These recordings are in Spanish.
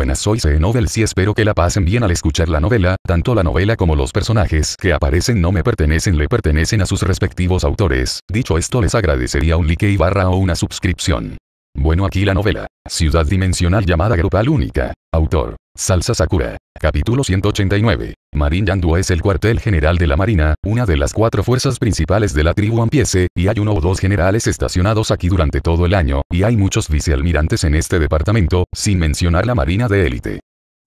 buenas soy C. espero que la pasen bien al escuchar la novela, tanto la novela como los personajes que aparecen no me pertenecen le pertenecen a sus respectivos autores, dicho esto les agradecería un like y barra o una suscripción. Bueno aquí la novela, Ciudad Dimensional llamada Grupal Única, autor, Salsa Sakura. Capítulo 189. Marin es el cuartel general de la Marina, una de las cuatro fuerzas principales de la tribu ampiece, y hay uno o dos generales estacionados aquí durante todo el año, y hay muchos vicealmirantes en este departamento, sin mencionar la Marina de élite.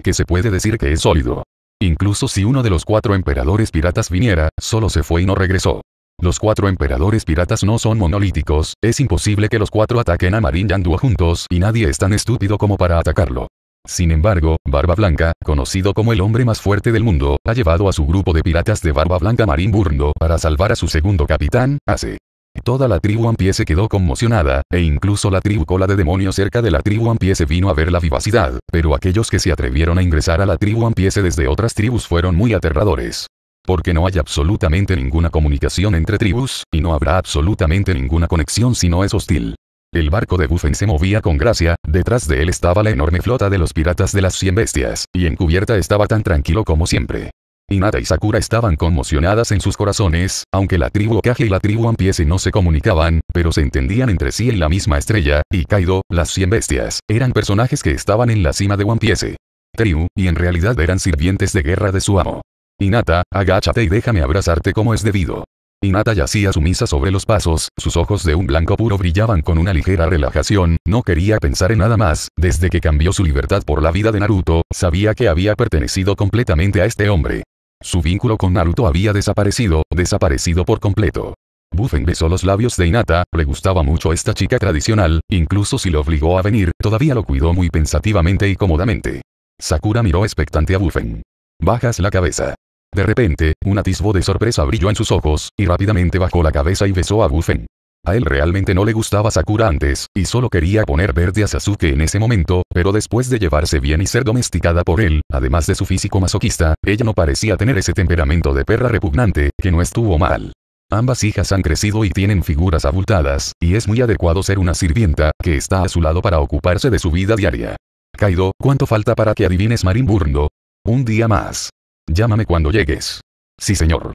Que se puede decir que es sólido. Incluso si uno de los cuatro emperadores piratas viniera, solo se fue y no regresó. Los cuatro emperadores piratas no son monolíticos, es imposible que los cuatro ataquen a Marin juntos y nadie es tan estúpido como para atacarlo. Sin embargo, Barba Blanca, conocido como el hombre más fuerte del mundo, ha llevado a su grupo de piratas de Barba Blanca Marimburno para salvar a su segundo capitán, Ace. Toda la tribu Ampie se quedó conmocionada, e incluso la tribu cola de demonio cerca de la tribu Ampie se vino a ver la vivacidad, pero aquellos que se atrevieron a ingresar a la tribu Ampiese desde otras tribus fueron muy aterradores. Porque no hay absolutamente ninguna comunicación entre tribus, y no habrá absolutamente ninguna conexión si no es hostil. El barco de buffin se movía con gracia, detrás de él estaba la enorme flota de los piratas de las 100 bestias, y en cubierta estaba tan tranquilo como siempre. Inata y Sakura estaban conmocionadas en sus corazones, aunque la tribu Okage y la tribu Ampiese no se comunicaban, pero se entendían entre sí en la misma estrella, y Kaido, las 100 bestias, eran personajes que estaban en la cima de One Piece. Tribu, y en realidad eran sirvientes de guerra de su amo. Inata, agáchate y déjame abrazarte como es debido. Inata yacía sumisa sobre los pasos, sus ojos de un blanco puro brillaban con una ligera relajación, no quería pensar en nada más, desde que cambió su libertad por la vida de Naruto, sabía que había pertenecido completamente a este hombre. Su vínculo con Naruto había desaparecido, desaparecido por completo. Buffen besó los labios de Inata. le gustaba mucho esta chica tradicional, incluso si lo obligó a venir, todavía lo cuidó muy pensativamente y cómodamente. Sakura miró expectante a Buffen. Bajas la cabeza. De repente, un atisbo de sorpresa brilló en sus ojos, y rápidamente bajó la cabeza y besó a Buffen. A él realmente no le gustaba Sakura antes, y solo quería poner verde a Sasuke en ese momento, pero después de llevarse bien y ser domesticada por él, además de su físico masoquista, ella no parecía tener ese temperamento de perra repugnante, que no estuvo mal. Ambas hijas han crecido y tienen figuras abultadas, y es muy adecuado ser una sirvienta, que está a su lado para ocuparse de su vida diaria. Kaido, ¿cuánto falta para que adivines Marimburno? Un día más. Llámame cuando llegues. Sí señor.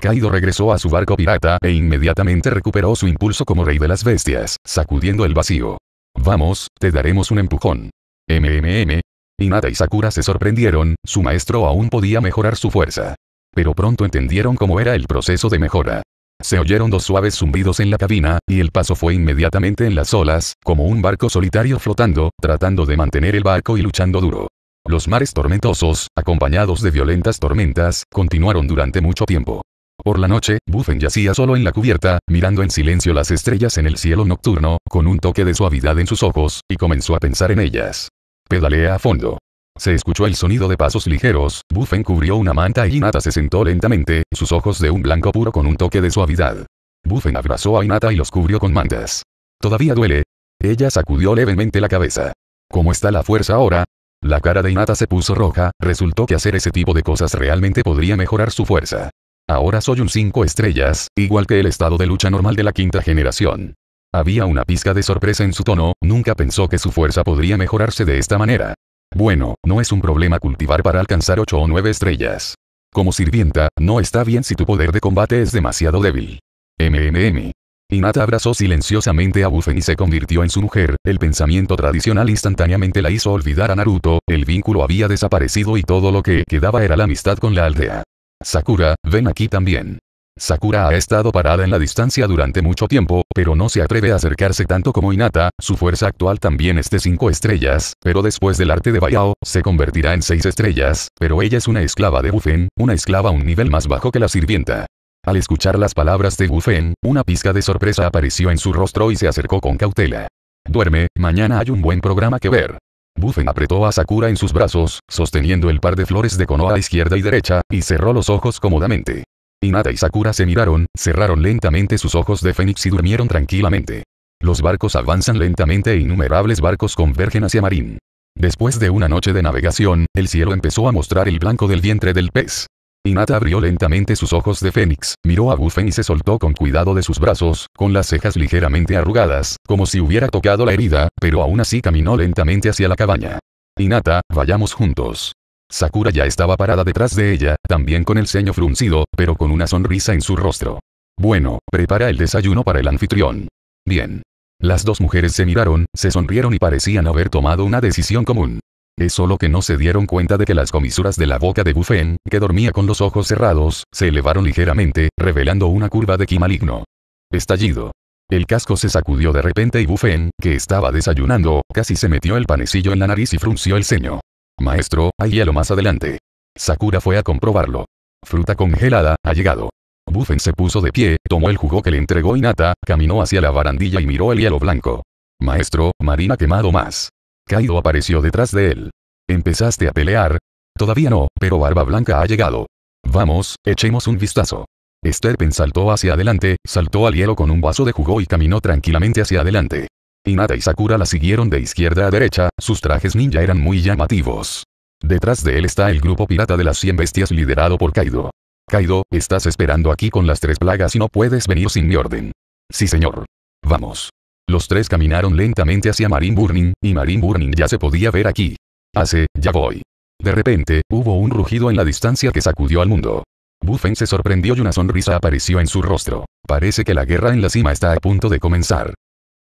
Kaido regresó a su barco pirata e inmediatamente recuperó su impulso como rey de las bestias, sacudiendo el vacío. Vamos, te daremos un empujón. MMM. Hinata y Sakura se sorprendieron, su maestro aún podía mejorar su fuerza. Pero pronto entendieron cómo era el proceso de mejora. Se oyeron dos suaves zumbidos en la cabina, y el paso fue inmediatamente en las olas, como un barco solitario flotando, tratando de mantener el barco y luchando duro. Los mares tormentosos, acompañados de violentas tormentas, continuaron durante mucho tiempo. Por la noche, Buffen yacía solo en la cubierta, mirando en silencio las estrellas en el cielo nocturno, con un toque de suavidad en sus ojos, y comenzó a pensar en ellas. Pedalea a fondo. Se escuchó el sonido de pasos ligeros, Buffen cubrió una manta y Inata se sentó lentamente, sus ojos de un blanco puro con un toque de suavidad. Buffen abrazó a Inata y los cubrió con mantas. ¿Todavía duele? Ella sacudió levemente la cabeza. ¿Cómo está la fuerza ahora? La cara de Inata se puso roja, resultó que hacer ese tipo de cosas realmente podría mejorar su fuerza. Ahora soy un 5 estrellas, igual que el estado de lucha normal de la quinta generación. Había una pizca de sorpresa en su tono, nunca pensó que su fuerza podría mejorarse de esta manera. Bueno, no es un problema cultivar para alcanzar 8 o 9 estrellas. Como sirvienta, no está bien si tu poder de combate es demasiado débil. MMM. Inata abrazó silenciosamente a Buffen y se convirtió en su mujer, el pensamiento tradicional instantáneamente la hizo olvidar a Naruto, el vínculo había desaparecido y todo lo que quedaba era la amistad con la aldea. Sakura, ven aquí también. Sakura ha estado parada en la distancia durante mucho tiempo, pero no se atreve a acercarse tanto como Inata. su fuerza actual también es de 5 estrellas, pero después del arte de Bayao, se convertirá en 6 estrellas, pero ella es una esclava de Buffen, una esclava a un nivel más bajo que la sirvienta. Al escuchar las palabras de Buffen, una pizca de sorpresa apareció en su rostro y se acercó con cautela. Duerme, mañana hay un buen programa que ver. Buffen apretó a Sakura en sus brazos, sosteniendo el par de flores de Konoha a izquierda y derecha, y cerró los ojos cómodamente. Hinata y Sakura se miraron, cerraron lentamente sus ojos de Fénix y durmieron tranquilamente. Los barcos avanzan lentamente e innumerables barcos convergen hacia Marín. Después de una noche de navegación, el cielo empezó a mostrar el blanco del vientre del pez. Inata abrió lentamente sus ojos de fénix, miró a Buffen y se soltó con cuidado de sus brazos, con las cejas ligeramente arrugadas, como si hubiera tocado la herida, pero aún así caminó lentamente hacia la cabaña. Inata, vayamos juntos. Sakura ya estaba parada detrás de ella, también con el ceño fruncido, pero con una sonrisa en su rostro. Bueno, prepara el desayuno para el anfitrión. Bien. Las dos mujeres se miraron, se sonrieron y parecían haber tomado una decisión común. Es solo que no se dieron cuenta de que las comisuras de la boca de Buffen, que dormía con los ojos cerrados, se elevaron ligeramente, revelando una curva de ki maligno. Estallido. El casco se sacudió de repente y Buffen, que estaba desayunando, casi se metió el panecillo en la nariz y frunció el ceño. Maestro, hay hielo más adelante. Sakura fue a comprobarlo. Fruta congelada, ha llegado. Buffen se puso de pie, tomó el jugo que le entregó Inata, caminó hacia la barandilla y miró el hielo blanco. Maestro, Marina quemado más. Kaido apareció detrás de él. ¿Empezaste a pelear? Todavía no, pero Barba Blanca ha llegado. Vamos, echemos un vistazo. Sterpen saltó hacia adelante, saltó al hielo con un vaso de jugo y caminó tranquilamente hacia adelante. Inata y Sakura la siguieron de izquierda a derecha, sus trajes ninja eran muy llamativos. Detrás de él está el grupo pirata de las 100 bestias liderado por Kaido. Kaido, estás esperando aquí con las tres plagas y no puedes venir sin mi orden. Sí señor. Vamos. Los tres caminaron lentamente hacia Marine Burning, y Marine Burning ya se podía ver aquí. Hace, ya voy. De repente, hubo un rugido en la distancia que sacudió al mundo. Buffen se sorprendió y una sonrisa apareció en su rostro. Parece que la guerra en la cima está a punto de comenzar.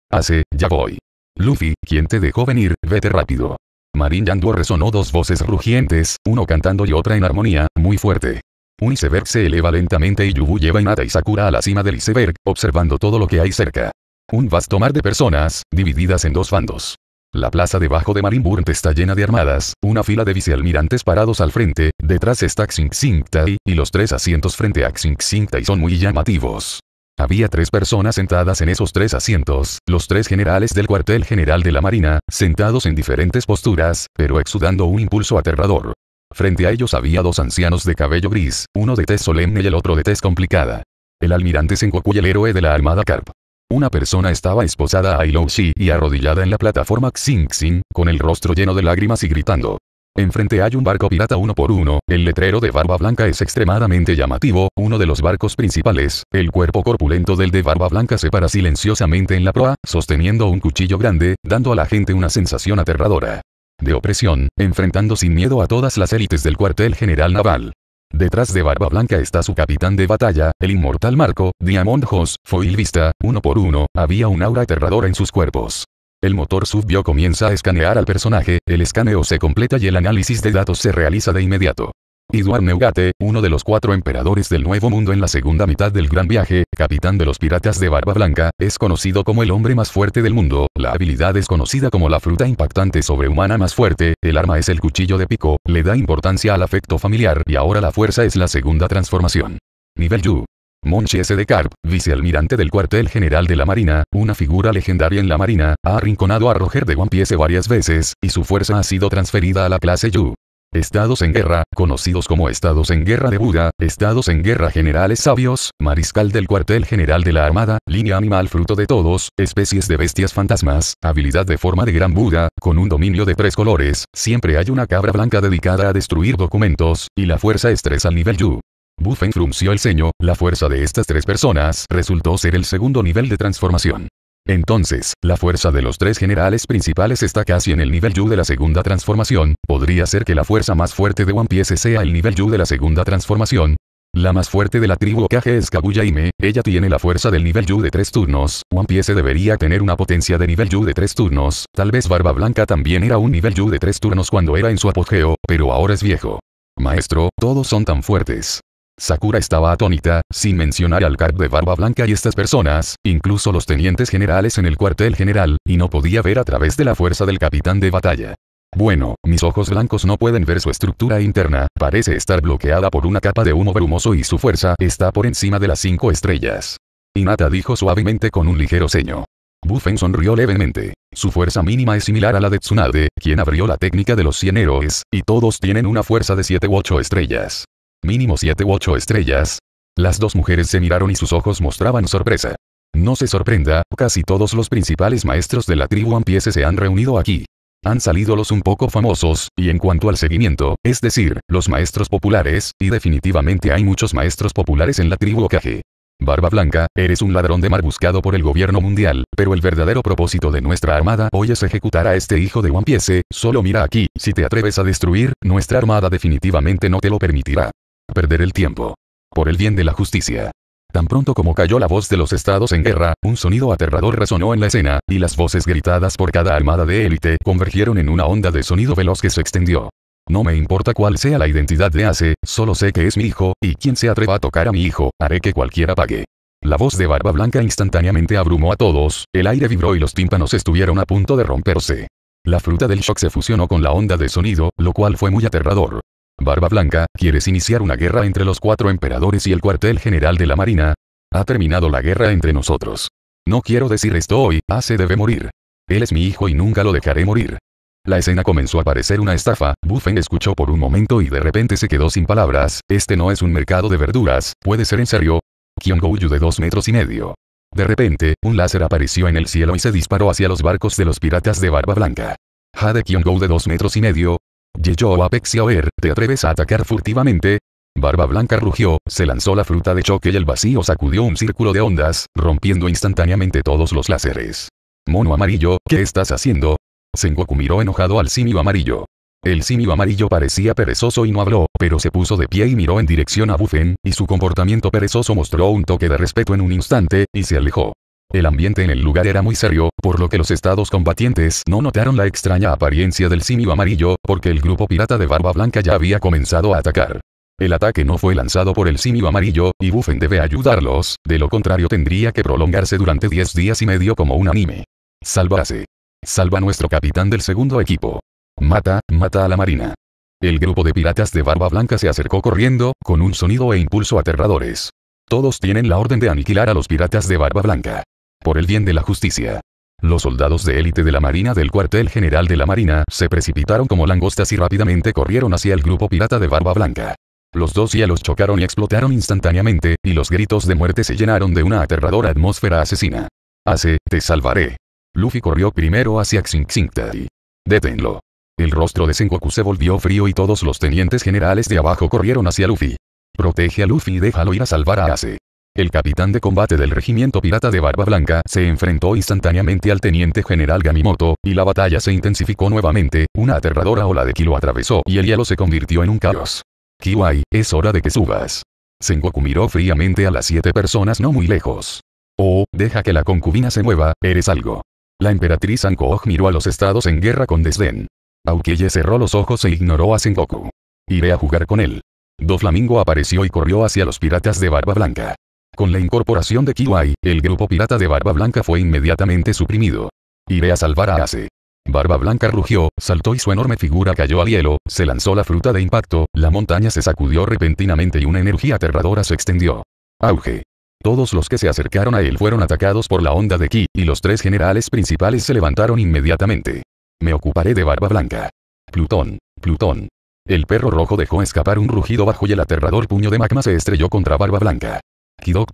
Hace, ya voy. Luffy, quien te dejó venir, vete rápido. Marine Yandu resonó dos voces rugientes, uno cantando y otra en armonía, muy fuerte. Un iceberg se eleva lentamente y Yubu lleva a Nada y Sakura a la cima del iceberg, observando todo lo que hay cerca. Un vasto mar de personas, divididas en dos bandos. La plaza debajo de Marinburnt está llena de armadas, una fila de vicealmirantes parados al frente, detrás está Xingtai y los tres asientos frente a Xingtai son muy llamativos. Había tres personas sentadas en esos tres asientos, los tres generales del cuartel general de la Marina, sentados en diferentes posturas, pero exudando un impulso aterrador. Frente a ellos había dos ancianos de cabello gris, uno de tez solemne y el otro de tez complicada. El almirante Sengoku y el héroe de la Armada Carp. Una persona estaba esposada a Ilouchi y arrodillada en la plataforma Xing con el rostro lleno de lágrimas y gritando. Enfrente hay un barco pirata uno por uno, el letrero de Barba Blanca es extremadamente llamativo, uno de los barcos principales, el cuerpo corpulento del de Barba Blanca se para silenciosamente en la proa, sosteniendo un cuchillo grande, dando a la gente una sensación aterradora de opresión, enfrentando sin miedo a todas las élites del cuartel general naval. Detrás de Barba Blanca está su capitán de batalla, el inmortal Marco, Diamond Hoss, Foil Vista, uno por uno, había un aura aterradora en sus cuerpos. El motor subvio comienza a escanear al personaje, el escaneo se completa y el análisis de datos se realiza de inmediato y Neugate, uno de los cuatro emperadores del Nuevo Mundo en la segunda mitad del Gran Viaje, capitán de los piratas de Barba Blanca, es conocido como el hombre más fuerte del mundo, la habilidad es conocida como la fruta impactante sobrehumana más fuerte, el arma es el cuchillo de pico, le da importancia al afecto familiar y ahora la fuerza es la segunda transformación. Nivel Yu. Monchi S. de Carp, vicealmirante del cuartel general de la Marina, una figura legendaria en la Marina, ha arrinconado a Roger de One Piece varias veces, y su fuerza ha sido transferida a la clase Yu. Estados en guerra, conocidos como estados en guerra de Buda, estados en guerra generales sabios, mariscal del cuartel general de la armada, línea animal fruto de todos, especies de bestias fantasmas, habilidad de forma de gran Buda, con un dominio de tres colores, siempre hay una cabra blanca dedicada a destruir documentos, y la fuerza estrés al nivel Yu. Buffen frunció el ceño, la fuerza de estas tres personas resultó ser el segundo nivel de transformación. Entonces, la fuerza de los tres generales principales está casi en el nivel Yu de la segunda transformación, podría ser que la fuerza más fuerte de One Piece sea el nivel Yu de la segunda transformación. La más fuerte de la tribu Okage es Kaguya ella tiene la fuerza del nivel Yu de tres turnos, One Piece debería tener una potencia de nivel Yu de tres turnos, tal vez Barba Blanca también era un nivel Yu de tres turnos cuando era en su apogeo, pero ahora es viejo. Maestro, todos son tan fuertes. Sakura estaba atónita, sin mencionar al Carp de barba blanca y estas personas, incluso los tenientes generales en el cuartel general, y no podía ver a través de la fuerza del capitán de batalla. Bueno, mis ojos blancos no pueden ver su estructura interna, parece estar bloqueada por una capa de humo brumoso y su fuerza está por encima de las cinco estrellas. Hinata dijo suavemente con un ligero ceño. Buffen sonrió levemente. Su fuerza mínima es similar a la de Tsunade, quien abrió la técnica de los cien héroes, y todos tienen una fuerza de 7 u 8 estrellas mínimo siete u 8 estrellas. Las dos mujeres se miraron y sus ojos mostraban sorpresa. No se sorprenda, casi todos los principales maestros de la tribu Piece se han reunido aquí. Han salido los un poco famosos, y en cuanto al seguimiento, es decir, los maestros populares, y definitivamente hay muchos maestros populares en la tribu Okage. Barba Blanca, eres un ladrón de mar buscado por el gobierno mundial, pero el verdadero propósito de nuestra armada hoy es ejecutar a este hijo de One Piece, solo mira aquí, si te atreves a destruir, nuestra armada definitivamente no te lo permitirá perder el tiempo. Por el bien de la justicia. Tan pronto como cayó la voz de los estados en guerra, un sonido aterrador resonó en la escena, y las voces gritadas por cada armada de élite convergieron en una onda de sonido veloz que se extendió. No me importa cuál sea la identidad de Ace, solo sé que es mi hijo, y quien se atreva a tocar a mi hijo, haré que cualquiera pague. La voz de Barba Blanca instantáneamente abrumó a todos, el aire vibró y los tímpanos estuvieron a punto de romperse. La fruta del shock se fusionó con la onda de sonido, lo cual fue muy aterrador. Barba Blanca, ¿quieres iniciar una guerra entre los cuatro emperadores y el cuartel general de la Marina? Ha terminado la guerra entre nosotros. No quiero decir esto hoy, Ace ah, debe morir. Él es mi hijo y nunca lo dejaré morir. La escena comenzó a parecer una estafa, Buffen escuchó por un momento y de repente se quedó sin palabras, este no es un mercado de verduras, puede ser en serio. Yu de dos metros y medio. De repente, un láser apareció en el cielo y se disparó hacia los barcos de los piratas de Barba Blanca. Jade Kiongou de dos metros y medio, Yeyo Oer, ¿te atreves a atacar furtivamente? Barba Blanca rugió, se lanzó la fruta de choque y el vacío sacudió un círculo de ondas, rompiendo instantáneamente todos los láseres. Mono amarillo, ¿qué estás haciendo? Sengoku miró enojado al simio amarillo. El simio amarillo parecía perezoso y no habló, pero se puso de pie y miró en dirección a Buffen, y su comportamiento perezoso mostró un toque de respeto en un instante, y se alejó. El ambiente en el lugar era muy serio, por lo que los estados combatientes no notaron la extraña apariencia del simio amarillo, porque el grupo pirata de Barba Blanca ya había comenzado a atacar. El ataque no fue lanzado por el simio amarillo, y Buffen debe ayudarlos, de lo contrario tendría que prolongarse durante 10 días y medio como un anime. ¡Sálvase! Salva a nuestro capitán del segundo equipo. Mata, mata a la marina. El grupo de piratas de Barba Blanca se acercó corriendo, con un sonido e impulso aterradores. Todos tienen la orden de aniquilar a los piratas de Barba Blanca por el bien de la justicia. Los soldados de élite de la Marina del cuartel general de la Marina se precipitaron como langostas y rápidamente corrieron hacia el grupo pirata de Barba Blanca. Los dos hielos chocaron y explotaron instantáneamente, y los gritos de muerte se llenaron de una aterradora atmósfera asesina. Ace, te salvaré. Luffy corrió primero hacia y Deténlo. El rostro de Sengoku se volvió frío y todos los tenientes generales de abajo corrieron hacia Luffy. Protege a Luffy y déjalo ir a salvar a Ace. El capitán de combate del regimiento pirata de Barba Blanca se enfrentó instantáneamente al teniente general Gamimoto, y la batalla se intensificó nuevamente, una aterradora ola de kilo atravesó y el hielo se convirtió en un caos. Kiwai, es hora de que subas. Sengoku miró fríamente a las siete personas no muy lejos. Oh, deja que la concubina se mueva, eres algo. La emperatriz Ankoog miró a los estados en guerra con desdén. Aukieye cerró los ojos e ignoró a Sengoku. Iré a jugar con él. Doflamingo apareció y corrió hacia los piratas de Barba Blanca. Con la incorporación de Kiwai, el grupo pirata de Barba Blanca fue inmediatamente suprimido. Iré a salvar a Ace. Barba Blanca rugió, saltó y su enorme figura cayó al hielo, se lanzó la fruta de impacto, la montaña se sacudió repentinamente y una energía aterradora se extendió. Auge. Todos los que se acercaron a él fueron atacados por la onda de Ki, y los tres generales principales se levantaron inmediatamente. Me ocuparé de Barba Blanca. Plutón. Plutón. El perro rojo dejó escapar un rugido bajo y el aterrador puño de magma se estrelló contra Barba Blanca. Kidok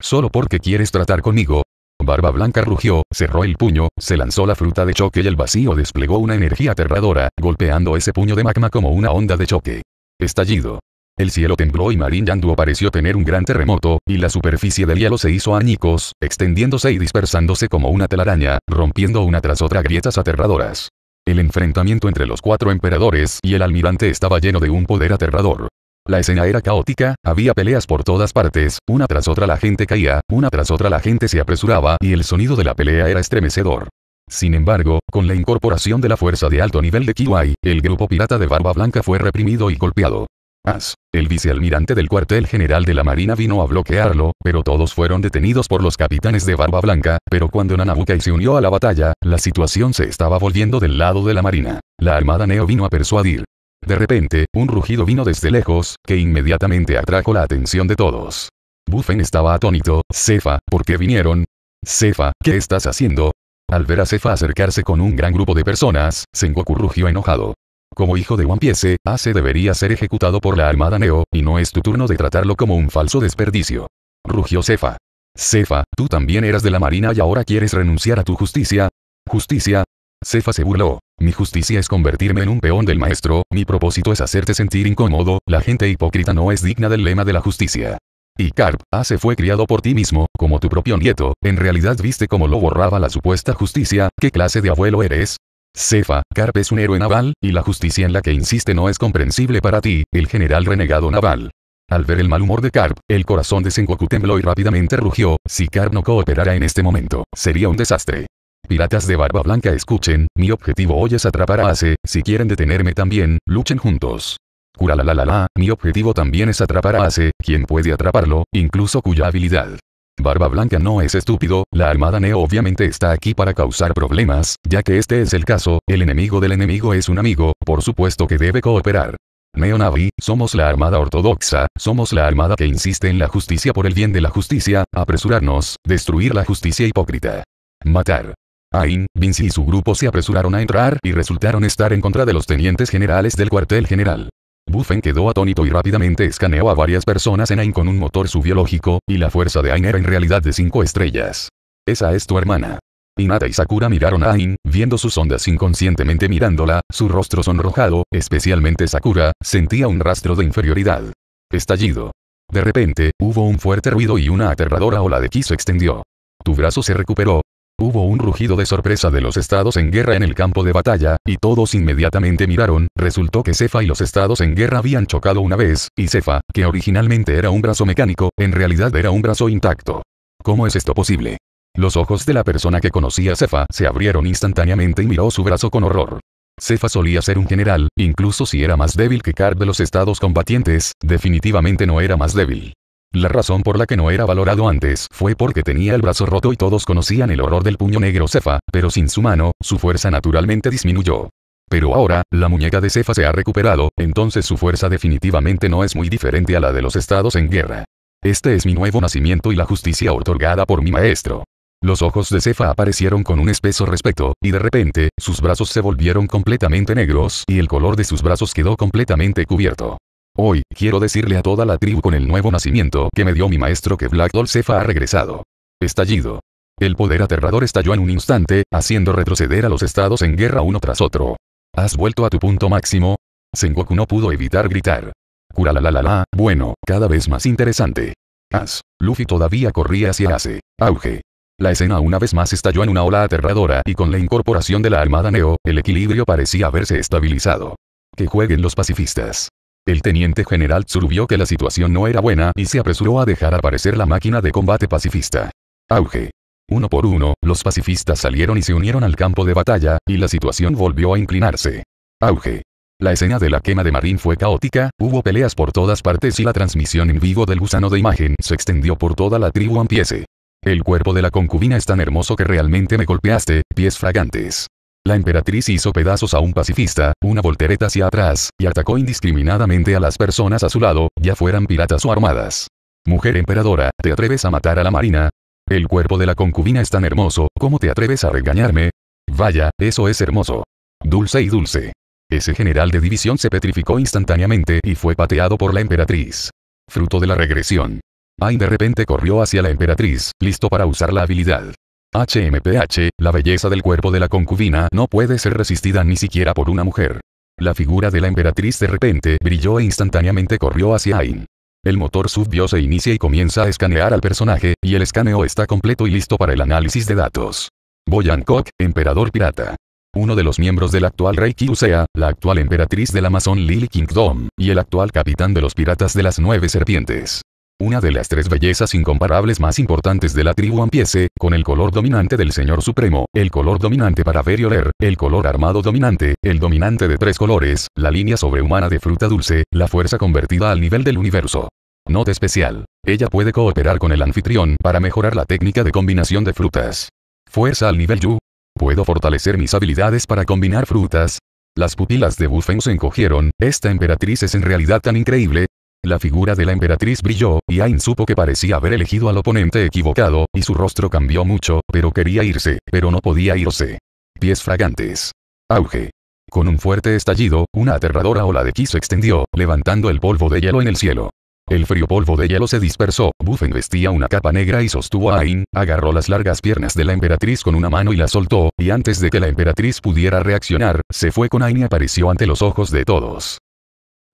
solo porque quieres tratar conmigo. Barba Blanca rugió, cerró el puño, se lanzó la fruta de choque y el vacío desplegó una energía aterradora, golpeando ese puño de magma como una onda de choque. Estallido. El cielo tembló y Marin Yanduo pareció tener un gran terremoto, y la superficie del hielo se hizo añicos, extendiéndose y dispersándose como una telaraña, rompiendo una tras otra grietas aterradoras. El enfrentamiento entre los cuatro emperadores y el almirante estaba lleno de un poder aterrador. La escena era caótica, había peleas por todas partes, una tras otra la gente caía, una tras otra la gente se apresuraba y el sonido de la pelea era estremecedor. Sin embargo, con la incorporación de la fuerza de alto nivel de Kiwai, el grupo pirata de Barba Blanca fue reprimido y golpeado. As, el vicealmirante del cuartel general de la Marina vino a bloquearlo, pero todos fueron detenidos por los capitanes de Barba Blanca, pero cuando Nanabukai se unió a la batalla, la situación se estaba volviendo del lado de la Marina. La Armada Neo vino a persuadir. De repente, un rugido vino desde lejos, que inmediatamente atrajo la atención de todos. Buffen estaba atónito, Cefa, ¿por qué vinieron? Cefa, ¿qué estás haciendo? Al ver a Cefa acercarse con un gran grupo de personas, Sengoku rugió enojado. Como hijo de One Piece, Ace debería ser ejecutado por la armada Neo, y no es tu turno de tratarlo como un falso desperdicio. Rugió Cefa. Cefa, tú también eras de la marina y ahora quieres renunciar a tu justicia. Justicia, Cefa se burló. Mi justicia es convertirme en un peón del maestro, mi propósito es hacerte sentir incómodo, la gente hipócrita no es digna del lema de la justicia. Y Carp, ah, se fue criado por ti mismo, como tu propio nieto, en realidad viste cómo lo borraba la supuesta justicia, ¿qué clase de abuelo eres? Cefa, Carp es un héroe naval, y la justicia en la que insiste no es comprensible para ti, el general renegado naval. Al ver el mal humor de Carp, el corazón de Sengoku tembló y rápidamente rugió, si Carp no cooperara en este momento, sería un desastre. Piratas de barba blanca escuchen, mi objetivo hoy es atrapar a Ace, si quieren detenerme también, luchen juntos. Cura la la la la, mi objetivo también es atrapar a Ace, quien puede atraparlo, incluso cuya habilidad. Barba Blanca no es estúpido, la Armada Neo obviamente está aquí para causar problemas, ya que este es el caso, el enemigo del enemigo es un amigo, por supuesto que debe cooperar. Neo Navi, somos la Armada Ortodoxa, somos la Armada que insiste en la justicia por el bien de la justicia, apresurarnos, destruir la justicia hipócrita. Matar. Ain, Vinci y su grupo se apresuraron a entrar y resultaron estar en contra de los tenientes generales del cuartel general. Buffen quedó atónito y rápidamente escaneó a varias personas en Ain con un motor subiológico, y la fuerza de Ain era en realidad de cinco estrellas. Esa es tu hermana. Hinata y Sakura miraron a Ain, viendo sus ondas inconscientemente mirándola, su rostro sonrojado, especialmente Sakura, sentía un rastro de inferioridad. Estallido. De repente, hubo un fuerte ruido y una aterradora ola de ki se extendió. Tu brazo se recuperó, Hubo un rugido de sorpresa de los estados en guerra en el campo de batalla, y todos inmediatamente miraron, resultó que Cefa y los estados en guerra habían chocado una vez, y Cefa, que originalmente era un brazo mecánico, en realidad era un brazo intacto. ¿Cómo es esto posible? Los ojos de la persona que conocía a Cefa se abrieron instantáneamente y miró su brazo con horror. Cefa solía ser un general, incluso si era más débil que Car de los estados combatientes, definitivamente no era más débil. La razón por la que no era valorado antes fue porque tenía el brazo roto y todos conocían el horror del puño negro Cefa, pero sin su mano, su fuerza naturalmente disminuyó. Pero ahora, la muñeca de Cefa se ha recuperado, entonces su fuerza definitivamente no es muy diferente a la de los estados en guerra. Este es mi nuevo nacimiento y la justicia otorgada por mi maestro. Los ojos de Cefa aparecieron con un espeso respeto, y de repente, sus brazos se volvieron completamente negros y el color de sus brazos quedó completamente cubierto. Hoy, quiero decirle a toda la tribu con el nuevo nacimiento que me dio mi maestro que Black Dolcefa ha regresado. Estallido. El poder aterrador estalló en un instante, haciendo retroceder a los estados en guerra uno tras otro. ¿Has vuelto a tu punto máximo? Sengoku no pudo evitar gritar. Cura la la la bueno, cada vez más interesante. As. Luffy todavía corría hacia Ace. Auge. La escena una vez más estalló en una ola aterradora y con la incorporación de la armada Neo, el equilibrio parecía haberse estabilizado. Que jueguen los pacifistas. El teniente general Tsuru vio que la situación no era buena y se apresuró a dejar aparecer la máquina de combate pacifista. Auge. Uno por uno, los pacifistas salieron y se unieron al campo de batalla, y la situación volvió a inclinarse. Auge. La escena de la quema de Marín fue caótica, hubo peleas por todas partes y la transmisión en vivo del gusano de imagen se extendió por toda la tribu Ampiese. El cuerpo de la concubina es tan hermoso que realmente me golpeaste, pies fragantes. La emperatriz hizo pedazos a un pacifista, una voltereta hacia atrás, y atacó indiscriminadamente a las personas a su lado, ya fueran piratas o armadas. Mujer emperadora, ¿te atreves a matar a la marina? El cuerpo de la concubina es tan hermoso, ¿cómo te atreves a regañarme? Vaya, eso es hermoso. Dulce y dulce. Ese general de división se petrificó instantáneamente y fue pateado por la emperatriz. Fruto de la regresión. Ain de repente corrió hacia la emperatriz, listo para usar la habilidad. HMPH, la belleza del cuerpo de la concubina no puede ser resistida ni siquiera por una mujer. La figura de la emperatriz de repente brilló e instantáneamente corrió hacia Ain. El motor subió se inicia y comienza a escanear al personaje, y el escaneo está completo y listo para el análisis de datos. Boyan Kok, emperador pirata. Uno de los miembros del actual rey Kyusea, la actual emperatriz del Amazon Lily Kingdom, y el actual capitán de los piratas de las nueve serpientes. Una de las tres bellezas incomparables más importantes de la tribu empiece con el color dominante del Señor Supremo, el color dominante para ver y oler, el color armado dominante, el dominante de tres colores, la línea sobrehumana de fruta dulce, la fuerza convertida al nivel del universo. Nota especial. Ella puede cooperar con el anfitrión para mejorar la técnica de combinación de frutas. Fuerza al nivel Yu. Puedo fortalecer mis habilidades para combinar frutas. Las pupilas de Buffen se encogieron, esta emperatriz es en realidad tan increíble, la figura de la emperatriz brilló, y Ain supo que parecía haber elegido al oponente equivocado, y su rostro cambió mucho, pero quería irse, pero no podía irse. Pies fragantes. Auge. Con un fuerte estallido, una aterradora ola de ki se extendió, levantando el polvo de hielo en el cielo. El frío polvo de hielo se dispersó, Buffen vestía una capa negra y sostuvo a Ain, agarró las largas piernas de la emperatriz con una mano y la soltó, y antes de que la emperatriz pudiera reaccionar, se fue con Ain y apareció ante los ojos de todos.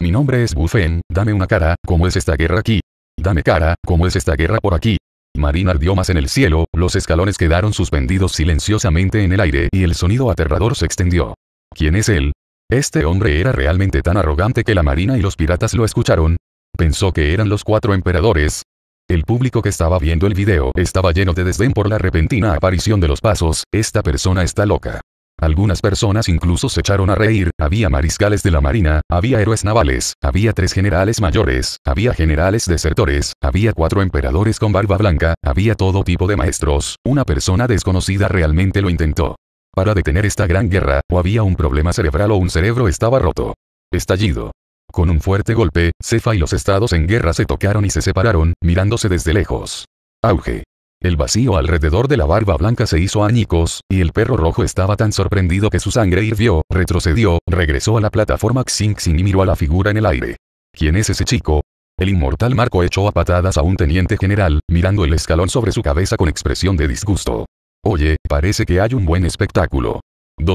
Mi nombre es Buffen, dame una cara, ¿cómo es esta guerra aquí? Dame cara, ¿cómo es esta guerra por aquí? Marina ardió más en el cielo, los escalones quedaron suspendidos silenciosamente en el aire y el sonido aterrador se extendió. ¿Quién es él? Este hombre era realmente tan arrogante que la marina y los piratas lo escucharon. Pensó que eran los cuatro emperadores, el público que estaba viendo el video estaba lleno de desdén por la repentina aparición de los pasos, esta persona está loca. Algunas personas incluso se echaron a reír, había mariscales de la marina, había héroes navales, había tres generales mayores, había generales desertores, había cuatro emperadores con barba blanca, había todo tipo de maestros, una persona desconocida realmente lo intentó. Para detener esta gran guerra, o había un problema cerebral o un cerebro estaba roto. Estallido. Con un fuerte golpe, Cefa y los estados en guerra se tocaron y se separaron, mirándose desde lejos. Auge. El vacío alrededor de la barba blanca se hizo añicos, y el perro rojo estaba tan sorprendido que su sangre hirvió, retrocedió, regresó a la plataforma Xinxin y miró a la figura en el aire. ¿Quién es ese chico? El inmortal Marco echó a patadas a un teniente general, mirando el escalón sobre su cabeza con expresión de disgusto. Oye, parece que hay un buen espectáculo.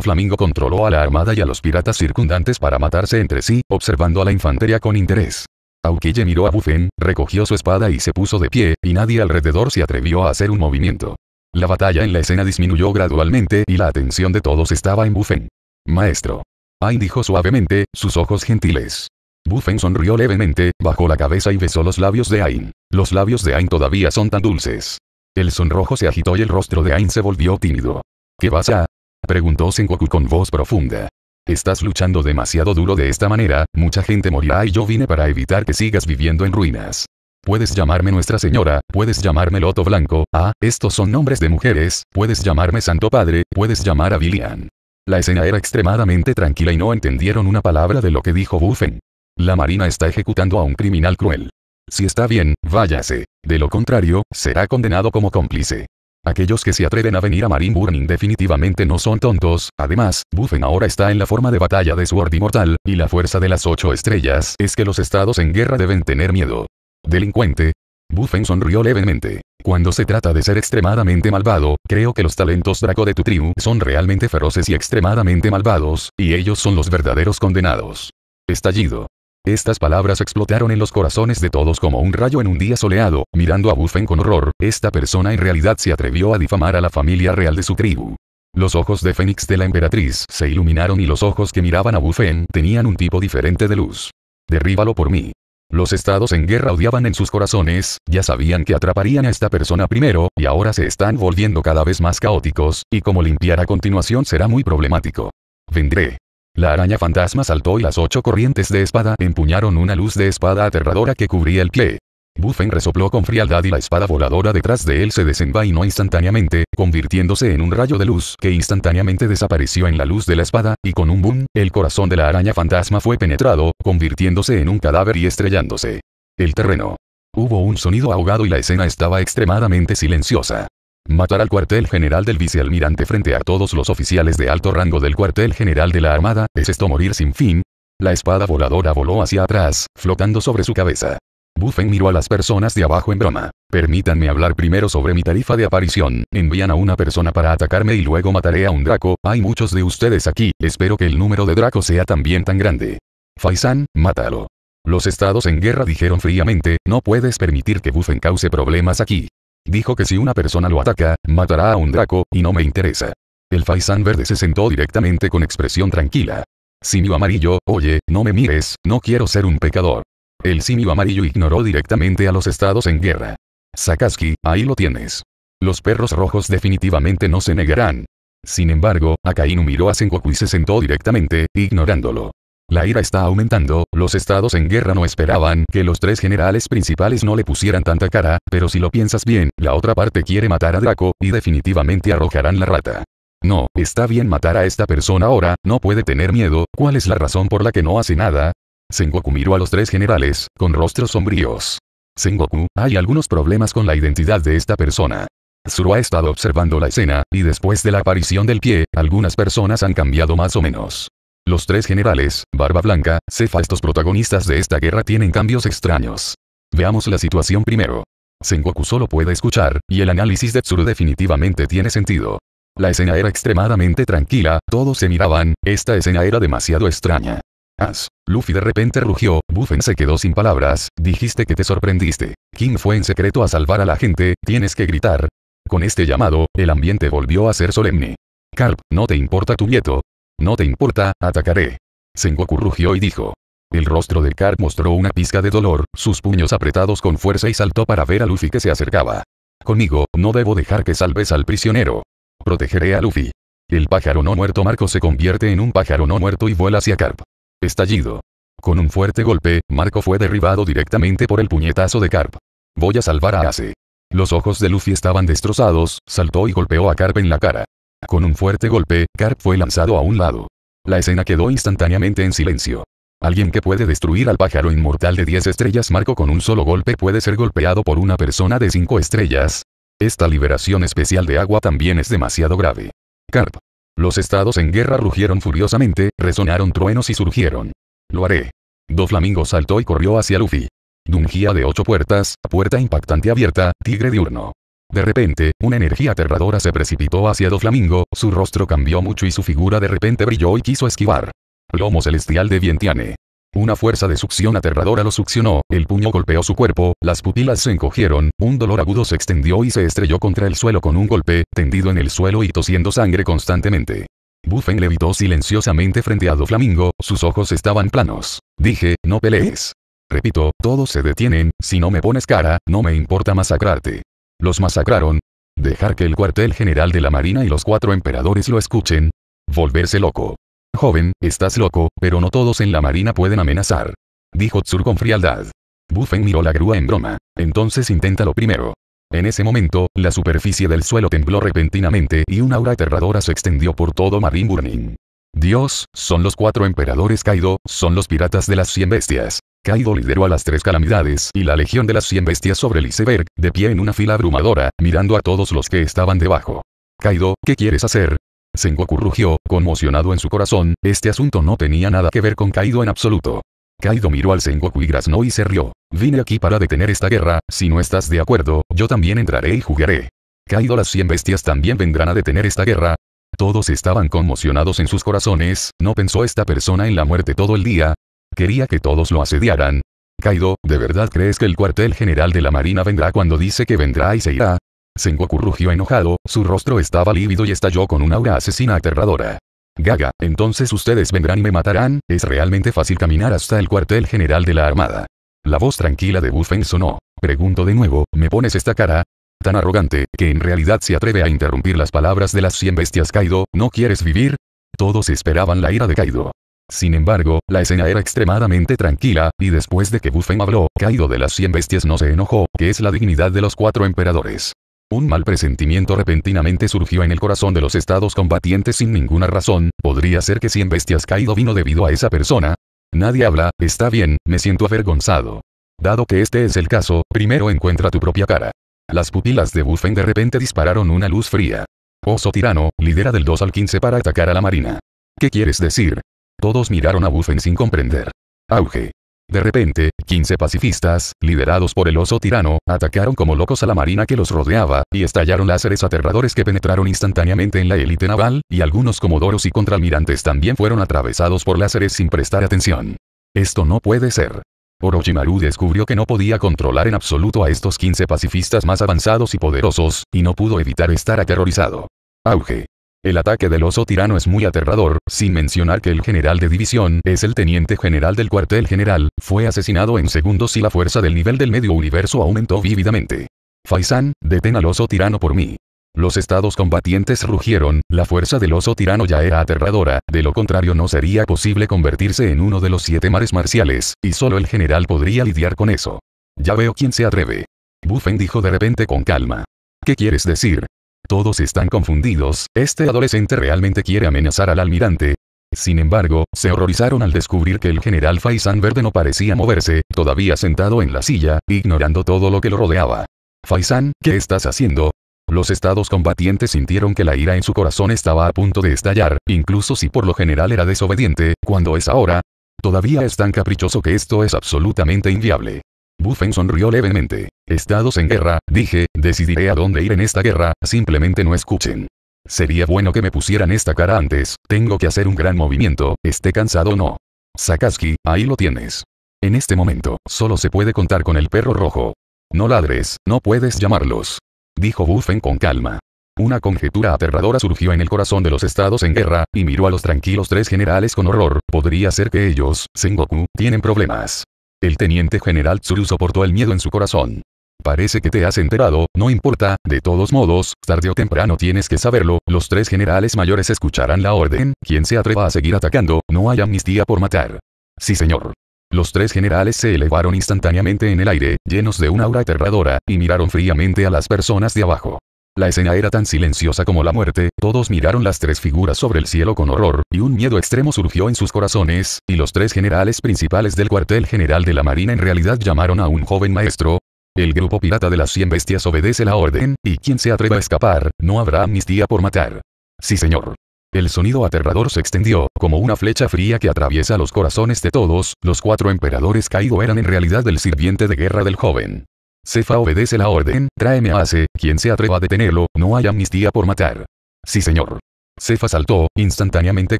Flamingo controló a la armada y a los piratas circundantes para matarse entre sí, observando a la infantería con interés. Aukille miró a Buffen, recogió su espada y se puso de pie, y nadie alrededor se atrevió a hacer un movimiento. La batalla en la escena disminuyó gradualmente y la atención de todos estaba en Buffen. Maestro. Ain dijo suavemente, sus ojos gentiles. Buffen sonrió levemente, bajó la cabeza y besó los labios de Ain. Los labios de Ain todavía son tan dulces. El sonrojo se agitó y el rostro de Ain se volvió tímido. ¿Qué pasa? Preguntó Sengoku con voz profunda. Estás luchando demasiado duro de esta manera, mucha gente morirá y yo vine para evitar que sigas viviendo en ruinas. Puedes llamarme Nuestra Señora, puedes llamarme Loto Blanco, ah, estos son nombres de mujeres, puedes llamarme Santo Padre, puedes llamar a Billian. La escena era extremadamente tranquila y no entendieron una palabra de lo que dijo Buffen. La Marina está ejecutando a un criminal cruel. Si está bien, váyase. De lo contrario, será condenado como cómplice. Aquellos que se atreven a venir a Marine Burning definitivamente no son tontos, además, Buffen ahora está en la forma de batalla de Sword Immortal, y la fuerza de las ocho estrellas es que los estados en guerra deben tener miedo. Delincuente. Buffen sonrió levemente. Cuando se trata de ser extremadamente malvado, creo que los talentos Draco de tu tribu son realmente feroces y extremadamente malvados, y ellos son los verdaderos condenados. Estallido. Estas palabras explotaron en los corazones de todos como un rayo en un día soleado, mirando a Buffen con horror, esta persona en realidad se atrevió a difamar a la familia real de su tribu. Los ojos de Fénix de la emperatriz se iluminaron y los ojos que miraban a Buffen tenían un tipo diferente de luz. Derríbalo por mí. Los estados en guerra odiaban en sus corazones, ya sabían que atraparían a esta persona primero, y ahora se están volviendo cada vez más caóticos, y como limpiar a continuación será muy problemático. Vendré. La araña fantasma saltó y las ocho corrientes de espada empuñaron una luz de espada aterradora que cubría el pie. Buffen resopló con frialdad y la espada voladora detrás de él se desenvainó instantáneamente, convirtiéndose en un rayo de luz que instantáneamente desapareció en la luz de la espada, y con un boom, el corazón de la araña fantasma fue penetrado, convirtiéndose en un cadáver y estrellándose. El terreno. Hubo un sonido ahogado y la escena estaba extremadamente silenciosa. Matar al cuartel general del vicealmirante frente a todos los oficiales de alto rango del cuartel general de la Armada, ¿es esto morir sin fin? La espada voladora voló hacia atrás, flotando sobre su cabeza. Buffen miró a las personas de abajo en broma. Permítanme hablar primero sobre mi tarifa de aparición. Envían a una persona para atacarme y luego mataré a un draco. Hay muchos de ustedes aquí, espero que el número de dracos sea también tan grande. Faisan, mátalo. Los estados en guerra dijeron fríamente, no puedes permitir que Buffen cause problemas aquí. Dijo que si una persona lo ataca, matará a un draco, y no me interesa. El Faisan verde se sentó directamente con expresión tranquila. Simio amarillo, oye, no me mires, no quiero ser un pecador. El simio amarillo ignoró directamente a los estados en guerra. Sakaski, ahí lo tienes. Los perros rojos definitivamente no se negarán. Sin embargo, Akainu miró a Sengoku y se sentó directamente, ignorándolo. La ira está aumentando, los estados en guerra no esperaban que los tres generales principales no le pusieran tanta cara, pero si lo piensas bien, la otra parte quiere matar a Draco, y definitivamente arrojarán la rata. No, está bien matar a esta persona ahora, no puede tener miedo, ¿cuál es la razón por la que no hace nada? Sengoku miró a los tres generales, con rostros sombríos. Sengoku, hay algunos problemas con la identidad de esta persona. Zuru ha estado observando la escena, y después de la aparición del pie, algunas personas han cambiado más o menos. Los tres generales, Barba Blanca, Cefa estos protagonistas de esta guerra tienen cambios extraños. Veamos la situación primero. Sengoku solo puede escuchar, y el análisis de Tsuru definitivamente tiene sentido. La escena era extremadamente tranquila, todos se miraban, esta escena era demasiado extraña. As. Luffy de repente rugió, Buffen se quedó sin palabras, dijiste que te sorprendiste. King fue en secreto a salvar a la gente, tienes que gritar. Con este llamado, el ambiente volvió a ser solemne. Carp, no te importa tu nieto, no te importa, atacaré. Sengoku rugió y dijo. El rostro de Karp mostró una pizca de dolor, sus puños apretados con fuerza y saltó para ver a Luffy que se acercaba. Conmigo, no debo dejar que salves al prisionero. Protegeré a Luffy. El pájaro no muerto Marco se convierte en un pájaro no muerto y vuela hacia Carp. Estallido. Con un fuerte golpe, Marco fue derribado directamente por el puñetazo de Carp. Voy a salvar a Ace. Los ojos de Luffy estaban destrozados, saltó y golpeó a Carp en la cara. Con un fuerte golpe, Carp fue lanzado a un lado. La escena quedó instantáneamente en silencio. Alguien que puede destruir al pájaro inmortal de 10 estrellas Marco con un solo golpe puede ser golpeado por una persona de 5 estrellas. Esta liberación especial de agua también es demasiado grave. Carp. Los estados en guerra rugieron furiosamente, resonaron truenos y surgieron. Lo haré. Doflamingo saltó y corrió hacia Luffy. Dungía de ocho puertas, puerta impactante abierta, tigre diurno. De repente, una energía aterradora se precipitó hacia Doflamingo, su rostro cambió mucho y su figura de repente brilló y quiso esquivar. Lomo celestial de Vientiane. Una fuerza de succión aterradora lo succionó, el puño golpeó su cuerpo, las pupilas se encogieron, un dolor agudo se extendió y se estrelló contra el suelo con un golpe, tendido en el suelo y tosiendo sangre constantemente. Buffen levitó silenciosamente frente a Doflamingo, sus ojos estaban planos. Dije, no pelees. Repito, todos se detienen, si no me pones cara, no me importa masacrarte los masacraron. Dejar que el cuartel general de la Marina y los cuatro emperadores lo escuchen. Volverse loco. Joven, estás loco, pero no todos en la Marina pueden amenazar. Dijo Tsur con frialdad. Buffen miró la grúa en broma. Entonces intenta lo primero. En ese momento, la superficie del suelo tembló repentinamente y una aura aterradora se extendió por todo Marine Burning. Dios, son los cuatro emperadores Kaido, son los piratas de las cien bestias. Kaido lideró a las tres calamidades y la legión de las 100 bestias sobre el iceberg, de pie en una fila abrumadora, mirando a todos los que estaban debajo. Kaido, ¿qué quieres hacer? Sengoku rugió, conmocionado en su corazón, este asunto no tenía nada que ver con Kaido en absoluto. Kaido miró al Sengoku y graznó y se rió. Vine aquí para detener esta guerra, si no estás de acuerdo, yo también entraré y jugaré. Kaido las 100 bestias también vendrán a detener esta guerra, todos estaban conmocionados en sus corazones, ¿no pensó esta persona en la muerte todo el día? Quería que todos lo asediaran. Kaido, ¿de verdad crees que el cuartel general de la marina vendrá cuando dice que vendrá y se irá? Sengoku rugió enojado, su rostro estaba lívido y estalló con una aura asesina aterradora. Gaga, entonces ustedes vendrán y me matarán, es realmente fácil caminar hasta el cuartel general de la armada. La voz tranquila de Buffen sonó. Pregunto de nuevo, ¿me pones esta cara? Tan arrogante, que en realidad se atreve a interrumpir las palabras de las cien bestias Kaido, ¿no quieres vivir? Todos esperaban la ira de Kaido. Sin embargo, la escena era extremadamente tranquila, y después de que Buffen habló, caído de las 100 bestias no se enojó, que es la dignidad de los cuatro emperadores. Un mal presentimiento repentinamente surgió en el corazón de los estados combatientes sin ninguna razón, ¿podría ser que 100 bestias caído vino debido a esa persona? Nadie habla, está bien, me siento avergonzado. Dado que este es el caso, primero encuentra tu propia cara. Las pupilas de Buffen de repente dispararon una luz fría. Oso Tirano, lidera del 2 al 15 para atacar a la marina. ¿Qué quieres decir? Todos miraron a Buffen sin comprender. Auge. De repente, 15 pacifistas, liderados por el oso tirano, atacaron como locos a la marina que los rodeaba, y estallaron láseres aterradores que penetraron instantáneamente en la élite naval, y algunos comodoros y contralmirantes también fueron atravesados por láseres sin prestar atención. Esto no puede ser. Orochimaru descubrió que no podía controlar en absoluto a estos 15 pacifistas más avanzados y poderosos, y no pudo evitar estar aterrorizado. Auge. El ataque del oso tirano es muy aterrador, sin mencionar que el general de división es el teniente general del cuartel general, fue asesinado en segundos y la fuerza del nivel del medio universo aumentó vívidamente. Faisan, detén al oso tirano por mí. Los estados combatientes rugieron, la fuerza del oso tirano ya era aterradora, de lo contrario no sería posible convertirse en uno de los siete mares marciales, y solo el general podría lidiar con eso. Ya veo quién se atreve. Buffen dijo de repente con calma. ¿Qué quieres decir? Todos están confundidos, este adolescente realmente quiere amenazar al almirante. Sin embargo, se horrorizaron al descubrir que el general Faisan Verde no parecía moverse, todavía sentado en la silla, ignorando todo lo que lo rodeaba. Faisan, ¿qué estás haciendo? Los estados combatientes sintieron que la ira en su corazón estaba a punto de estallar, incluso si por lo general era desobediente, cuando es ahora. Todavía es tan caprichoso que esto es absolutamente inviable. Buffen sonrió levemente. Estados en guerra, dije, decidiré a dónde ir en esta guerra, simplemente no escuchen. Sería bueno que me pusieran esta cara antes, tengo que hacer un gran movimiento, esté cansado o no. Sakaski, ahí lo tienes. En este momento, solo se puede contar con el perro rojo. No ladres, no puedes llamarlos. Dijo Buffen con calma. Una conjetura aterradora surgió en el corazón de los estados en guerra, y miró a los tranquilos tres generales con horror, podría ser que ellos, Sengoku, tienen problemas. El teniente general Tsuru soportó el miedo en su corazón. Parece que te has enterado, no importa, de todos modos, tarde o temprano tienes que saberlo, los tres generales mayores escucharán la orden, quien se atreva a seguir atacando, no hay amnistía por matar. Sí señor. Los tres generales se elevaron instantáneamente en el aire, llenos de una aura aterradora, y miraron fríamente a las personas de abajo. La escena era tan silenciosa como la muerte, todos miraron las tres figuras sobre el cielo con horror, y un miedo extremo surgió en sus corazones, y los tres generales principales del cuartel general de la Marina en realidad llamaron a un joven maestro, el grupo pirata de las 100 bestias obedece la orden, y quien se atreva a escapar, no habrá amnistía por matar. Sí señor. El sonido aterrador se extendió, como una flecha fría que atraviesa los corazones de todos, los cuatro emperadores caído eran en realidad el sirviente de guerra del joven. Cefa obedece la orden, tráeme a Ace, quien se atreva a detenerlo, no hay amnistía por matar. Sí señor. Cefa saltó, instantáneamente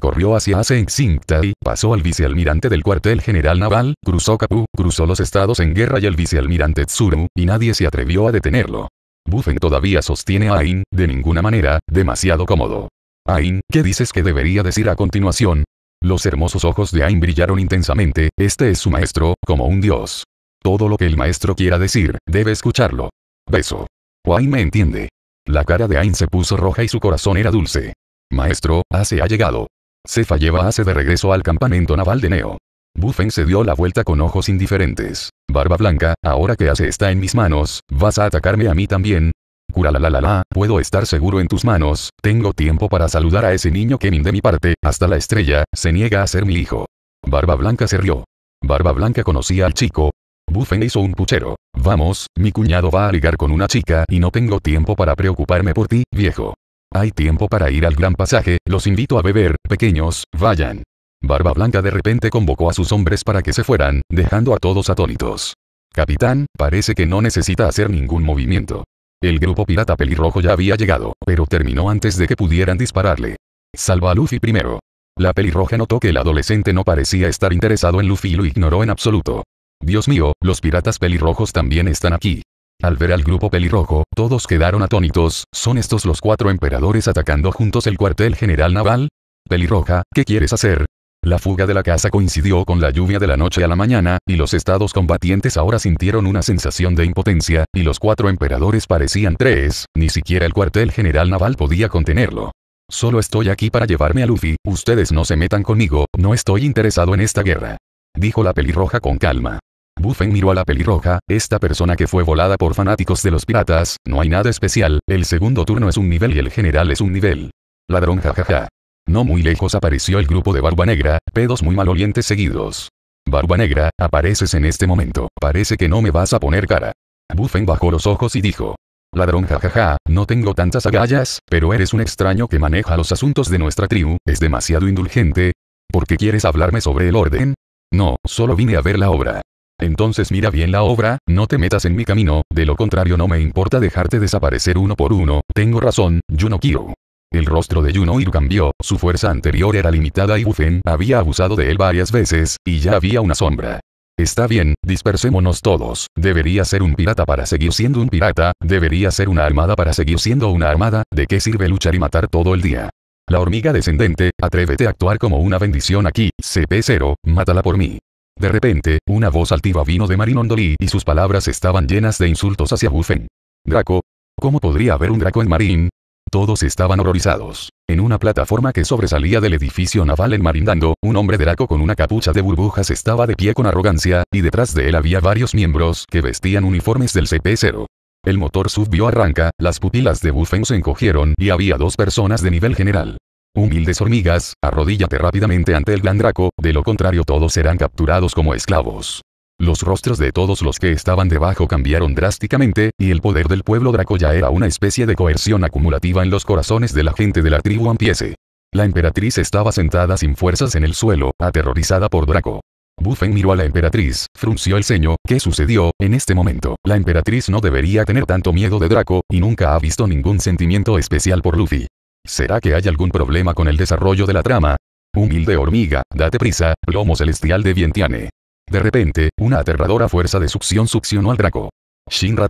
corrió hacia Ace en y pasó al vicealmirante del cuartel general naval, cruzó Kapu, cruzó los estados en guerra y el vicealmirante Tsuru, y nadie se atrevió a detenerlo. Buffen todavía sostiene a Ain, de ninguna manera, demasiado cómodo. Ain, ¿qué dices que debería decir a continuación? Los hermosos ojos de Ain brillaron intensamente, este es su maestro, como un dios. Todo lo que el maestro quiera decir, debe escucharlo. Beso. Wayne me entiende. La cara de Ain se puso roja y su corazón era dulce. Maestro, Ace ha llegado. Sefa lleva Ace de regreso al campamento naval de Neo. Buffen se dio la vuelta con ojos indiferentes. Barba Blanca, ahora que Ace está en mis manos, ¿vas a atacarme a mí también? Cura la la la la, puedo estar seguro en tus manos, tengo tiempo para saludar a ese niño que de mi parte, hasta la estrella, se niega a ser mi hijo. Barba Blanca se rió. Barba Blanca conocía al chico, Buffen hizo un puchero. Vamos, mi cuñado va a ligar con una chica y no tengo tiempo para preocuparme por ti, viejo. Hay tiempo para ir al gran pasaje, los invito a beber, pequeños, vayan. Barba Blanca de repente convocó a sus hombres para que se fueran, dejando a todos atónitos. Capitán, parece que no necesita hacer ningún movimiento. El grupo pirata pelirrojo ya había llegado, pero terminó antes de que pudieran dispararle. Salva a Luffy primero. La pelirroja notó que el adolescente no parecía estar interesado en Luffy y lo ignoró en absoluto. Dios mío, los piratas pelirrojos también están aquí. Al ver al grupo pelirrojo, todos quedaron atónitos, ¿son estos los cuatro emperadores atacando juntos el cuartel general naval? Pelirroja, ¿qué quieres hacer? La fuga de la casa coincidió con la lluvia de la noche a la mañana, y los estados combatientes ahora sintieron una sensación de impotencia, y los cuatro emperadores parecían tres, ni siquiera el cuartel general naval podía contenerlo. Solo estoy aquí para llevarme a Luffy, ustedes no se metan conmigo, no estoy interesado en esta guerra. Dijo la pelirroja con calma. Buffen miró a la pelirroja, esta persona que fue volada por fanáticos de los piratas, no hay nada especial, el segundo turno es un nivel y el general es un nivel. Ladrón jajaja. No muy lejos apareció el grupo de Barba Negra, pedos muy malolientes seguidos. Barba Negra, apareces en este momento, parece que no me vas a poner cara. Buffen bajó los ojos y dijo. Ladrón jajaja, no tengo tantas agallas, pero eres un extraño que maneja los asuntos de nuestra tribu, es demasiado indulgente. ¿Por qué quieres hablarme sobre el orden? No, solo vine a ver la obra. Entonces mira bien la obra, no te metas en mi camino, de lo contrario no me importa dejarte desaparecer uno por uno, tengo razón, yo no El rostro de Junoir cambió, su fuerza anterior era limitada y Buffen había abusado de él varias veces, y ya había una sombra. Está bien, dispersémonos todos, debería ser un pirata para seguir siendo un pirata, debería ser una armada para seguir siendo una armada, ¿de qué sirve luchar y matar todo el día? La hormiga descendente, atrévete a actuar como una bendición aquí, CP0, mátala por mí. De repente, una voz altiva vino de Marinondoli y sus palabras estaban llenas de insultos hacia Buffen. Draco. ¿Cómo podría haber un Draco en Marín? Todos estaban horrorizados. En una plataforma que sobresalía del edificio naval en Marindando, un hombre de draco con una capucha de burbujas estaba de pie con arrogancia, y detrás de él había varios miembros que vestían uniformes del CP-0. El motor subió arranca, las pupilas de Buffen se encogieron y había dos personas de nivel general. Humildes hormigas, arrodíllate rápidamente ante el gran draco, de lo contrario todos serán capturados como esclavos. Los rostros de todos los que estaban debajo cambiaron drásticamente, y el poder del pueblo draco ya era una especie de coerción acumulativa en los corazones de la gente de la tribu Ampiese. La emperatriz estaba sentada sin fuerzas en el suelo, aterrorizada por Draco. Buffen miró a la emperatriz, frunció el ceño, ¿qué sucedió? En este momento, la emperatriz no debería tener tanto miedo de Draco, y nunca ha visto ningún sentimiento especial por Luffy. ¿Será que hay algún problema con el desarrollo de la trama? Humilde hormiga, date prisa, lomo celestial de Vientiane. De repente, una aterradora fuerza de succión succionó al Draco. Shinra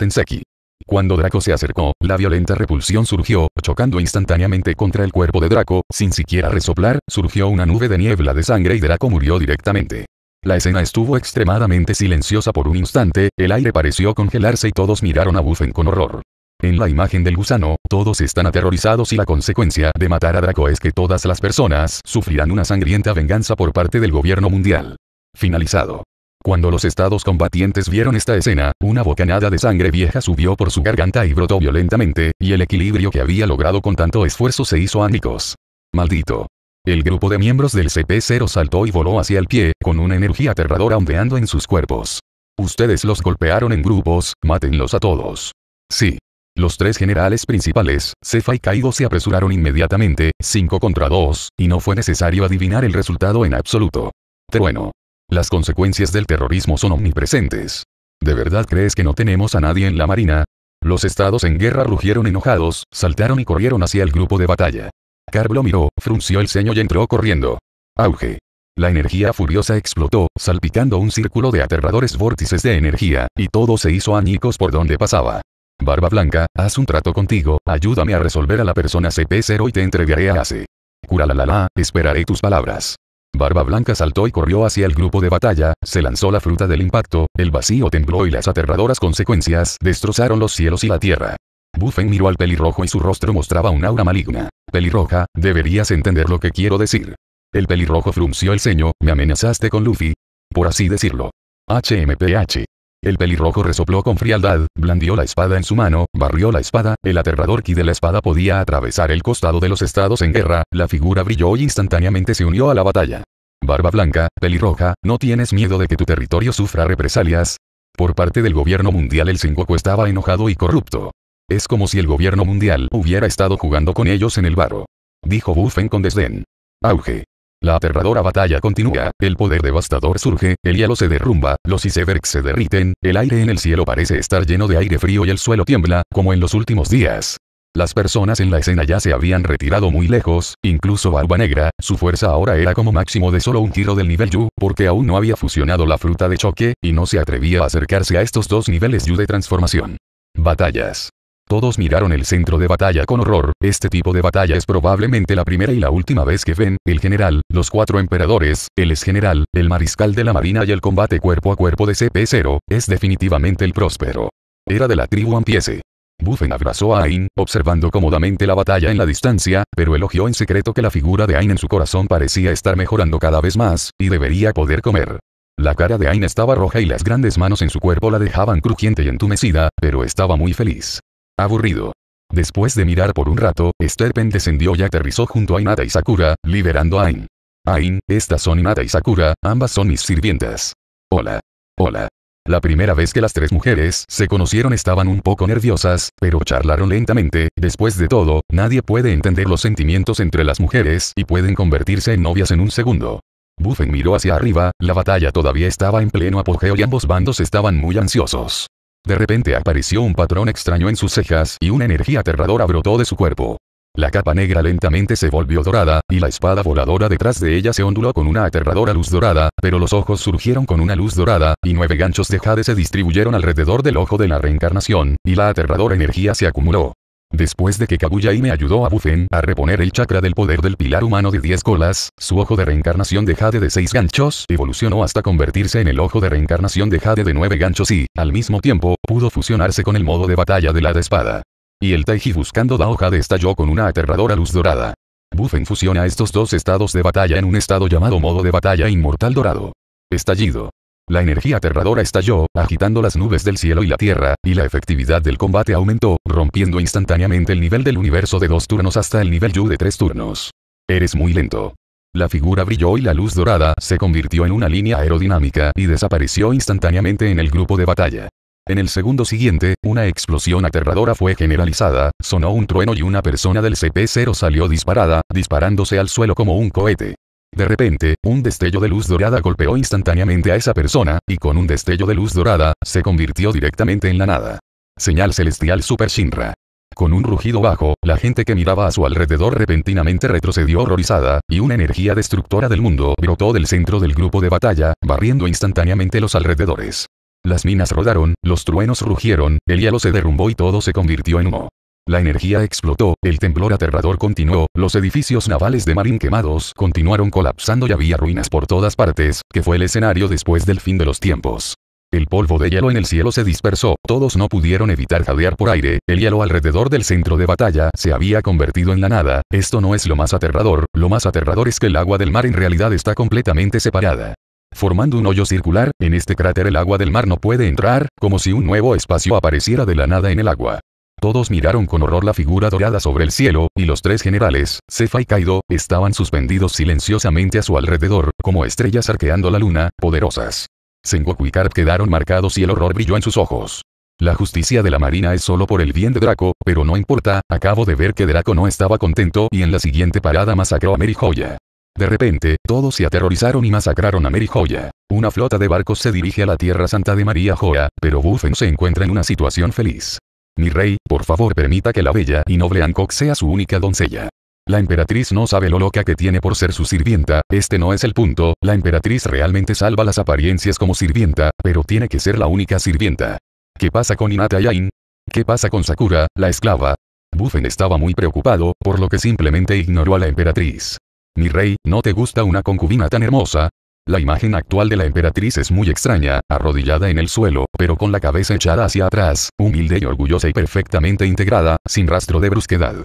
Cuando Draco se acercó, la violenta repulsión surgió, chocando instantáneamente contra el cuerpo de Draco, sin siquiera resoplar, surgió una nube de niebla de sangre y Draco murió directamente. La escena estuvo extremadamente silenciosa por un instante, el aire pareció congelarse y todos miraron a Buffen con horror. En la imagen del gusano, todos están aterrorizados y la consecuencia de matar a Draco es que todas las personas sufrirán una sangrienta venganza por parte del gobierno mundial. Finalizado. Cuando los estados combatientes vieron esta escena, una bocanada de sangre vieja subió por su garganta y brotó violentamente, y el equilibrio que había logrado con tanto esfuerzo se hizo ánicos. Maldito. El grupo de miembros del CP0 saltó y voló hacia el pie, con una energía aterradora ondeando en sus cuerpos. Ustedes los golpearon en grupos, mátenlos a todos. Sí. Los tres generales principales, Cefa y Kaido se apresuraron inmediatamente, 5 contra 2, y no fue necesario adivinar el resultado en absoluto. Pero bueno. Las consecuencias del terrorismo son omnipresentes. ¿De verdad crees que no tenemos a nadie en la marina? Los estados en guerra rugieron enojados, saltaron y corrieron hacia el grupo de batalla. Carlo miró, frunció el ceño y entró corriendo. Auge. La energía furiosa explotó, salpicando un círculo de aterradores vórtices de energía, y todo se hizo añicos por donde pasaba. Barba Blanca, haz un trato contigo, ayúdame a resolver a la persona CP0 y te entregaré a Ace. Cura la la la, esperaré tus palabras. Barba Blanca saltó y corrió hacia el grupo de batalla, se lanzó la fruta del impacto, el vacío tembló y las aterradoras consecuencias destrozaron los cielos y la tierra. Buffen miró al pelirrojo y su rostro mostraba un aura maligna. Pelirroja, deberías entender lo que quiero decir. El pelirrojo frunció el ceño, me amenazaste con Luffy. Por así decirlo. HMPH. El pelirrojo resopló con frialdad, blandió la espada en su mano, barrió la espada, el aterrador ki de la espada podía atravesar el costado de los estados en guerra, la figura brilló y instantáneamente se unió a la batalla. Barba blanca, pelirroja, ¿no tienes miedo de que tu territorio sufra represalias? Por parte del gobierno mundial el cinco estaba enojado y corrupto. Es como si el gobierno mundial hubiera estado jugando con ellos en el barro. Dijo Buffen con desdén. Auge. La aterradora batalla continúa, el poder devastador surge, el hielo se derrumba, los icebergs se derriten, el aire en el cielo parece estar lleno de aire frío y el suelo tiembla, como en los últimos días. Las personas en la escena ya se habían retirado muy lejos, incluso Barba Negra, su fuerza ahora era como máximo de solo un tiro del nivel Yu, porque aún no había fusionado la fruta de choque, y no se atrevía a acercarse a estos dos niveles Yu de transformación. Batallas. Todos miraron el centro de batalla con horror, este tipo de batalla es probablemente la primera y la última vez que ven, el general, los cuatro emperadores, el ex general, el mariscal de la marina y el combate cuerpo a cuerpo de CP0, es definitivamente el próspero. Era de la tribu Ampiese. Buffen abrazó a Ain, observando cómodamente la batalla en la distancia, pero elogió en secreto que la figura de Ain en su corazón parecía estar mejorando cada vez más, y debería poder comer. La cara de Ain estaba roja y las grandes manos en su cuerpo la dejaban crujiente y entumecida, pero estaba muy feliz. Aburrido. Después de mirar por un rato, Sterpen descendió y aterrizó junto a Inata y Sakura, liberando a Ain. Ain, estas son Inata y Sakura, ambas son mis sirvientas. Hola. Hola. La primera vez que las tres mujeres se conocieron estaban un poco nerviosas, pero charlaron lentamente, después de todo, nadie puede entender los sentimientos entre las mujeres y pueden convertirse en novias en un segundo. Buffen miró hacia arriba, la batalla todavía estaba en pleno apogeo y ambos bandos estaban muy ansiosos. De repente apareció un patrón extraño en sus cejas y una energía aterradora brotó de su cuerpo. La capa negra lentamente se volvió dorada, y la espada voladora detrás de ella se onduló con una aterradora luz dorada, pero los ojos surgieron con una luz dorada, y nueve ganchos de jade se distribuyeron alrededor del ojo de la reencarnación, y la aterradora energía se acumuló. Después de que Kaguya me ayudó a Buffen a reponer el chakra del poder del pilar humano de 10 colas, su ojo de reencarnación de Jade de 6 ganchos evolucionó hasta convertirse en el ojo de reencarnación de Jade de 9 ganchos y, al mismo tiempo, pudo fusionarse con el modo de batalla de la de espada. Y el Taiji buscando hoja de estalló con una aterradora luz dorada. Buffen fusiona estos dos estados de batalla en un estado llamado modo de batalla inmortal dorado. Estallido. La energía aterradora estalló, agitando las nubes del cielo y la tierra, y la efectividad del combate aumentó, rompiendo instantáneamente el nivel del universo de dos turnos hasta el nivel Yu de tres turnos. Eres muy lento. La figura brilló y la luz dorada se convirtió en una línea aerodinámica y desapareció instantáneamente en el grupo de batalla. En el segundo siguiente, una explosión aterradora fue generalizada, sonó un trueno y una persona del CP0 salió disparada, disparándose al suelo como un cohete. De repente, un destello de luz dorada golpeó instantáneamente a esa persona, y con un destello de luz dorada, se convirtió directamente en la nada. Señal celestial Super Shinra. Con un rugido bajo, la gente que miraba a su alrededor repentinamente retrocedió horrorizada, y una energía destructora del mundo brotó del centro del grupo de batalla, barriendo instantáneamente los alrededores. Las minas rodaron, los truenos rugieron, el hielo se derrumbó y todo se convirtió en humo. La energía explotó, el temblor aterrador continuó, los edificios navales de Marín quemados continuaron colapsando y había ruinas por todas partes, que fue el escenario después del fin de los tiempos. El polvo de hielo en el cielo se dispersó, todos no pudieron evitar jadear por aire, el hielo alrededor del centro de batalla se había convertido en la nada, esto no es lo más aterrador, lo más aterrador es que el agua del mar en realidad está completamente separada. Formando un hoyo circular, en este cráter el agua del mar no puede entrar, como si un nuevo espacio apareciera de la nada en el agua. Todos miraron con horror la figura dorada sobre el cielo, y los tres generales, Cefa y Kaido, estaban suspendidos silenciosamente a su alrededor, como estrellas arqueando la luna, poderosas. Sengoku y Karp quedaron marcados y el horror brilló en sus ojos. La justicia de la marina es solo por el bien de Draco, pero no importa, acabo de ver que Draco no estaba contento y en la siguiente parada masacró a Mary Joya. De repente, todos se aterrorizaron y masacraron a Mary Joya. Una flota de barcos se dirige a la Tierra Santa de María Joa, pero Buffen se encuentra en una situación feliz. Mi rey, por favor permita que la bella y noble Hancock sea su única doncella. La emperatriz no sabe lo loca que tiene por ser su sirvienta, este no es el punto, la emperatriz realmente salva las apariencias como sirvienta, pero tiene que ser la única sirvienta. ¿Qué pasa con Inata Yain? ¿Qué pasa con Sakura, la esclava? Buffen estaba muy preocupado, por lo que simplemente ignoró a la emperatriz. Mi rey, ¿no te gusta una concubina tan hermosa? La imagen actual de la emperatriz es muy extraña, arrodillada en el suelo, pero con la cabeza echada hacia atrás, humilde y orgullosa y perfectamente integrada, sin rastro de brusquedad.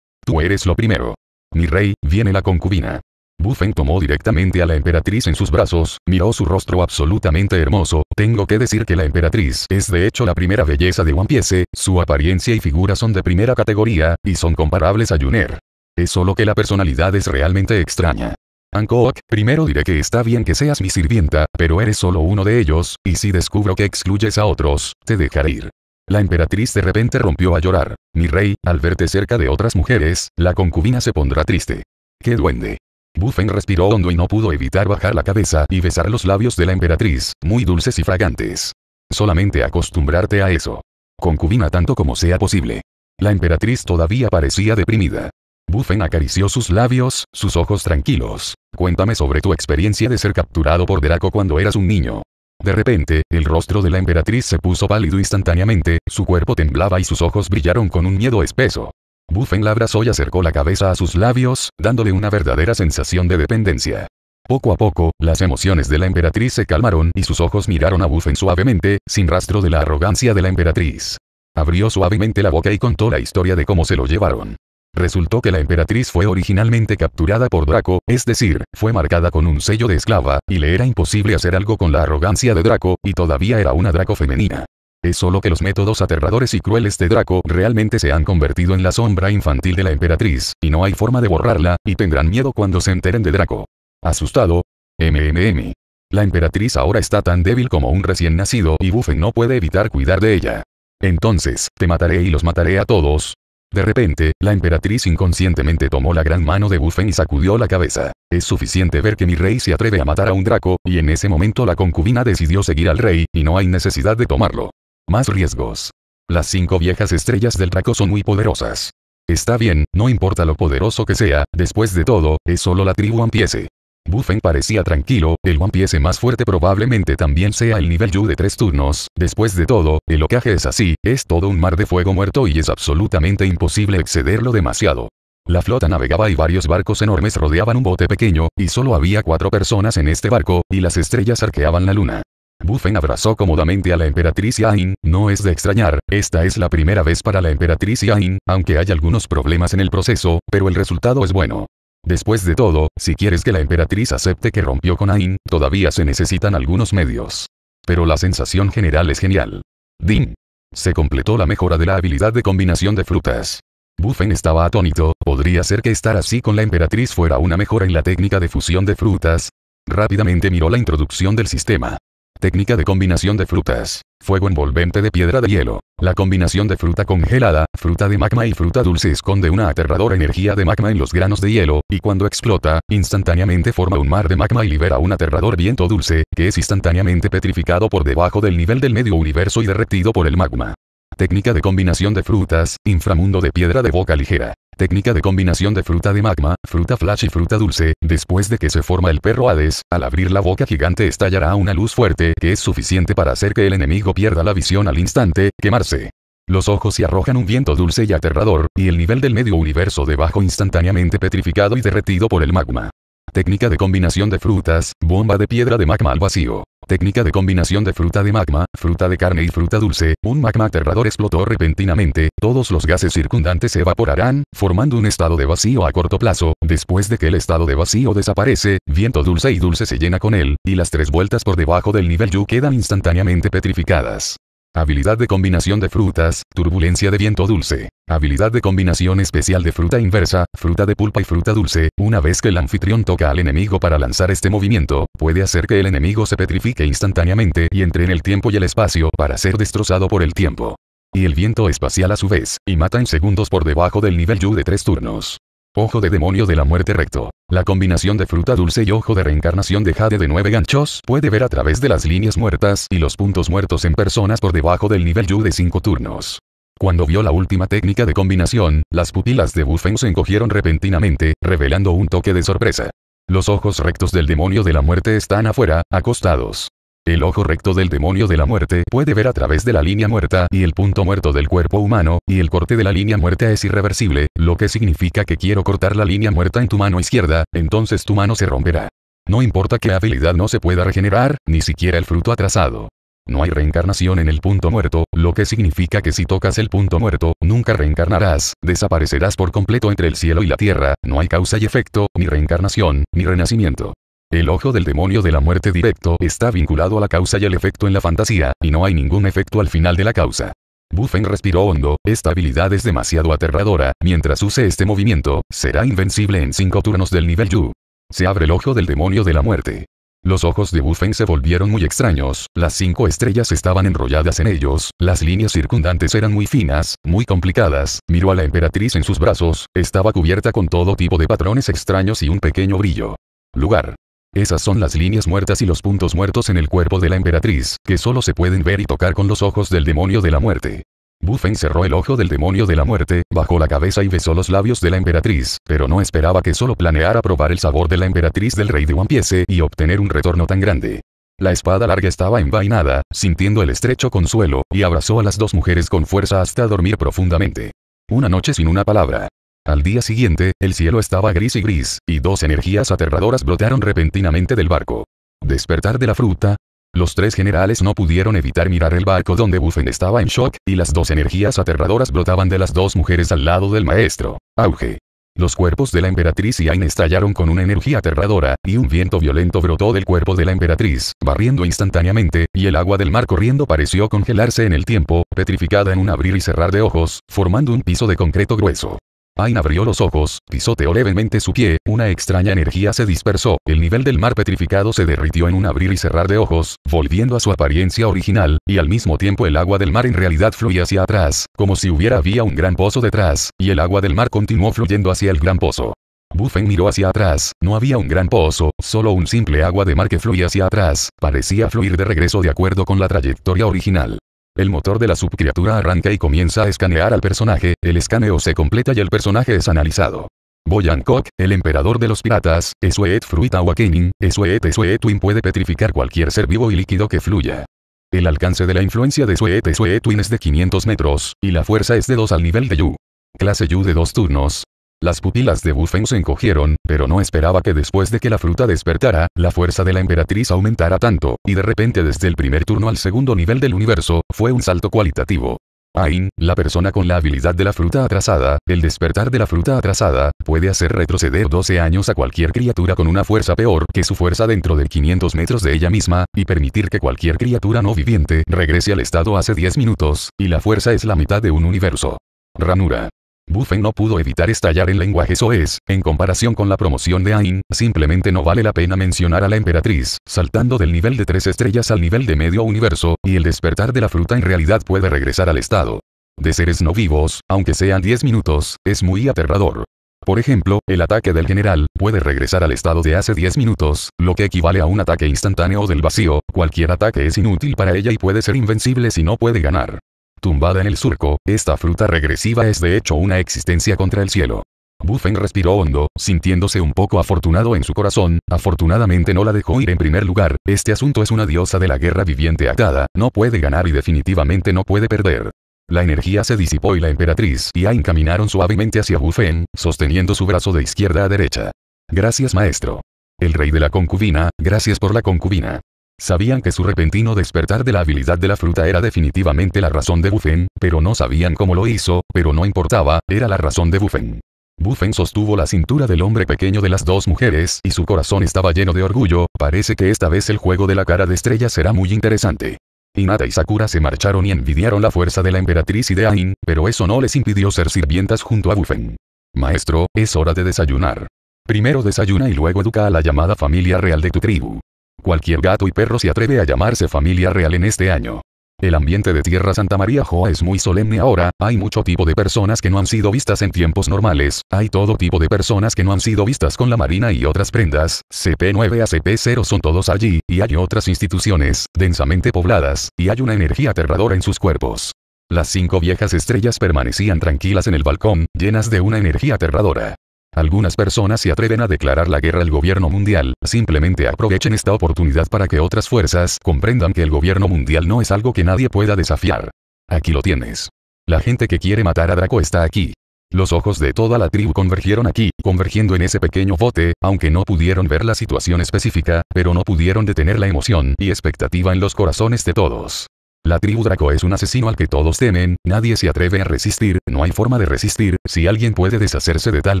Tú eres lo primero. Mi rey, viene la concubina. Buffen tomó directamente a la emperatriz en sus brazos, miró su rostro absolutamente hermoso, tengo que decir que la emperatriz es de hecho la primera belleza de One su apariencia y figura son de primera categoría, y son comparables a Juner. Es solo que la personalidad es realmente extraña. Ankoak, primero diré que está bien que seas mi sirvienta, pero eres solo uno de ellos, y si descubro que excluyes a otros, te dejaré ir. La emperatriz de repente rompió a llorar. Mi rey, al verte cerca de otras mujeres, la concubina se pondrá triste. ¡Qué duende! Buffen respiró hondo y no pudo evitar bajar la cabeza y besar los labios de la emperatriz, muy dulces y fragantes. Solamente acostumbrarte a eso. Concubina tanto como sea posible. La emperatriz todavía parecía deprimida. Buffen acarició sus labios, sus ojos tranquilos. Cuéntame sobre tu experiencia de ser capturado por Draco cuando eras un niño. De repente, el rostro de la emperatriz se puso pálido instantáneamente, su cuerpo temblaba y sus ojos brillaron con un miedo espeso. Buffen la abrazó y acercó la cabeza a sus labios, dándole una verdadera sensación de dependencia. Poco a poco, las emociones de la emperatriz se calmaron y sus ojos miraron a Buffen suavemente, sin rastro de la arrogancia de la emperatriz. Abrió suavemente la boca y contó la historia de cómo se lo llevaron. Resultó que la emperatriz fue originalmente capturada por Draco, es decir, fue marcada con un sello de esclava, y le era imposible hacer algo con la arrogancia de Draco, y todavía era una Draco femenina. Es solo que los métodos aterradores y crueles de Draco realmente se han convertido en la sombra infantil de la emperatriz, y no hay forma de borrarla, y tendrán miedo cuando se enteren de Draco. Asustado. MMM. La emperatriz ahora está tan débil como un recién nacido y Buffen no puede evitar cuidar de ella. Entonces, te mataré y los mataré a todos, de repente, la emperatriz inconscientemente tomó la gran mano de Buffen y sacudió la cabeza. Es suficiente ver que mi rey se atreve a matar a un draco, y en ese momento la concubina decidió seguir al rey, y no hay necesidad de tomarlo. Más riesgos. Las cinco viejas estrellas del draco son muy poderosas. Está bien, no importa lo poderoso que sea, después de todo, es solo la tribu empiece. Buffen parecía tranquilo, el One Piece más fuerte probablemente también sea el nivel Yu de tres turnos, después de todo, el ocaje es así, es todo un mar de fuego muerto y es absolutamente imposible excederlo demasiado. La flota navegaba y varios barcos enormes rodeaban un bote pequeño, y solo había cuatro personas en este barco, y las estrellas arqueaban la luna. Buffen abrazó cómodamente a la emperatriz Yain, no es de extrañar, esta es la primera vez para la emperatriz Yain, aunque hay algunos problemas en el proceso, pero el resultado es bueno. Después de todo, si quieres que la emperatriz acepte que rompió con Ain, todavía se necesitan algunos medios. Pero la sensación general es genial. Din. Se completó la mejora de la habilidad de combinación de frutas. Buffen estaba atónito, podría ser que estar así con la emperatriz fuera una mejora en la técnica de fusión de frutas. Rápidamente miró la introducción del sistema. Técnica de combinación de frutas. Fuego envolvente de piedra de hielo. La combinación de fruta congelada, fruta de magma y fruta dulce esconde una aterradora energía de magma en los granos de hielo, y cuando explota, instantáneamente forma un mar de magma y libera un aterrador viento dulce, que es instantáneamente petrificado por debajo del nivel del medio universo y derretido por el magma. Técnica de combinación de frutas, inframundo de piedra de boca ligera. Técnica de combinación de fruta de magma, fruta flash y fruta dulce, después de que se forma el perro Hades, al abrir la boca gigante estallará una luz fuerte que es suficiente para hacer que el enemigo pierda la visión al instante, quemarse. Los ojos se arrojan un viento dulce y aterrador, y el nivel del medio universo debajo instantáneamente petrificado y derretido por el magma. Técnica de combinación de frutas, bomba de piedra de magma al vacío. Técnica de combinación de fruta de magma, fruta de carne y fruta dulce, un magma aterrador explotó repentinamente, todos los gases circundantes se evaporarán, formando un estado de vacío a corto plazo, después de que el estado de vacío desaparece, viento dulce y dulce se llena con él, y las tres vueltas por debajo del nivel Yu quedan instantáneamente petrificadas. Habilidad de combinación de frutas, turbulencia de viento dulce. Habilidad de combinación especial de fruta inversa, fruta de pulpa y fruta dulce. Una vez que el anfitrión toca al enemigo para lanzar este movimiento, puede hacer que el enemigo se petrifique instantáneamente y entre en el tiempo y el espacio para ser destrozado por el tiempo. Y el viento espacial a su vez, y mata en segundos por debajo del nivel Yu de tres turnos. Ojo de demonio de la muerte recto. La combinación de fruta dulce y ojo de reencarnación de Jade de 9 ganchos puede ver a través de las líneas muertas y los puntos muertos en personas por debajo del nivel Yu de 5 turnos. Cuando vio la última técnica de combinación, las pupilas de Buffen se encogieron repentinamente, revelando un toque de sorpresa. Los ojos rectos del demonio de la muerte están afuera, acostados. El ojo recto del demonio de la muerte puede ver a través de la línea muerta y el punto muerto del cuerpo humano, y el corte de la línea muerta es irreversible, lo que significa que quiero cortar la línea muerta en tu mano izquierda, entonces tu mano se romperá. No importa qué habilidad no se pueda regenerar, ni siquiera el fruto atrasado. No hay reencarnación en el punto muerto, lo que significa que si tocas el punto muerto, nunca reencarnarás, desaparecerás por completo entre el cielo y la tierra, no hay causa y efecto, ni reencarnación, ni renacimiento. El ojo del demonio de la muerte directo está vinculado a la causa y al efecto en la fantasía, y no hay ningún efecto al final de la causa. Buffen respiró hondo, esta habilidad es demasiado aterradora, mientras use este movimiento, será invencible en cinco turnos del nivel Yu. Se abre el ojo del demonio de la muerte. Los ojos de Buffen se volvieron muy extraños, las cinco estrellas estaban enrolladas en ellos, las líneas circundantes eran muy finas, muy complicadas, miró a la emperatriz en sus brazos, estaba cubierta con todo tipo de patrones extraños y un pequeño brillo. Lugar. Esas son las líneas muertas y los puntos muertos en el cuerpo de la emperatriz, que solo se pueden ver y tocar con los ojos del demonio de la muerte. Buffen cerró el ojo del demonio de la muerte, bajó la cabeza y besó los labios de la emperatriz, pero no esperaba que solo planeara probar el sabor de la emperatriz del rey de One Piece y obtener un retorno tan grande. La espada larga estaba envainada, sintiendo el estrecho consuelo, y abrazó a las dos mujeres con fuerza hasta dormir profundamente. Una noche sin una palabra. Al día siguiente, el cielo estaba gris y gris, y dos energías aterradoras brotaron repentinamente del barco. Despertar de la fruta. Los tres generales no pudieron evitar mirar el barco donde Buffen estaba en shock, y las dos energías aterradoras brotaban de las dos mujeres al lado del maestro. Auge. Los cuerpos de la emperatriz y Ain estallaron con una energía aterradora, y un viento violento brotó del cuerpo de la emperatriz, barriendo instantáneamente, y el agua del mar corriendo pareció congelarse en el tiempo, petrificada en un abrir y cerrar de ojos, formando un piso de concreto grueso. Ain abrió los ojos, pisoteó levemente su pie, una extraña energía se dispersó, el nivel del mar petrificado se derritió en un abrir y cerrar de ojos, volviendo a su apariencia original, y al mismo tiempo el agua del mar en realidad fluía hacia atrás, como si hubiera había un gran pozo detrás, y el agua del mar continuó fluyendo hacia el gran pozo. Buffen miró hacia atrás, no había un gran pozo, solo un simple agua de mar que fluía hacia atrás, parecía fluir de regreso de acuerdo con la trayectoria original. El motor de la subcriatura arranca y comienza a escanear al personaje, el escaneo se completa y el personaje es analizado. Boyan Kok, el emperador de los piratas, Esuet Fruit Awakening, Esuet Esuet Twin puede petrificar cualquier ser vivo y líquido que fluya. El alcance de la influencia de Esuet Esuet Twin es de 500 metros, y la fuerza es de 2 al nivel de Yu. Clase Yu de 2 turnos, las pupilas de Buffen se encogieron, pero no esperaba que después de que la fruta despertara, la fuerza de la emperatriz aumentara tanto, y de repente desde el primer turno al segundo nivel del universo, fue un salto cualitativo. Ain, la persona con la habilidad de la fruta atrasada, el despertar de la fruta atrasada, puede hacer retroceder 12 años a cualquier criatura con una fuerza peor que su fuerza dentro de 500 metros de ella misma, y permitir que cualquier criatura no viviente regrese al estado hace 10 minutos, y la fuerza es la mitad de un universo. Ranura. Buffet no pudo evitar estallar en lenguaje es en comparación con la promoción de Ain, simplemente no vale la pena mencionar a la emperatriz, saltando del nivel de tres estrellas al nivel de medio universo, y el despertar de la fruta en realidad puede regresar al estado de seres no vivos, aunque sean 10 minutos, es muy aterrador. Por ejemplo, el ataque del general puede regresar al estado de hace 10 minutos, lo que equivale a un ataque instantáneo del vacío, cualquier ataque es inútil para ella y puede ser invencible si no puede ganar. Tumbada en el surco, esta fruta regresiva es de hecho una existencia contra el cielo. Buffen respiró hondo, sintiéndose un poco afortunado en su corazón, afortunadamente no la dejó ir en primer lugar, este asunto es una diosa de la guerra viviente atada, no puede ganar y definitivamente no puede perder. La energía se disipó y la emperatriz y Ain caminaron suavemente hacia Buffen, sosteniendo su brazo de izquierda a derecha. Gracias maestro. El rey de la concubina, gracias por la concubina. Sabían que su repentino despertar de la habilidad de la fruta era definitivamente la razón de Buffen, pero no sabían cómo lo hizo, pero no importaba, era la razón de Buffen. Buffen sostuvo la cintura del hombre pequeño de las dos mujeres y su corazón estaba lleno de orgullo, parece que esta vez el juego de la cara de estrella será muy interesante. Inata y Sakura se marcharon y envidiaron la fuerza de la emperatriz y de Ain, pero eso no les impidió ser sirvientas junto a Buffen. Maestro, es hora de desayunar. Primero desayuna y luego educa a la llamada familia real de tu tribu. Cualquier gato y perro se atreve a llamarse familia real en este año. El ambiente de Tierra Santa María Joa es muy solemne ahora, hay mucho tipo de personas que no han sido vistas en tiempos normales, hay todo tipo de personas que no han sido vistas con la Marina y otras prendas, CP9 a CP0 son todos allí, y hay otras instituciones, densamente pobladas, y hay una energía aterradora en sus cuerpos. Las cinco viejas estrellas permanecían tranquilas en el balcón, llenas de una energía aterradora. Algunas personas se atreven a declarar la guerra al gobierno mundial, simplemente aprovechen esta oportunidad para que otras fuerzas comprendan que el gobierno mundial no es algo que nadie pueda desafiar. Aquí lo tienes. La gente que quiere matar a Draco está aquí. Los ojos de toda la tribu convergieron aquí, convergiendo en ese pequeño bote, aunque no pudieron ver la situación específica, pero no pudieron detener la emoción y expectativa en los corazones de todos. La tribu Draco es un asesino al que todos temen, nadie se atreve a resistir, no hay forma de resistir, si alguien puede deshacerse de tal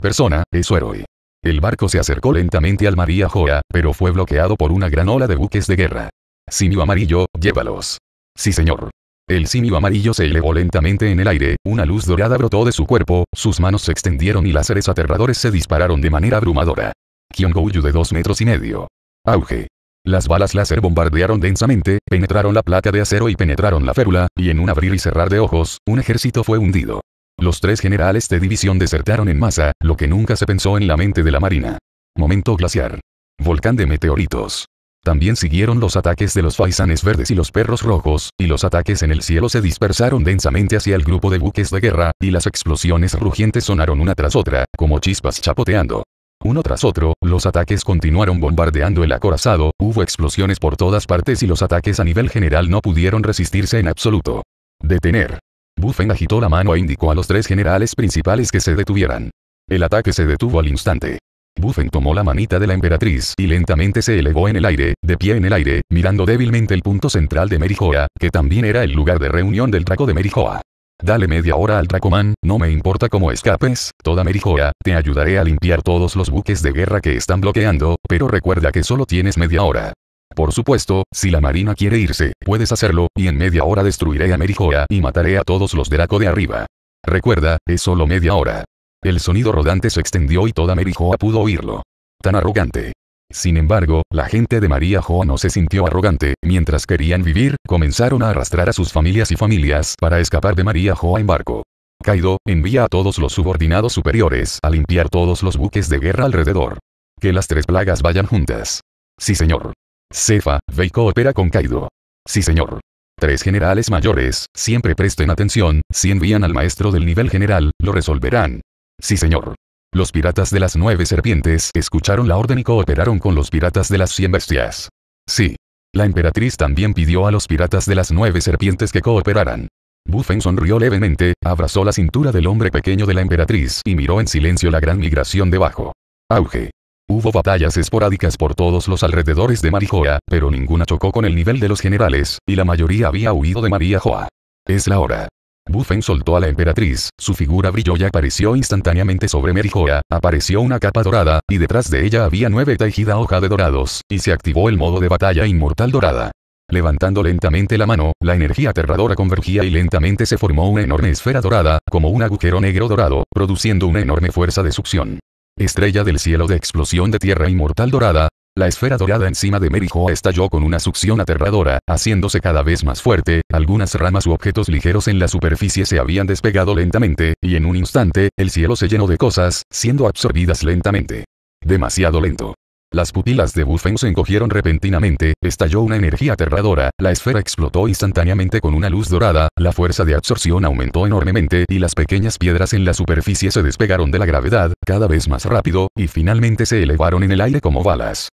persona, es su héroe. El barco se acercó lentamente al María Joa, pero fue bloqueado por una gran ola de buques de guerra. Simio amarillo, llévalos. Sí señor. El simio amarillo se elevó lentamente en el aire, una luz dorada brotó de su cuerpo, sus manos se extendieron y láseres aterradores se dispararon de manera abrumadora. Kyongouyu de dos metros y medio. Auge. Las balas láser bombardearon densamente, penetraron la placa de acero y penetraron la férula, y en un abrir y cerrar de ojos, un ejército fue hundido. Los tres generales de división desertaron en masa, lo que nunca se pensó en la mente de la marina. Momento glaciar. Volcán de meteoritos. También siguieron los ataques de los faisanes verdes y los perros rojos, y los ataques en el cielo se dispersaron densamente hacia el grupo de buques de guerra, y las explosiones rugientes sonaron una tras otra, como chispas chapoteando. Uno tras otro, los ataques continuaron bombardeando el acorazado, hubo explosiones por todas partes y los ataques a nivel general no pudieron resistirse en absoluto. Detener. Buffen agitó la mano e indicó a los tres generales principales que se detuvieran. El ataque se detuvo al instante. Buffen tomó la manita de la emperatriz y lentamente se elevó en el aire, de pie en el aire, mirando débilmente el punto central de Merijoa, que también era el lugar de reunión del traco de Merijoa. Dale media hora al Dracoman, no me importa cómo escapes, toda Merijoa, te ayudaré a limpiar todos los buques de guerra que están bloqueando, pero recuerda que solo tienes media hora. Por supuesto, si la marina quiere irse, puedes hacerlo, y en media hora destruiré a Merijoa y mataré a todos los Draco de arriba. Recuerda, es solo media hora. El sonido rodante se extendió y toda Merijoa pudo oírlo. Tan arrogante. Sin embargo, la gente de María Joa no se sintió arrogante, mientras querían vivir, comenzaron a arrastrar a sus familias y familias para escapar de María Joa en barco. Kaido, envía a todos los subordinados superiores a limpiar todos los buques de guerra alrededor. Que las tres plagas vayan juntas. Sí señor. Cefa, y coopera con Kaido. Sí señor. Tres generales mayores, siempre presten atención, si envían al maestro del nivel general, lo resolverán. Sí señor. Los piratas de las nueve serpientes escucharon la orden y cooperaron con los piratas de las cien bestias. Sí. La emperatriz también pidió a los piratas de las nueve serpientes que cooperaran. Buffen sonrió levemente, abrazó la cintura del hombre pequeño de la emperatriz y miró en silencio la gran migración debajo. Auge. Hubo batallas esporádicas por todos los alrededores de Marijoa, pero ninguna chocó con el nivel de los generales, y la mayoría había huido de María Joa. Es la hora. Buffen soltó a la emperatriz, su figura brilló y apareció instantáneamente sobre Merijoa, apareció una capa dorada, y detrás de ella había nueve tejida hoja de dorados, y se activó el modo de batalla inmortal dorada. Levantando lentamente la mano, la energía aterradora convergía y lentamente se formó una enorme esfera dorada, como un agujero negro dorado, produciendo una enorme fuerza de succión. Estrella del cielo de explosión de tierra inmortal dorada, la esfera dorada encima de Mary estalló con una succión aterradora, haciéndose cada vez más fuerte, algunas ramas u objetos ligeros en la superficie se habían despegado lentamente, y en un instante, el cielo se llenó de cosas, siendo absorbidas lentamente. Demasiado lento. Las pupilas de Buffen se encogieron repentinamente, estalló una energía aterradora, la esfera explotó instantáneamente con una luz dorada, la fuerza de absorción aumentó enormemente y las pequeñas piedras en la superficie se despegaron de la gravedad, cada vez más rápido, y finalmente se elevaron en el aire como balas.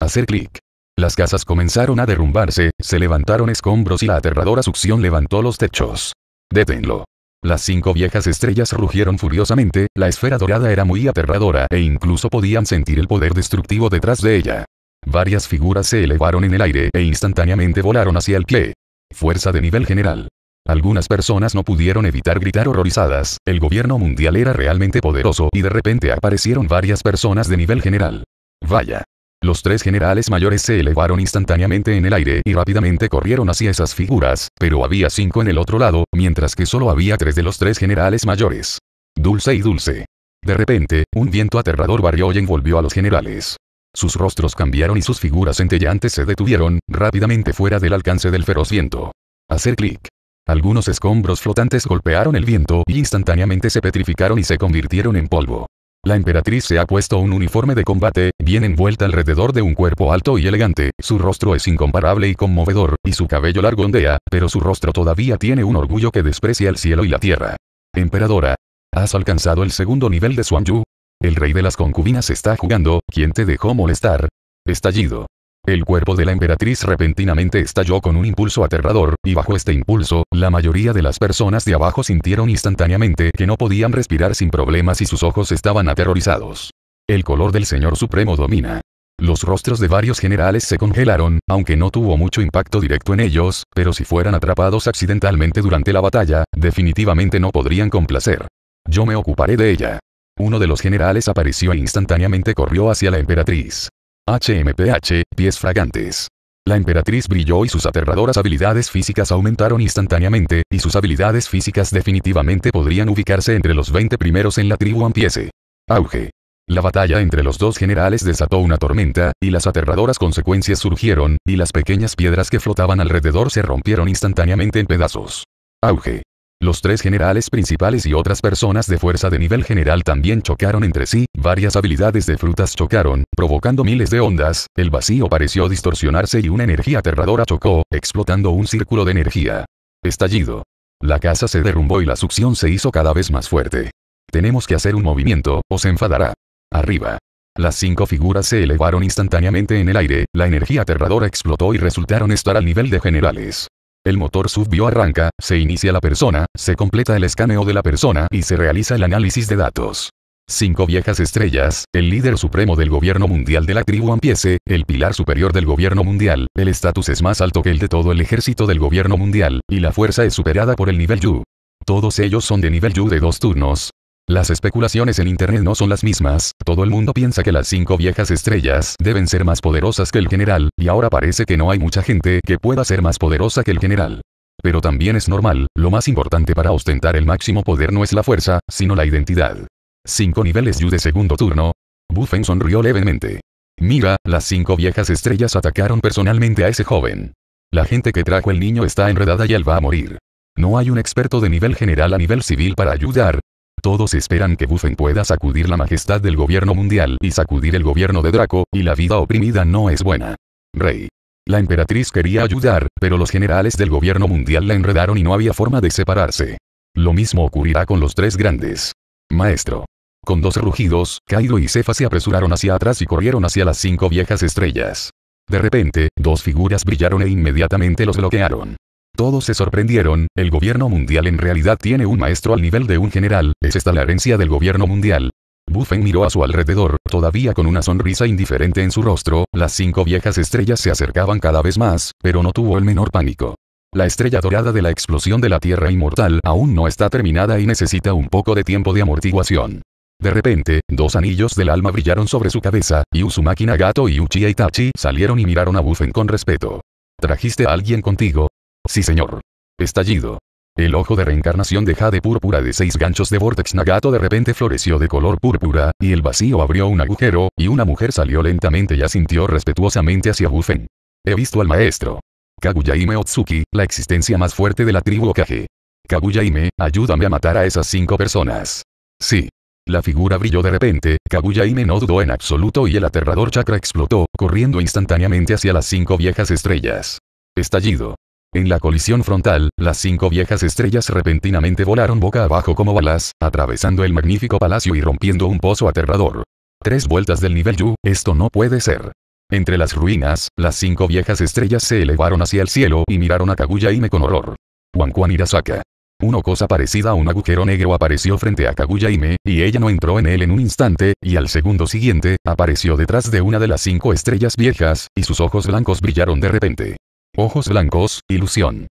Hacer clic. Las casas comenzaron a derrumbarse, se levantaron escombros y la aterradora succión levantó los techos. Deténlo. Las cinco viejas estrellas rugieron furiosamente, la esfera dorada era muy aterradora e incluso podían sentir el poder destructivo detrás de ella. Varias figuras se elevaron en el aire e instantáneamente volaron hacia el pie. Fuerza de nivel general. Algunas personas no pudieron evitar gritar horrorizadas, el gobierno mundial era realmente poderoso y de repente aparecieron varias personas de nivel general. Vaya. Los tres generales mayores se elevaron instantáneamente en el aire y rápidamente corrieron hacia esas figuras, pero había cinco en el otro lado, mientras que solo había tres de los tres generales mayores. Dulce y dulce. De repente, un viento aterrador barrió y envolvió a los generales. Sus rostros cambiaron y sus figuras centellantes se detuvieron, rápidamente fuera del alcance del feroz viento. Hacer clic. Algunos escombros flotantes golpearon el viento y instantáneamente se petrificaron y se convirtieron en polvo. La emperatriz se ha puesto un uniforme de combate, bien envuelta alrededor de un cuerpo alto y elegante, su rostro es incomparable y conmovedor, y su cabello largo ondea, pero su rostro todavía tiene un orgullo que desprecia el cielo y la tierra. Emperadora. ¿Has alcanzado el segundo nivel de Suan Yu? El rey de las concubinas está jugando, ¿quién te dejó molestar? Estallido. El cuerpo de la emperatriz repentinamente estalló con un impulso aterrador, y bajo este impulso, la mayoría de las personas de abajo sintieron instantáneamente que no podían respirar sin problemas y sus ojos estaban aterrorizados. El color del Señor Supremo domina. Los rostros de varios generales se congelaron, aunque no tuvo mucho impacto directo en ellos, pero si fueran atrapados accidentalmente durante la batalla, definitivamente no podrían complacer. Yo me ocuparé de ella. Uno de los generales apareció e instantáneamente corrió hacia la emperatriz. HMPH, pies fragantes. La emperatriz brilló y sus aterradoras habilidades físicas aumentaron instantáneamente, y sus habilidades físicas definitivamente podrían ubicarse entre los 20 primeros en la tribu ampiece. Auge. La batalla entre los dos generales desató una tormenta, y las aterradoras consecuencias surgieron, y las pequeñas piedras que flotaban alrededor se rompieron instantáneamente en pedazos. Auge. Los tres generales principales y otras personas de fuerza de nivel general también chocaron entre sí, varias habilidades de frutas chocaron, provocando miles de ondas, el vacío pareció distorsionarse y una energía aterradora chocó, explotando un círculo de energía. Estallido. La casa se derrumbó y la succión se hizo cada vez más fuerte. Tenemos que hacer un movimiento, o se enfadará. Arriba. Las cinco figuras se elevaron instantáneamente en el aire, la energía aterradora explotó y resultaron estar al nivel de generales. El motor subió arranca, se inicia la persona, se completa el escaneo de la persona y se realiza el análisis de datos. Cinco viejas estrellas, el líder supremo del gobierno mundial de la tribu Ampiese, el pilar superior del gobierno mundial, el estatus es más alto que el de todo el ejército del gobierno mundial, y la fuerza es superada por el nivel Yu. Todos ellos son de nivel Yu de dos turnos, las especulaciones en Internet no son las mismas, todo el mundo piensa que las cinco viejas estrellas deben ser más poderosas que el general, y ahora parece que no hay mucha gente que pueda ser más poderosa que el general. Pero también es normal, lo más importante para ostentar el máximo poder no es la fuerza, sino la identidad. Cinco niveles Yu de segundo turno. Buffen sonrió levemente. Mira, las cinco viejas estrellas atacaron personalmente a ese joven. La gente que trajo el niño está enredada y él va a morir. No hay un experto de nivel general a nivel civil para ayudar, todos esperan que Buffen pueda sacudir la majestad del gobierno mundial y sacudir el gobierno de Draco, y la vida oprimida no es buena. Rey. La emperatriz quería ayudar, pero los generales del gobierno mundial la enredaron y no había forma de separarse. Lo mismo ocurrirá con los tres grandes. Maestro. Con dos rugidos, Kaido y Cefa se apresuraron hacia atrás y corrieron hacia las cinco viejas estrellas. De repente, dos figuras brillaron e inmediatamente los bloquearon. Todos se sorprendieron, el gobierno mundial en realidad tiene un maestro al nivel de un general, es esta la herencia del gobierno mundial. Buffen miró a su alrededor, todavía con una sonrisa indiferente en su rostro, las cinco viejas estrellas se acercaban cada vez más, pero no tuvo el menor pánico. La estrella dorada de la explosión de la Tierra inmortal aún no está terminada y necesita un poco de tiempo de amortiguación. De repente, dos anillos del alma brillaron sobre su cabeza, y Uzumaki Nagato y Uchiha Itachi salieron y miraron a Buffen con respeto. ¿Trajiste a alguien contigo? Sí señor. Estallido. El ojo de reencarnación de jade púrpura de seis ganchos de Vortex Nagato de repente floreció de color púrpura, y el vacío abrió un agujero, y una mujer salió lentamente y asintió respetuosamente hacia Wufen. He visto al maestro. Kaguyaime Otsuki, la existencia más fuerte de la tribu Okage. Kaguyaime, ayúdame a matar a esas cinco personas. Sí. La figura brilló de repente, Kaguyaime no dudó en absoluto y el aterrador chakra explotó, corriendo instantáneamente hacia las cinco viejas estrellas. Estallido. En la colisión frontal, las cinco viejas estrellas repentinamente volaron boca abajo como balas, atravesando el magnífico palacio y rompiendo un pozo aterrador. Tres vueltas del nivel Yu, esto no puede ser. Entre las ruinas, las cinco viejas estrellas se elevaron hacia el cielo y miraron a Kaguya con horror. Wanquan irasaka. Una cosa parecida a un agujero negro apareció frente a Kaguya y ella no entró en él en un instante, y al segundo siguiente, apareció detrás de una de las cinco estrellas viejas, y sus ojos blancos brillaron de repente. Ojos blancos, ilusión.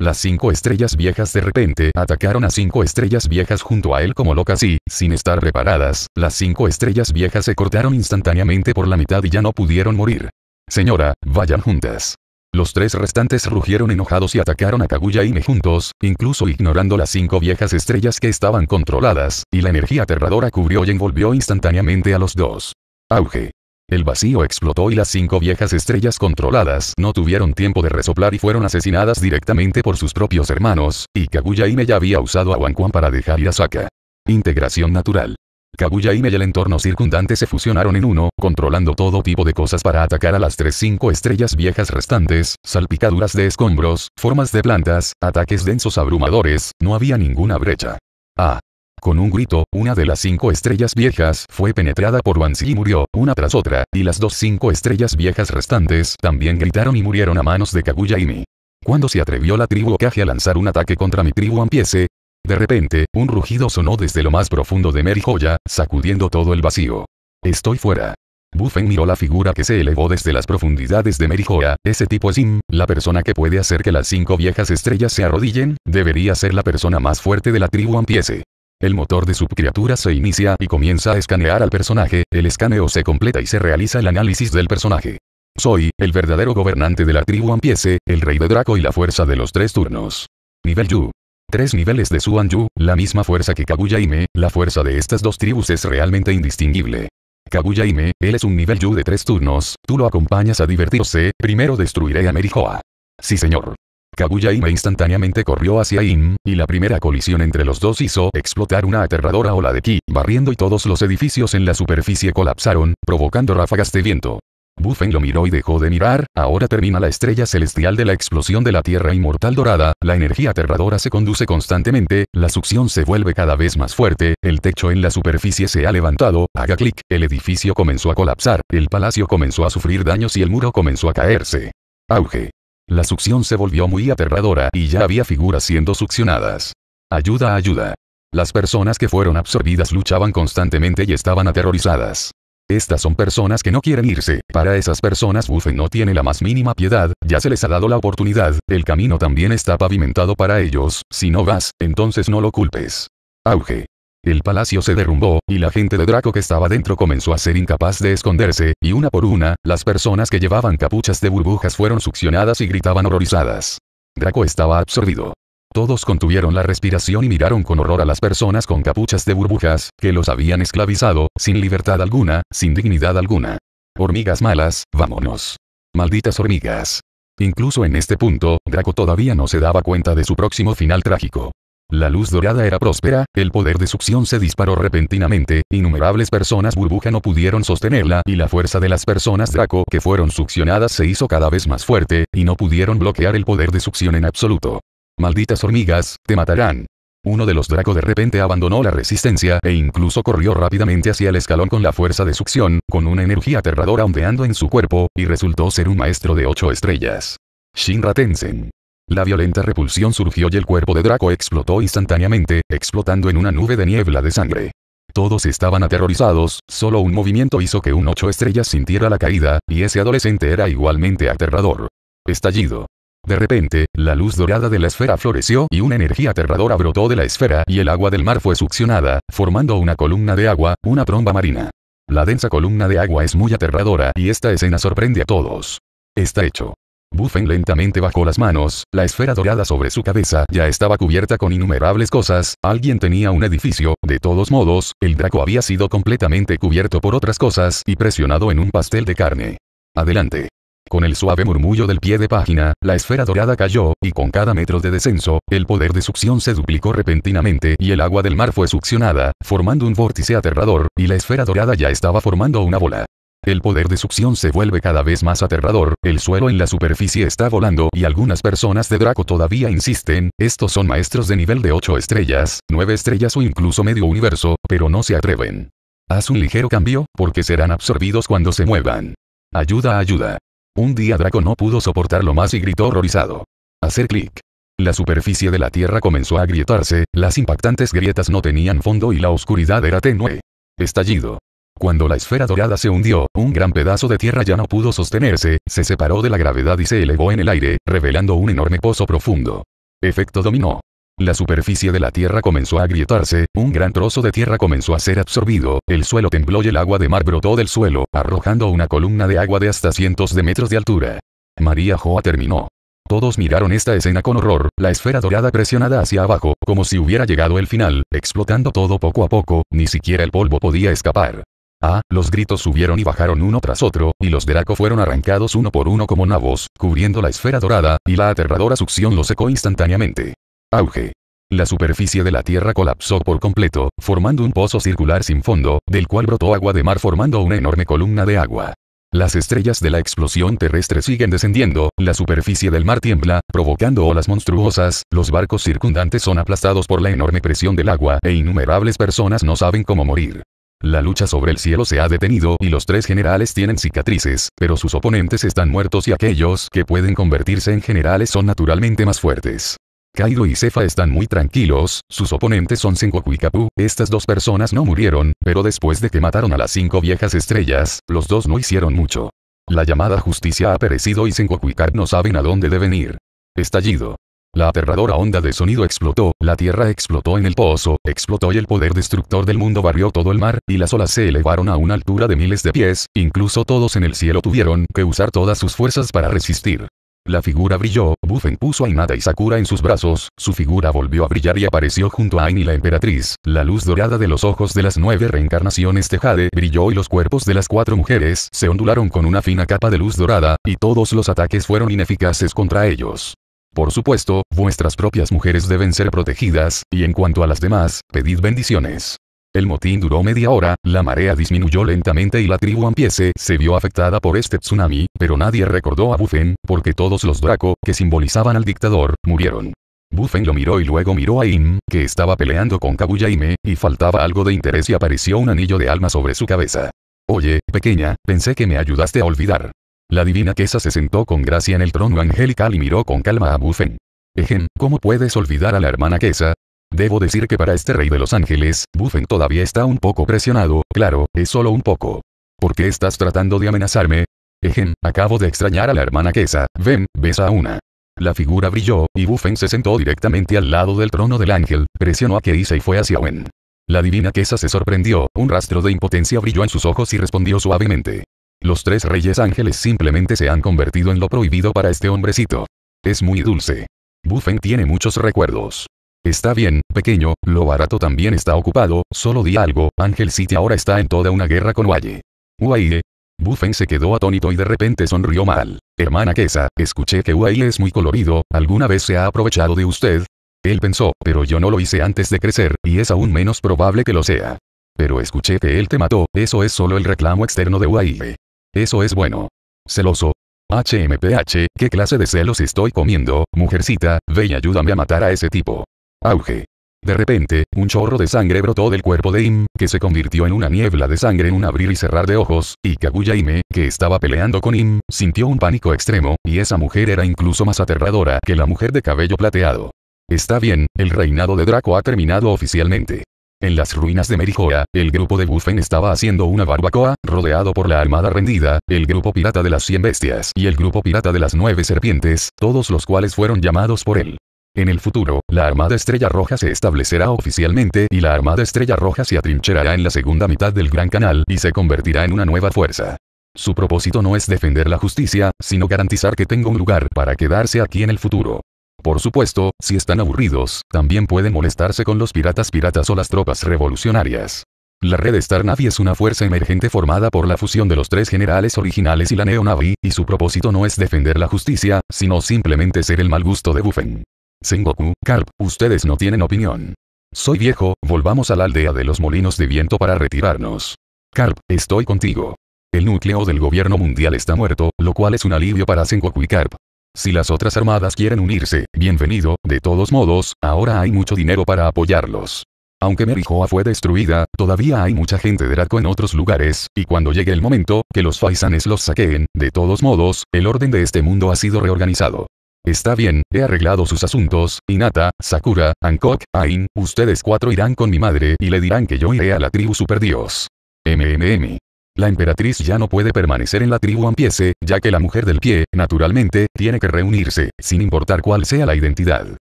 Las cinco estrellas viejas de repente atacaron a cinco estrellas viejas junto a él como locas y, sin estar preparadas, las cinco estrellas viejas se cortaron instantáneamente por la mitad y ya no pudieron morir. Señora, vayan juntas. Los tres restantes rugieron enojados y atacaron a Kaguya y me juntos, incluso ignorando las cinco viejas estrellas que estaban controladas, y la energía aterradora cubrió y envolvió instantáneamente a los dos. Auge. El vacío explotó y las cinco viejas estrellas controladas no tuvieron tiempo de resoplar y fueron asesinadas directamente por sus propios hermanos, y Kaguya y ya había usado a Wanquan para dejar ir a Saka. Integración natural. Kaguya y el entorno circundante se fusionaron en uno, controlando todo tipo de cosas para atacar a las tres cinco estrellas viejas restantes, salpicaduras de escombros, formas de plantas, ataques densos abrumadores, no había ninguna brecha. Ah, con un grito, una de las cinco estrellas viejas fue penetrada por Wansi y murió, una tras otra, y las dos cinco estrellas viejas restantes también gritaron y murieron a manos de Kaguya y mi. Cuando se atrevió la tribu Okage a lanzar un ataque contra mi tribu Ampiese, de repente, un rugido sonó desde lo más profundo de Merijoya, sacudiendo todo el vacío. Estoy fuera. Buffen miró la figura que se elevó desde las profundidades de Merijoya. ese tipo es la persona que puede hacer que las cinco viejas estrellas se arrodillen, debería ser la persona más fuerte de la tribu Ampiese. El motor de subcriatura se inicia y comienza a escanear al personaje, el escaneo se completa y se realiza el análisis del personaje. Soy, el verdadero gobernante de la tribu Ampiece, el rey de Draco y la fuerza de los tres turnos. Nivel Yu. Tres niveles de Suan Yu, la misma fuerza que Kaguya Me, la fuerza de estas dos tribus es realmente indistinguible. Kaguya Me, él es un nivel Yu de tres turnos, tú lo acompañas a divertirse, primero destruiré a Merijoa. Sí señor. Kaguya Ime instantáneamente corrió hacia Im, y la primera colisión entre los dos hizo explotar una aterradora ola de ki, barriendo y todos los edificios en la superficie colapsaron, provocando ráfagas de viento. Buffen lo miró y dejó de mirar, ahora termina la estrella celestial de la explosión de la Tierra Inmortal Dorada, la energía aterradora se conduce constantemente, la succión se vuelve cada vez más fuerte, el techo en la superficie se ha levantado, haga clic, el edificio comenzó a colapsar, el palacio comenzó a sufrir daños y el muro comenzó a caerse. Auge. La succión se volvió muy aterradora y ya había figuras siendo succionadas. Ayuda, ayuda. Las personas que fueron absorbidas luchaban constantemente y estaban aterrorizadas. Estas son personas que no quieren irse. Para esas personas Buffen no tiene la más mínima piedad, ya se les ha dado la oportunidad, el camino también está pavimentado para ellos, si no vas, entonces no lo culpes. Auge. El palacio se derrumbó, y la gente de Draco que estaba dentro comenzó a ser incapaz de esconderse, y una por una, las personas que llevaban capuchas de burbujas fueron succionadas y gritaban horrorizadas. Draco estaba absorbido. Todos contuvieron la respiración y miraron con horror a las personas con capuchas de burbujas, que los habían esclavizado, sin libertad alguna, sin dignidad alguna. Hormigas malas, vámonos. Malditas hormigas. Incluso en este punto, Draco todavía no se daba cuenta de su próximo final trágico. La luz dorada era próspera, el poder de succión se disparó repentinamente, innumerables personas burbuja no pudieron sostenerla y la fuerza de las personas Draco que fueron succionadas se hizo cada vez más fuerte, y no pudieron bloquear el poder de succión en absoluto. Malditas hormigas, te matarán. Uno de los Draco de repente abandonó la resistencia e incluso corrió rápidamente hacia el escalón con la fuerza de succión, con una energía aterradora ondeando en su cuerpo, y resultó ser un maestro de ocho estrellas. Shinra Tensen. La violenta repulsión surgió y el cuerpo de Draco explotó instantáneamente, explotando en una nube de niebla de sangre. Todos estaban aterrorizados, solo un movimiento hizo que un ocho estrellas sintiera la caída, y ese adolescente era igualmente aterrador. Estallido. De repente, la luz dorada de la esfera floreció y una energía aterradora brotó de la esfera y el agua del mar fue succionada, formando una columna de agua, una tromba marina. La densa columna de agua es muy aterradora y esta escena sorprende a todos. Está hecho. Buffen lentamente bajó las manos, la esfera dorada sobre su cabeza ya estaba cubierta con innumerables cosas, alguien tenía un edificio, de todos modos, el Draco había sido completamente cubierto por otras cosas y presionado en un pastel de carne. Adelante. Con el suave murmullo del pie de página, la esfera dorada cayó, y con cada metro de descenso, el poder de succión se duplicó repentinamente y el agua del mar fue succionada, formando un vórtice aterrador, y la esfera dorada ya estaba formando una bola. El poder de succión se vuelve cada vez más aterrador, el suelo en la superficie está volando y algunas personas de Draco todavía insisten, estos son maestros de nivel de 8 estrellas, 9 estrellas o incluso medio universo, pero no se atreven. Haz un ligero cambio, porque serán absorbidos cuando se muevan. Ayuda, ayuda. Un día Draco no pudo soportarlo más y gritó horrorizado. Hacer clic. La superficie de la Tierra comenzó a agrietarse, las impactantes grietas no tenían fondo y la oscuridad era tenue. Estallido. Cuando la esfera dorada se hundió, un gran pedazo de tierra ya no pudo sostenerse, se separó de la gravedad y se elevó en el aire, revelando un enorme pozo profundo. Efecto dominó. La superficie de la tierra comenzó a agrietarse, un gran trozo de tierra comenzó a ser absorbido, el suelo tembló y el agua de mar brotó del suelo, arrojando una columna de agua de hasta cientos de metros de altura. María Joa terminó. Todos miraron esta escena con horror, la esfera dorada presionada hacia abajo, como si hubiera llegado el final, explotando todo poco a poco, ni siquiera el polvo podía escapar. Ah, los gritos subieron y bajaron uno tras otro, y los Draco fueron arrancados uno por uno como nabos, cubriendo la esfera dorada, y la aterradora succión los secó instantáneamente. Auge. La superficie de la Tierra colapsó por completo, formando un pozo circular sin fondo, del cual brotó agua de mar formando una enorme columna de agua. Las estrellas de la explosión terrestre siguen descendiendo, la superficie del mar tiembla, provocando olas monstruosas, los barcos circundantes son aplastados por la enorme presión del agua e innumerables personas no saben cómo morir. La lucha sobre el cielo se ha detenido y los tres generales tienen cicatrices, pero sus oponentes están muertos y aquellos que pueden convertirse en generales son naturalmente más fuertes. Kaido y Cefa están muy tranquilos, sus oponentes son Sengoku y estas dos personas no murieron, pero después de que mataron a las cinco viejas estrellas, los dos no hicieron mucho. La llamada justicia ha perecido y Sengoku y no saben a dónde deben ir. Estallido. La aterradora onda de sonido explotó, la tierra explotó en el pozo, explotó y el poder destructor del mundo barrió todo el mar, y las olas se elevaron a una altura de miles de pies, incluso todos en el cielo tuvieron que usar todas sus fuerzas para resistir. La figura brilló, Buffen puso a Inada y Sakura en sus brazos, su figura volvió a brillar y apareció junto a Ain y la emperatriz, la luz dorada de los ojos de las nueve reencarnaciones de Jade brilló y los cuerpos de las cuatro mujeres se ondularon con una fina capa de luz dorada, y todos los ataques fueron ineficaces contra ellos. Por supuesto, vuestras propias mujeres deben ser protegidas, y en cuanto a las demás, pedid bendiciones. El motín duró media hora, la marea disminuyó lentamente y la tribu Ampiese se vio afectada por este tsunami, pero nadie recordó a Buffen, porque todos los Draco, que simbolizaban al dictador, murieron. Buffen lo miró y luego miró a Im, que estaba peleando con Kabuyaime, y faltaba algo de interés y apareció un anillo de alma sobre su cabeza. Oye, pequeña, pensé que me ayudaste a olvidar. La divina Quesa se sentó con gracia en el trono angelical y miró con calma a Buffen. Ejem, ¿cómo puedes olvidar a la hermana Quesa? Debo decir que para este rey de los ángeles, Buffen todavía está un poco presionado, claro, es solo un poco. ¿Por qué estás tratando de amenazarme? Ejem, acabo de extrañar a la hermana Quesa, ven, besa a una. La figura brilló, y Buffen se sentó directamente al lado del trono del ángel, presionó a Keisa y fue hacia Wen. La divina Quesa se sorprendió, un rastro de impotencia brilló en sus ojos y respondió suavemente. Los tres reyes ángeles simplemente se han convertido en lo prohibido para este hombrecito. Es muy dulce. Buffen tiene muchos recuerdos. Está bien, pequeño, lo barato también está ocupado, solo di algo, Ángel City ahora está en toda una guerra con Waye. Waye. Buffen se quedó atónito y de repente sonrió mal. Hermana Kesa, escuché que Waye es muy colorido, ¿alguna vez se ha aprovechado de usted? Él pensó, pero yo no lo hice antes de crecer, y es aún menos probable que lo sea. Pero escuché que él te mató, eso es solo el reclamo externo de Waye. Eso es bueno. Celoso. HMPH, ¿qué clase de celos estoy comiendo, mujercita? Ve y ayúdame a matar a ese tipo. Auge. De repente, un chorro de sangre brotó del cuerpo de Im, que se convirtió en una niebla de sangre en un abrir y cerrar de ojos, y Kaguya que estaba peleando con Im, sintió un pánico extremo, y esa mujer era incluso más aterradora que la mujer de cabello plateado. Está bien, el reinado de Draco ha terminado oficialmente. En las ruinas de Merijoa, el grupo de Buffen estaba haciendo una barbacoa, rodeado por la armada rendida, el grupo pirata de las 100 bestias y el grupo pirata de las 9 serpientes, todos los cuales fueron llamados por él. En el futuro, la Armada Estrella Roja se establecerá oficialmente y la Armada Estrella Roja se atrincherará en la segunda mitad del Gran Canal y se convertirá en una nueva fuerza. Su propósito no es defender la justicia, sino garantizar que tenga un lugar para quedarse aquí en el futuro. Por supuesto, si están aburridos, también pueden molestarse con los piratas piratas o las tropas revolucionarias. La red Star Navy es una fuerza emergente formada por la fusión de los tres generales originales y la Neonavi, y su propósito no es defender la justicia, sino simplemente ser el mal gusto de Buffen. Sengoku, Carp, ustedes no tienen opinión. Soy viejo, volvamos a la aldea de los molinos de viento para retirarnos. Carp, estoy contigo. El núcleo del gobierno mundial está muerto, lo cual es un alivio para Sengoku y Carp. Si las otras armadas quieren unirse, bienvenido, de todos modos, ahora hay mucho dinero para apoyarlos. Aunque Merijoa fue destruida, todavía hay mucha gente de Draco en otros lugares, y cuando llegue el momento, que los Faisanes los saqueen, de todos modos, el orden de este mundo ha sido reorganizado. Está bien, he arreglado sus asuntos, Inata, Sakura, Hancock, Ain, ustedes cuatro irán con mi madre y le dirán que yo iré a la tribu superdios. MMM. La emperatriz ya no puede permanecer en la tribu ampiece, ya que la mujer del pie, naturalmente, tiene que reunirse, sin importar cuál sea la identidad.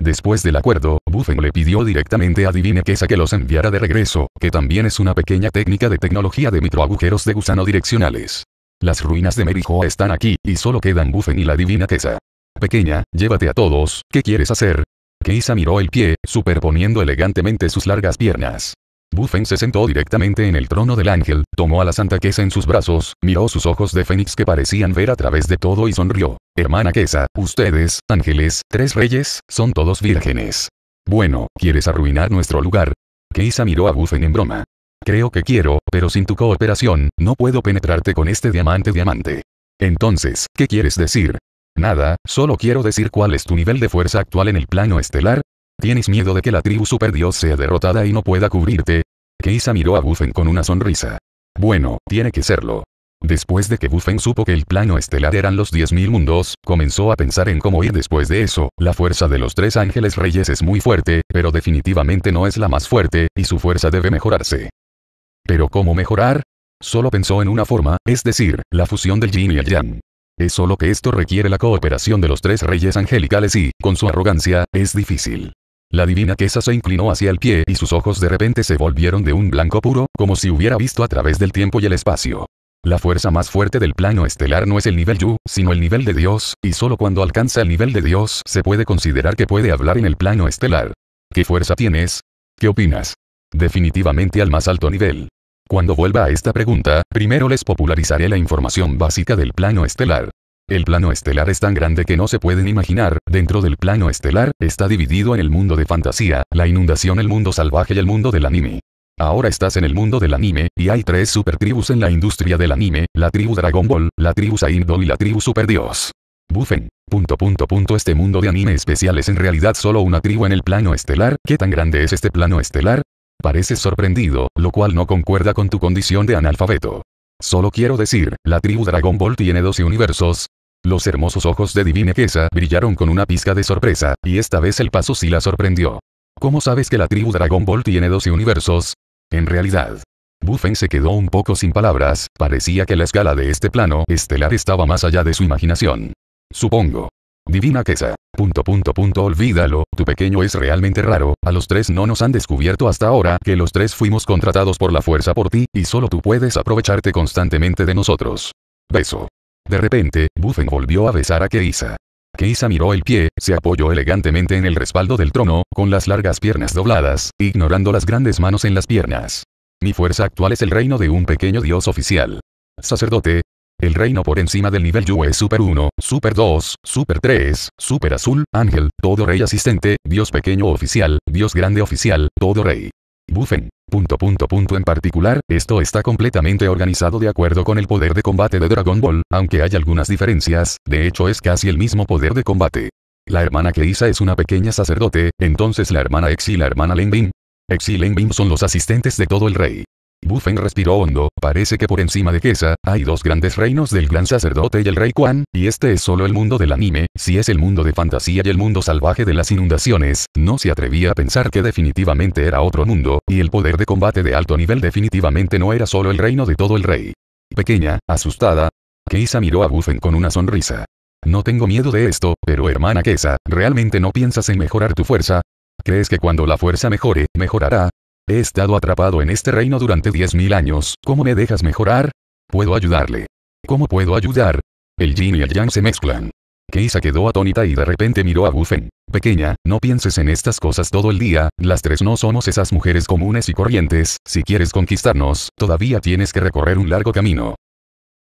Después del acuerdo, Buffen le pidió directamente a Divine Quesa que los enviara de regreso, que también es una pequeña técnica de tecnología de microagujeros de gusano direccionales. Las ruinas de Merijoa están aquí, y solo quedan Buffen y la Divina Quesa. Pequeña, llévate a todos, ¿qué quieres hacer? Keisa miró el pie, superponiendo elegantemente sus largas piernas. Buffen se sentó directamente en el trono del ángel, tomó a la santa Quesa en sus brazos, miró sus ojos de fénix que parecían ver a través de todo y sonrió. Hermana Quesa, ustedes, ángeles, tres reyes, son todos vírgenes. Bueno, ¿quieres arruinar nuestro lugar? Keisa miró a Buffen en broma. Creo que quiero, pero sin tu cooperación, no puedo penetrarte con este diamante diamante. Entonces, ¿qué quieres decir? Nada, solo quiero decir cuál es tu nivel de fuerza actual en el plano estelar, ¿Tienes miedo de que la tribu superdios sea derrotada y no pueda cubrirte? Keisa miró a Buffen con una sonrisa. Bueno, tiene que serlo. Después de que Buffen supo que el plano estelar eran los 10.000 mundos, comenzó a pensar en cómo ir después de eso. La fuerza de los tres ángeles reyes es muy fuerte, pero definitivamente no es la más fuerte, y su fuerza debe mejorarse. ¿Pero cómo mejorar? Solo pensó en una forma, es decir, la fusión del Jin y el Yan. Es solo que esto requiere la cooperación de los tres reyes angelicales y, con su arrogancia, es difícil. La divina quesa se inclinó hacia el pie y sus ojos de repente se volvieron de un blanco puro, como si hubiera visto a través del tiempo y el espacio. La fuerza más fuerte del plano estelar no es el nivel Yu, sino el nivel de Dios, y solo cuando alcanza el nivel de Dios se puede considerar que puede hablar en el plano estelar. ¿Qué fuerza tienes? ¿Qué opinas? Definitivamente al más alto nivel. Cuando vuelva a esta pregunta, primero les popularizaré la información básica del plano estelar. El plano estelar es tan grande que no se pueden imaginar, dentro del plano estelar, está dividido en el mundo de fantasía, la inundación el mundo salvaje y el mundo del anime. Ahora estás en el mundo del anime, y hay tres supertribus en la industria del anime, la tribu Dragon Ball, la tribu Saindol y la tribu Super Dios. Buffen. Punto punto punto este mundo de anime especial es en realidad solo una tribu en el plano estelar, ¿qué tan grande es este plano estelar? Pareces sorprendido, lo cual no concuerda con tu condición de analfabeto. Solo quiero decir, la tribu Dragon Ball tiene 12 universos, los hermosos ojos de divina Quesa brillaron con una pizca de sorpresa, y esta vez el paso sí la sorprendió. ¿Cómo sabes que la tribu Dragon Ball tiene 12 universos? En realidad, Buffen se quedó un poco sin palabras, parecía que la escala de este plano estelar estaba más allá de su imaginación. Supongo. Divina Quesa. Punto punto punto olvídalo, tu pequeño es realmente raro, a los tres no nos han descubierto hasta ahora que los tres fuimos contratados por la fuerza por ti, y solo tú puedes aprovecharte constantemente de nosotros. Beso. De repente, Buffen volvió a besar a Keisa. Keisa miró el pie, se apoyó elegantemente en el respaldo del trono, con las largas piernas dobladas, ignorando las grandes manos en las piernas. Mi fuerza actual es el reino de un pequeño dios oficial. Sacerdote. El reino por encima del nivel es Super 1, Super 2, Super 3, Super Azul, Ángel, todo rey asistente, dios pequeño oficial, dios grande oficial, todo rey. Buffen. Punto punto punto en particular, esto está completamente organizado de acuerdo con el poder de combate de Dragon Ball, aunque hay algunas diferencias, de hecho es casi el mismo poder de combate. La hermana Keisa es una pequeña sacerdote, entonces la hermana Ex y la hermana Lenbin. Ex y Lenbin son los asistentes de todo el rey. Buffen respiró hondo, parece que por encima de Kesa, hay dos grandes reinos del gran sacerdote y el rey Kwan, y este es solo el mundo del anime, si es el mundo de fantasía y el mundo salvaje de las inundaciones, no se atrevía a pensar que definitivamente era otro mundo, y el poder de combate de alto nivel definitivamente no era solo el reino de todo el rey. Pequeña, asustada, Kesa miró a Buffen con una sonrisa. No tengo miedo de esto, pero hermana Kesa, ¿realmente no piensas en mejorar tu fuerza? ¿Crees que cuando la fuerza mejore, mejorará? He estado atrapado en este reino durante 10.000 años, ¿cómo me dejas mejorar? Puedo ayudarle. ¿Cómo puedo ayudar? El Jin y el yang se mezclan. Keisa quedó atónita y de repente miró a Buffen. Pequeña, no pienses en estas cosas todo el día, las tres no somos esas mujeres comunes y corrientes, si quieres conquistarnos, todavía tienes que recorrer un largo camino.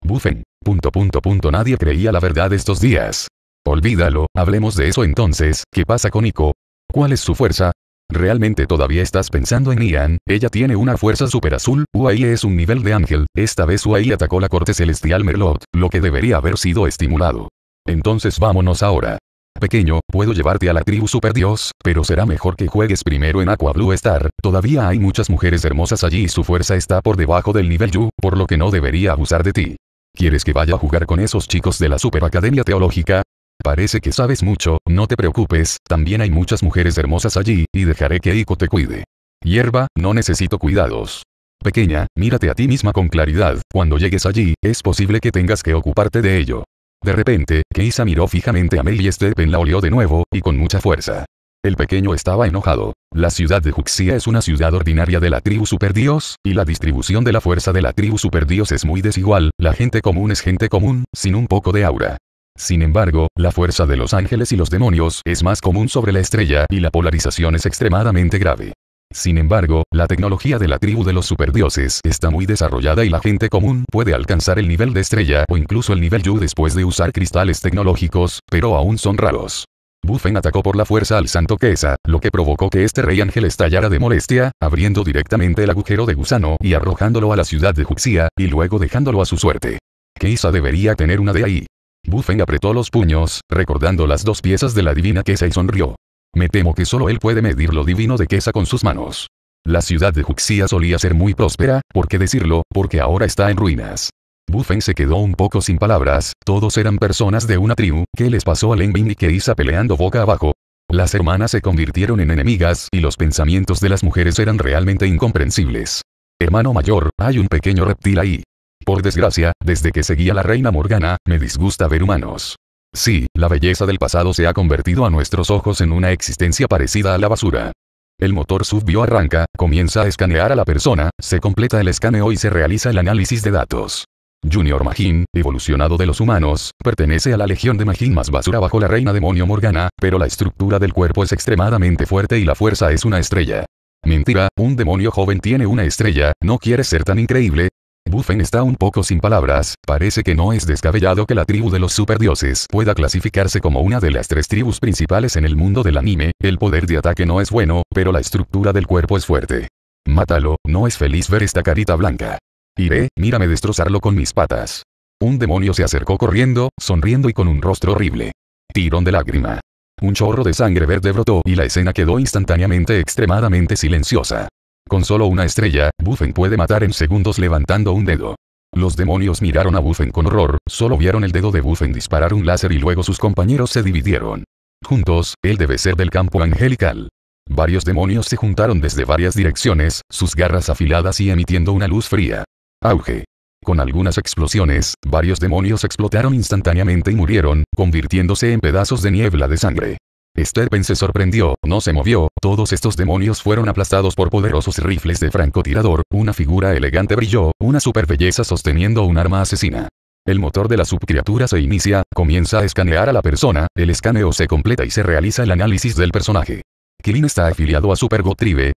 Buffen. Punto punto punto nadie creía la verdad estos días. Olvídalo, hablemos de eso entonces, ¿qué pasa con Nico? ¿Cuál es su fuerza? Realmente todavía estás pensando en Ian, ella tiene una fuerza super azul, Uai es un nivel de ángel, esta vez Uai atacó la corte celestial Merlot, lo que debería haber sido estimulado. Entonces vámonos ahora. Pequeño, puedo llevarte a la tribu Super Dios, pero será mejor que juegues primero en Aqua Blue Star, todavía hay muchas mujeres hermosas allí y su fuerza está por debajo del nivel Yu, por lo que no debería abusar de ti. ¿Quieres que vaya a jugar con esos chicos de la Super Academia Teológica? parece que sabes mucho, no te preocupes, también hay muchas mujeres hermosas allí, y dejaré que Eiko te cuide. Hierba, no necesito cuidados. Pequeña, mírate a ti misma con claridad, cuando llegues allí, es posible que tengas que ocuparte de ello. De repente, Keisa miró fijamente a Mel y Steppen la olió de nuevo, y con mucha fuerza. El pequeño estaba enojado. La ciudad de Juxia es una ciudad ordinaria de la tribu Superdios, y la distribución de la fuerza de la tribu Superdios es muy desigual, la gente común es gente común, sin un poco de aura. Sin embargo, la fuerza de los ángeles y los demonios es más común sobre la estrella y la polarización es extremadamente grave. Sin embargo, la tecnología de la tribu de los superdioses está muy desarrollada y la gente común puede alcanzar el nivel de estrella o incluso el nivel Yu después de usar cristales tecnológicos, pero aún son raros. Buffen atacó por la fuerza al santo Keisa, lo que provocó que este rey ángel estallara de molestia, abriendo directamente el agujero de gusano y arrojándolo a la ciudad de Juxia, y luego dejándolo a su suerte. Keisa debería tener una de ahí. Buffen apretó los puños, recordando las dos piezas de la divina quesa y sonrió. Me temo que solo él puede medir lo divino de quesa con sus manos. La ciudad de Juxia solía ser muy próspera, ¿por qué decirlo? Porque ahora está en ruinas. Buffen se quedó un poco sin palabras, todos eran personas de una tribu, ¿qué les pasó a Lenbin y Keisa peleando boca abajo? Las hermanas se convirtieron en enemigas, y los pensamientos de las mujeres eran realmente incomprensibles. Hermano mayor, hay un pequeño reptil ahí. Por desgracia, desde que seguía a la reina Morgana, me disgusta ver humanos. Sí, la belleza del pasado se ha convertido a nuestros ojos en una existencia parecida a la basura. El motor subió arranca, comienza a escanear a la persona, se completa el escaneo y se realiza el análisis de datos. Junior Majin, evolucionado de los humanos, pertenece a la legión de Majin más basura bajo la reina demonio Morgana, pero la estructura del cuerpo es extremadamente fuerte y la fuerza es una estrella. Mentira, un demonio joven tiene una estrella, ¿no quiere ser tan increíble? Buffen está un poco sin palabras, parece que no es descabellado que la tribu de los superdioses pueda clasificarse como una de las tres tribus principales en el mundo del anime, el poder de ataque no es bueno, pero la estructura del cuerpo es fuerte. Mátalo, no es feliz ver esta carita blanca. Iré, mírame destrozarlo con mis patas. Un demonio se acercó corriendo, sonriendo y con un rostro horrible. Tirón de lágrima. Un chorro de sangre verde brotó y la escena quedó instantáneamente extremadamente silenciosa. Con solo una estrella, Buffen puede matar en segundos levantando un dedo. Los demonios miraron a Buffen con horror, solo vieron el dedo de Buffen disparar un láser y luego sus compañeros se dividieron. Juntos, él debe ser del campo angelical. Varios demonios se juntaron desde varias direcciones, sus garras afiladas y emitiendo una luz fría. Auge. Con algunas explosiones, varios demonios explotaron instantáneamente y murieron, convirtiéndose en pedazos de niebla de sangre. Sterpen se sorprendió, no se movió, todos estos demonios fueron aplastados por poderosos rifles de francotirador, una figura elegante brilló, una belleza sosteniendo un arma asesina. El motor de la subcriatura se inicia, comienza a escanear a la persona, el escaneo se completa y se realiza el análisis del personaje. Kirin está afiliado a Super Tribe,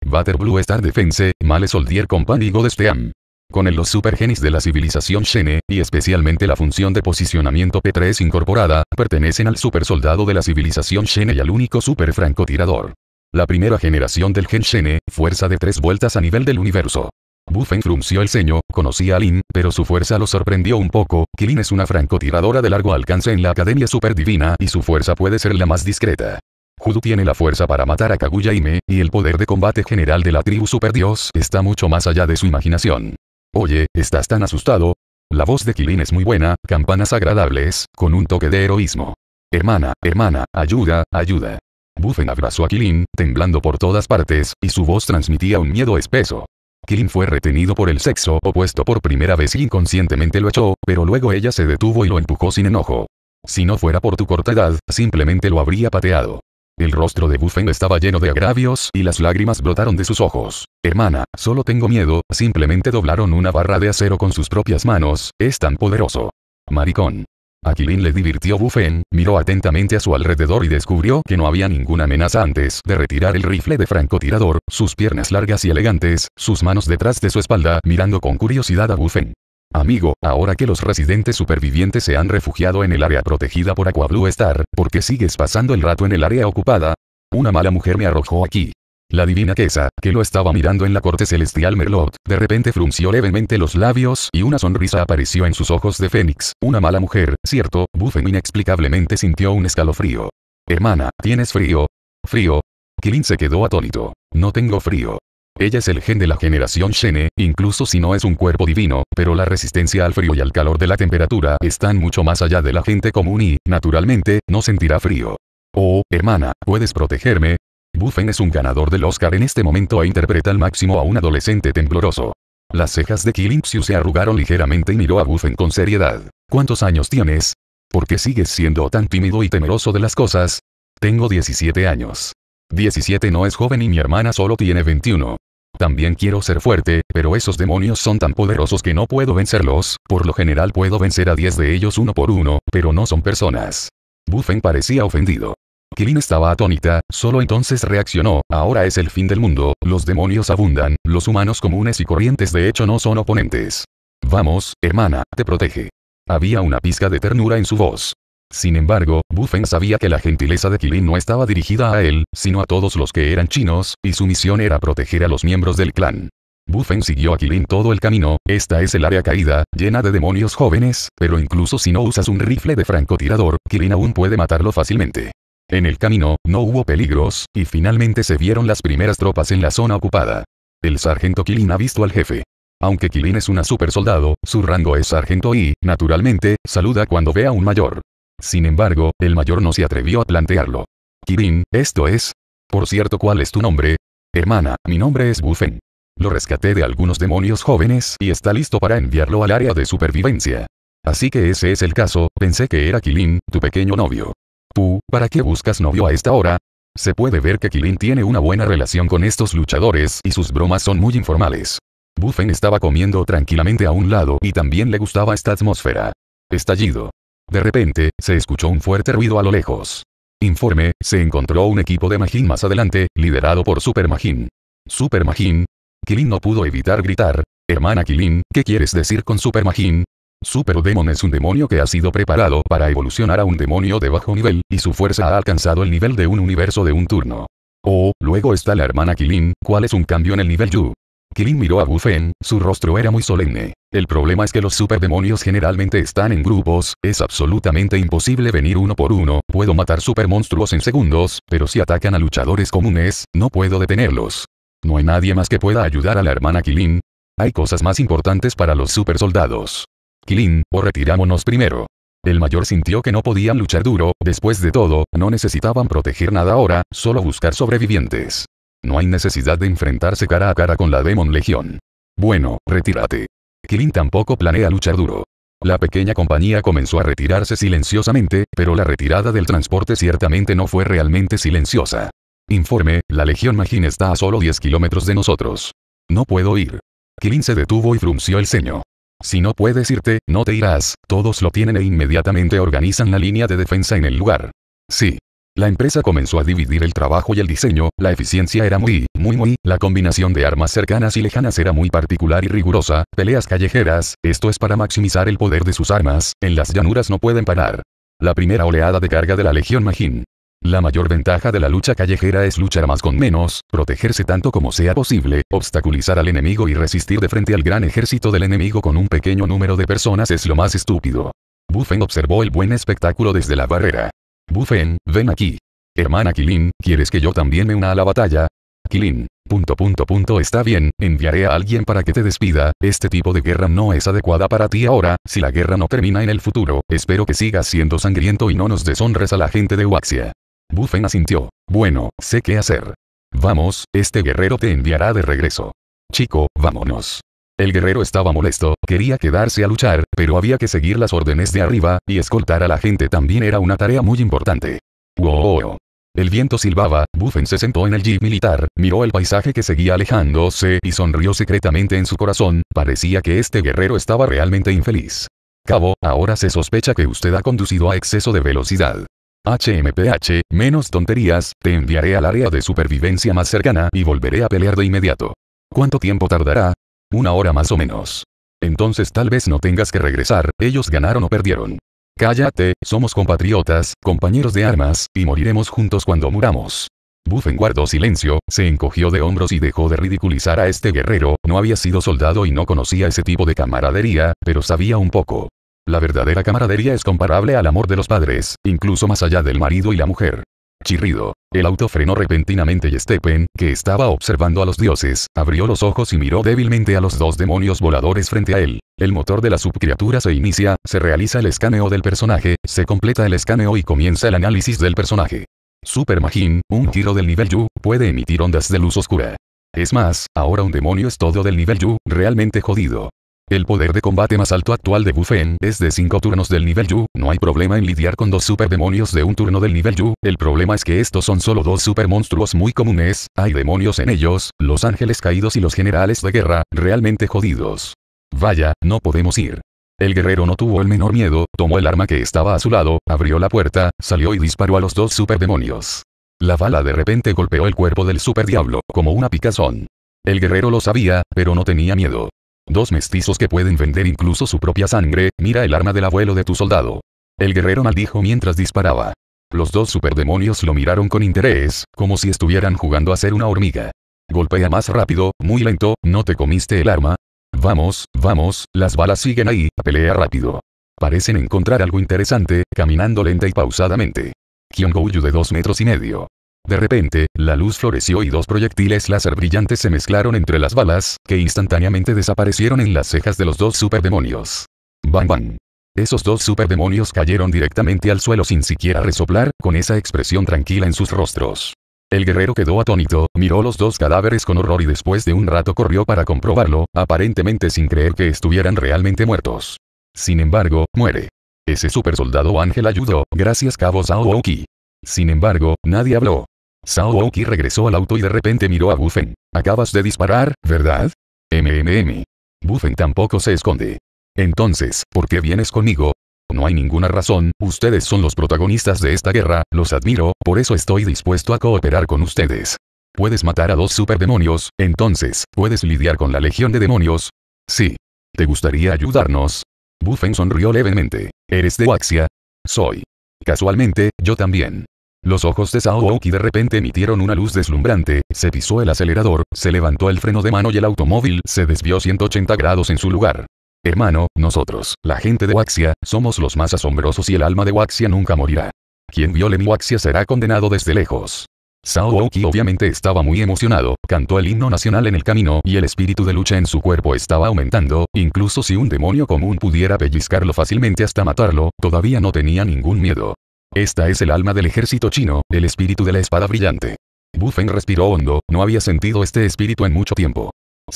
Star Defense, Male Soldier Company Godesteam. Con el los supergenis de la civilización Shene, y especialmente la función de posicionamiento P3 incorporada, pertenecen al supersoldado de la civilización Shene y al único super francotirador. La primera generación del gen Shene, fuerza de tres vueltas a nivel del universo. Buffen frunció el ceño, conocía a Lin, pero su fuerza lo sorprendió un poco, Kilin es una francotiradora de largo alcance en la Academia Superdivina y su fuerza puede ser la más discreta. Hudu tiene la fuerza para matar a Kaguya y el poder de combate general de la tribu Superdios está mucho más allá de su imaginación. Oye, ¿estás tan asustado? La voz de Kilin es muy buena, campanas agradables, con un toque de heroísmo. Hermana, hermana, ayuda, ayuda. Buffen abrazó a Kilin, temblando por todas partes, y su voz transmitía un miedo espeso. Kilin fue retenido por el sexo opuesto por primera vez y inconscientemente lo echó, pero luego ella se detuvo y lo empujó sin enojo. Si no fuera por tu corta edad, simplemente lo habría pateado. El rostro de Buffen estaba lleno de agravios y las lágrimas brotaron de sus ojos. Hermana, solo tengo miedo, simplemente doblaron una barra de acero con sus propias manos, es tan poderoso. Maricón. Aquilín le divirtió Buffen, miró atentamente a su alrededor y descubrió que no había ninguna amenaza antes de retirar el rifle de francotirador, sus piernas largas y elegantes, sus manos detrás de su espalda mirando con curiosidad a Buffen. Amigo, ahora que los residentes supervivientes se han refugiado en el área protegida por Aqua Blue Star, ¿por qué sigues pasando el rato en el área ocupada? Una mala mujer me arrojó aquí. La divina quesa, que lo estaba mirando en la corte celestial Merlot, de repente frunció levemente los labios y una sonrisa apareció en sus ojos de Fénix. Una mala mujer, cierto, Buffen inexplicablemente sintió un escalofrío. Hermana, ¿tienes frío? ¿Frío? Kilin se quedó atónito. No tengo frío. Ella es el gen de la generación Shene, incluso si no es un cuerpo divino, pero la resistencia al frío y al calor de la temperatura están mucho más allá de la gente común y, naturalmente, no sentirá frío. Oh, hermana, ¿puedes protegerme? Buffen es un ganador del Oscar en este momento e interpreta al máximo a un adolescente tembloroso. Las cejas de Killingsyu se arrugaron ligeramente y miró a Buffen con seriedad. ¿Cuántos años tienes? ¿Por qué sigues siendo tan tímido y temeroso de las cosas? Tengo 17 años. 17 no es joven y mi hermana solo tiene 21. También quiero ser fuerte, pero esos demonios son tan poderosos que no puedo vencerlos, por lo general puedo vencer a 10 de ellos uno por uno, pero no son personas. Buffen parecía ofendido. Kirin estaba atónita, solo entonces reaccionó, ahora es el fin del mundo, los demonios abundan, los humanos comunes y corrientes de hecho no son oponentes. Vamos, hermana, te protege. Había una pizca de ternura en su voz. Sin embargo, Buffen sabía que la gentileza de Kilin no estaba dirigida a él, sino a todos los que eran chinos, y su misión era proteger a los miembros del clan. Buffen siguió a Kilin todo el camino, esta es el área caída, llena de demonios jóvenes, pero incluso si no usas un rifle de francotirador, Kilin aún puede matarlo fácilmente. En el camino, no hubo peligros, y finalmente se vieron las primeras tropas en la zona ocupada. El sargento Kilin ha visto al jefe. Aunque Kilin es una supersoldado, su rango es sargento y, naturalmente, saluda cuando ve a un mayor. Sin embargo, el mayor no se atrevió a plantearlo. Kirin, esto es. Por cierto, ¿cuál es tu nombre? Hermana, mi nombre es Buffen. Lo rescaté de algunos demonios jóvenes y está listo para enviarlo al área de supervivencia. Así que ese es el caso, pensé que era Kirin, tu pequeño novio. Tú, ¿para qué buscas novio a esta hora? Se puede ver que Kirin tiene una buena relación con estos luchadores y sus bromas son muy informales. Buffen estaba comiendo tranquilamente a un lado y también le gustaba esta atmósfera. Estallido. De repente, se escuchó un fuerte ruido a lo lejos. Informe, se encontró un equipo de Majin más adelante, liderado por Super Majin. Super Majin. Kilin no pudo evitar gritar. Hermana Kilin, ¿qué quieres decir con Super Majin? Super Demon es un demonio que ha sido preparado para evolucionar a un demonio de bajo nivel, y su fuerza ha alcanzado el nivel de un universo de un turno. Oh, luego está la hermana Kilin, ¿cuál es un cambio en el nivel Yu? Kilin miró a Buffen, su rostro era muy solemne. El problema es que los superdemonios generalmente están en grupos, es absolutamente imposible venir uno por uno, puedo matar monstruos en segundos, pero si atacan a luchadores comunes, no puedo detenerlos. ¿No hay nadie más que pueda ayudar a la hermana Kilin? Hay cosas más importantes para los soldados. Kilin, o oh, retirámonos primero. El mayor sintió que no podían luchar duro, después de todo, no necesitaban proteger nada ahora, solo buscar sobrevivientes. No hay necesidad de enfrentarse cara a cara con la Demon Legión. Bueno, retírate. Kilin tampoco planea luchar duro. La pequeña compañía comenzó a retirarse silenciosamente, pero la retirada del transporte ciertamente no fue realmente silenciosa. Informe, la Legión Magin está a solo 10 kilómetros de nosotros. No puedo ir. Kilin se detuvo y frunció el ceño. Si no puedes irte, no te irás, todos lo tienen e inmediatamente organizan la línea de defensa en el lugar. Sí. La empresa comenzó a dividir el trabajo y el diseño, la eficiencia era muy, muy, muy, la combinación de armas cercanas y lejanas era muy particular y rigurosa, peleas callejeras, esto es para maximizar el poder de sus armas, en las llanuras no pueden parar. La primera oleada de carga de la Legión Magín. La mayor ventaja de la lucha callejera es luchar más con menos, protegerse tanto como sea posible, obstaculizar al enemigo y resistir de frente al gran ejército del enemigo con un pequeño número de personas es lo más estúpido. Buffen observó el buen espectáculo desde la barrera. Buffen, ven aquí. Hermana Kilin, ¿quieres que yo también me una a la batalla? Kilin. Punto punto punto está bien, enviaré a alguien para que te despida, este tipo de guerra no es adecuada para ti ahora, si la guerra no termina en el futuro, espero que sigas siendo sangriento y no nos deshonres a la gente de Waxia. Buffen asintió. Bueno, sé qué hacer. Vamos, este guerrero te enviará de regreso. Chico, vámonos. El guerrero estaba molesto, quería quedarse a luchar, pero había que seguir las órdenes de arriba, y escoltar a la gente también era una tarea muy importante. Wow. El viento silbaba, Buffen se sentó en el jeep militar, miró el paisaje que seguía alejándose y sonrió secretamente en su corazón, parecía que este guerrero estaba realmente infeliz. Cabo, ahora se sospecha que usted ha conducido a exceso de velocidad. HMPH, menos tonterías, te enviaré al área de supervivencia más cercana y volveré a pelear de inmediato. ¿Cuánto tiempo tardará? Una hora más o menos. Entonces tal vez no tengas que regresar, ellos ganaron o perdieron. Cállate, somos compatriotas, compañeros de armas, y moriremos juntos cuando muramos. Buffen guardó silencio, se encogió de hombros y dejó de ridiculizar a este guerrero, no había sido soldado y no conocía ese tipo de camaradería, pero sabía un poco. La verdadera camaradería es comparable al amor de los padres, incluso más allá del marido y la mujer. Chirrido. El auto frenó repentinamente y Steppen, que estaba observando a los dioses, abrió los ojos y miró débilmente a los dos demonios voladores frente a él. El motor de la subcriatura se inicia, se realiza el escaneo del personaje, se completa el escaneo y comienza el análisis del personaje. Super Magin, un tiro del nivel Yu, puede emitir ondas de luz oscura. Es más, ahora un demonio es todo del nivel Yu, realmente jodido. El poder de combate más alto actual de Buffen es de 5 turnos del nivel Yu, no hay problema en lidiar con dos superdemonios de un turno del nivel Yu, el problema es que estos son solo dos monstruos muy comunes, hay demonios en ellos, los ángeles caídos y los generales de guerra, realmente jodidos. Vaya, no podemos ir. El guerrero no tuvo el menor miedo, tomó el arma que estaba a su lado, abrió la puerta, salió y disparó a los dos superdemonios. La bala de repente golpeó el cuerpo del diablo, como una picazón. El guerrero lo sabía, pero no tenía miedo. Dos mestizos que pueden vender incluso su propia sangre, mira el arma del abuelo de tu soldado. El guerrero maldijo mientras disparaba. Los dos superdemonios lo miraron con interés, como si estuvieran jugando a ser una hormiga. Golpea más rápido, muy lento, no te comiste el arma. Vamos, vamos, las balas siguen ahí, pelea rápido. Parecen encontrar algo interesante, caminando lenta y pausadamente. Kyongouyu de dos metros y medio. De repente, la luz floreció y dos proyectiles láser brillantes se mezclaron entre las balas, que instantáneamente desaparecieron en las cejas de los dos superdemonios. Bang bang. Esos dos superdemonios cayeron directamente al suelo sin siquiera resoplar, con esa expresión tranquila en sus rostros. El guerrero quedó atónito, miró los dos cadáveres con horror y después de un rato corrió para comprobarlo, aparentemente sin creer que estuvieran realmente muertos. Sin embargo, muere. Ese supersoldado ángel ayudó, gracias Cabo Zao Oki. Sin embargo, nadie habló. Sao Oki regresó al auto y de repente miró a Buffen. Acabas de disparar, ¿verdad? MMM. Buffen tampoco se esconde. Entonces, ¿por qué vienes conmigo? No hay ninguna razón, ustedes son los protagonistas de esta guerra, los admiro, por eso estoy dispuesto a cooperar con ustedes. Puedes matar a dos superdemonios, entonces, ¿puedes lidiar con la legión de demonios? Sí. ¿Te gustaría ayudarnos? Buffen sonrió levemente. ¿Eres de Waxia? Soy. Casualmente, yo también. Los ojos de Sao de repente emitieron una luz deslumbrante, se pisó el acelerador, se levantó el freno de mano y el automóvil se desvió 180 grados en su lugar. Hermano, nosotros, la gente de Waxia, somos los más asombrosos y el alma de Waxia nunca morirá. Quien viole mi Waxia será condenado desde lejos. Sao Oki obviamente estaba muy emocionado, cantó el himno nacional en el camino y el espíritu de lucha en su cuerpo estaba aumentando, incluso si un demonio común pudiera pellizcarlo fácilmente hasta matarlo, todavía no tenía ningún miedo. Esta es el alma del ejército chino, el espíritu de la espada brillante. Buffen respiró hondo, no había sentido este espíritu en mucho tiempo.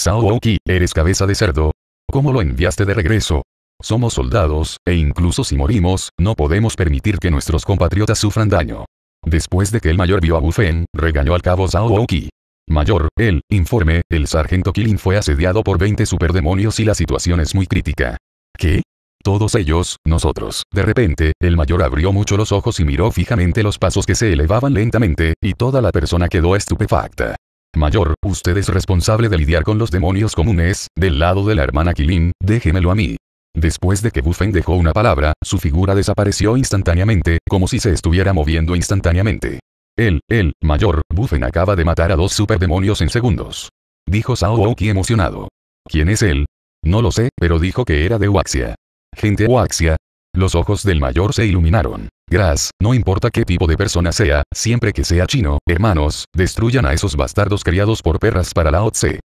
Oki, eres cabeza de cerdo. ¿Cómo lo enviaste de regreso? Somos soldados, e incluso si morimos, no podemos permitir que nuestros compatriotas sufran daño. Después de que el mayor vio a Buffen, regañó al cabo Zhao Mayor, el informe, el sargento Killing fue asediado por 20 superdemonios y la situación es muy crítica. ¿Qué? Todos ellos, nosotros. De repente, el mayor abrió mucho los ojos y miró fijamente los pasos que se elevaban lentamente, y toda la persona quedó estupefacta. Mayor, usted es responsable de lidiar con los demonios comunes, del lado de la hermana Kilin, déjemelo a mí. Después de que Bufen dejó una palabra, su figura desapareció instantáneamente, como si se estuviera moviendo instantáneamente. Él, el, mayor, Bufen acaba de matar a dos superdemonios en segundos. Dijo Sao emocionado. ¿Quién es él? No lo sé, pero dijo que era de Waxia. Gente Waxia. Los ojos del mayor se iluminaron. Gras, no importa qué tipo de persona sea, siempre que sea chino, hermanos, destruyan a esos bastardos criados por perras para la Otse.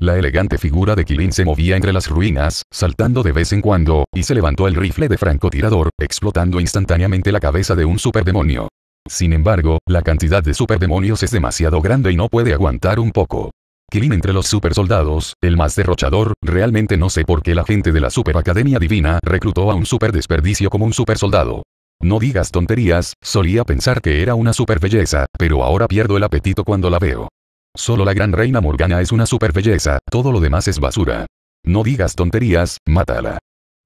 La elegante figura de Kilin se movía entre las ruinas, saltando de vez en cuando, y se levantó el rifle de francotirador, explotando instantáneamente la cabeza de un superdemonio. Sin embargo, la cantidad de superdemonios es demasiado grande y no puede aguantar un poco. Kilin entre los supersoldados, el más derrochador, realmente no sé por qué la gente de la super academia divina reclutó a un superdesperdicio como un supersoldado. No digas tonterías, solía pensar que era una belleza, pero ahora pierdo el apetito cuando la veo. Solo la gran reina Morgana es una super belleza, todo lo demás es basura. No digas tonterías, mátala.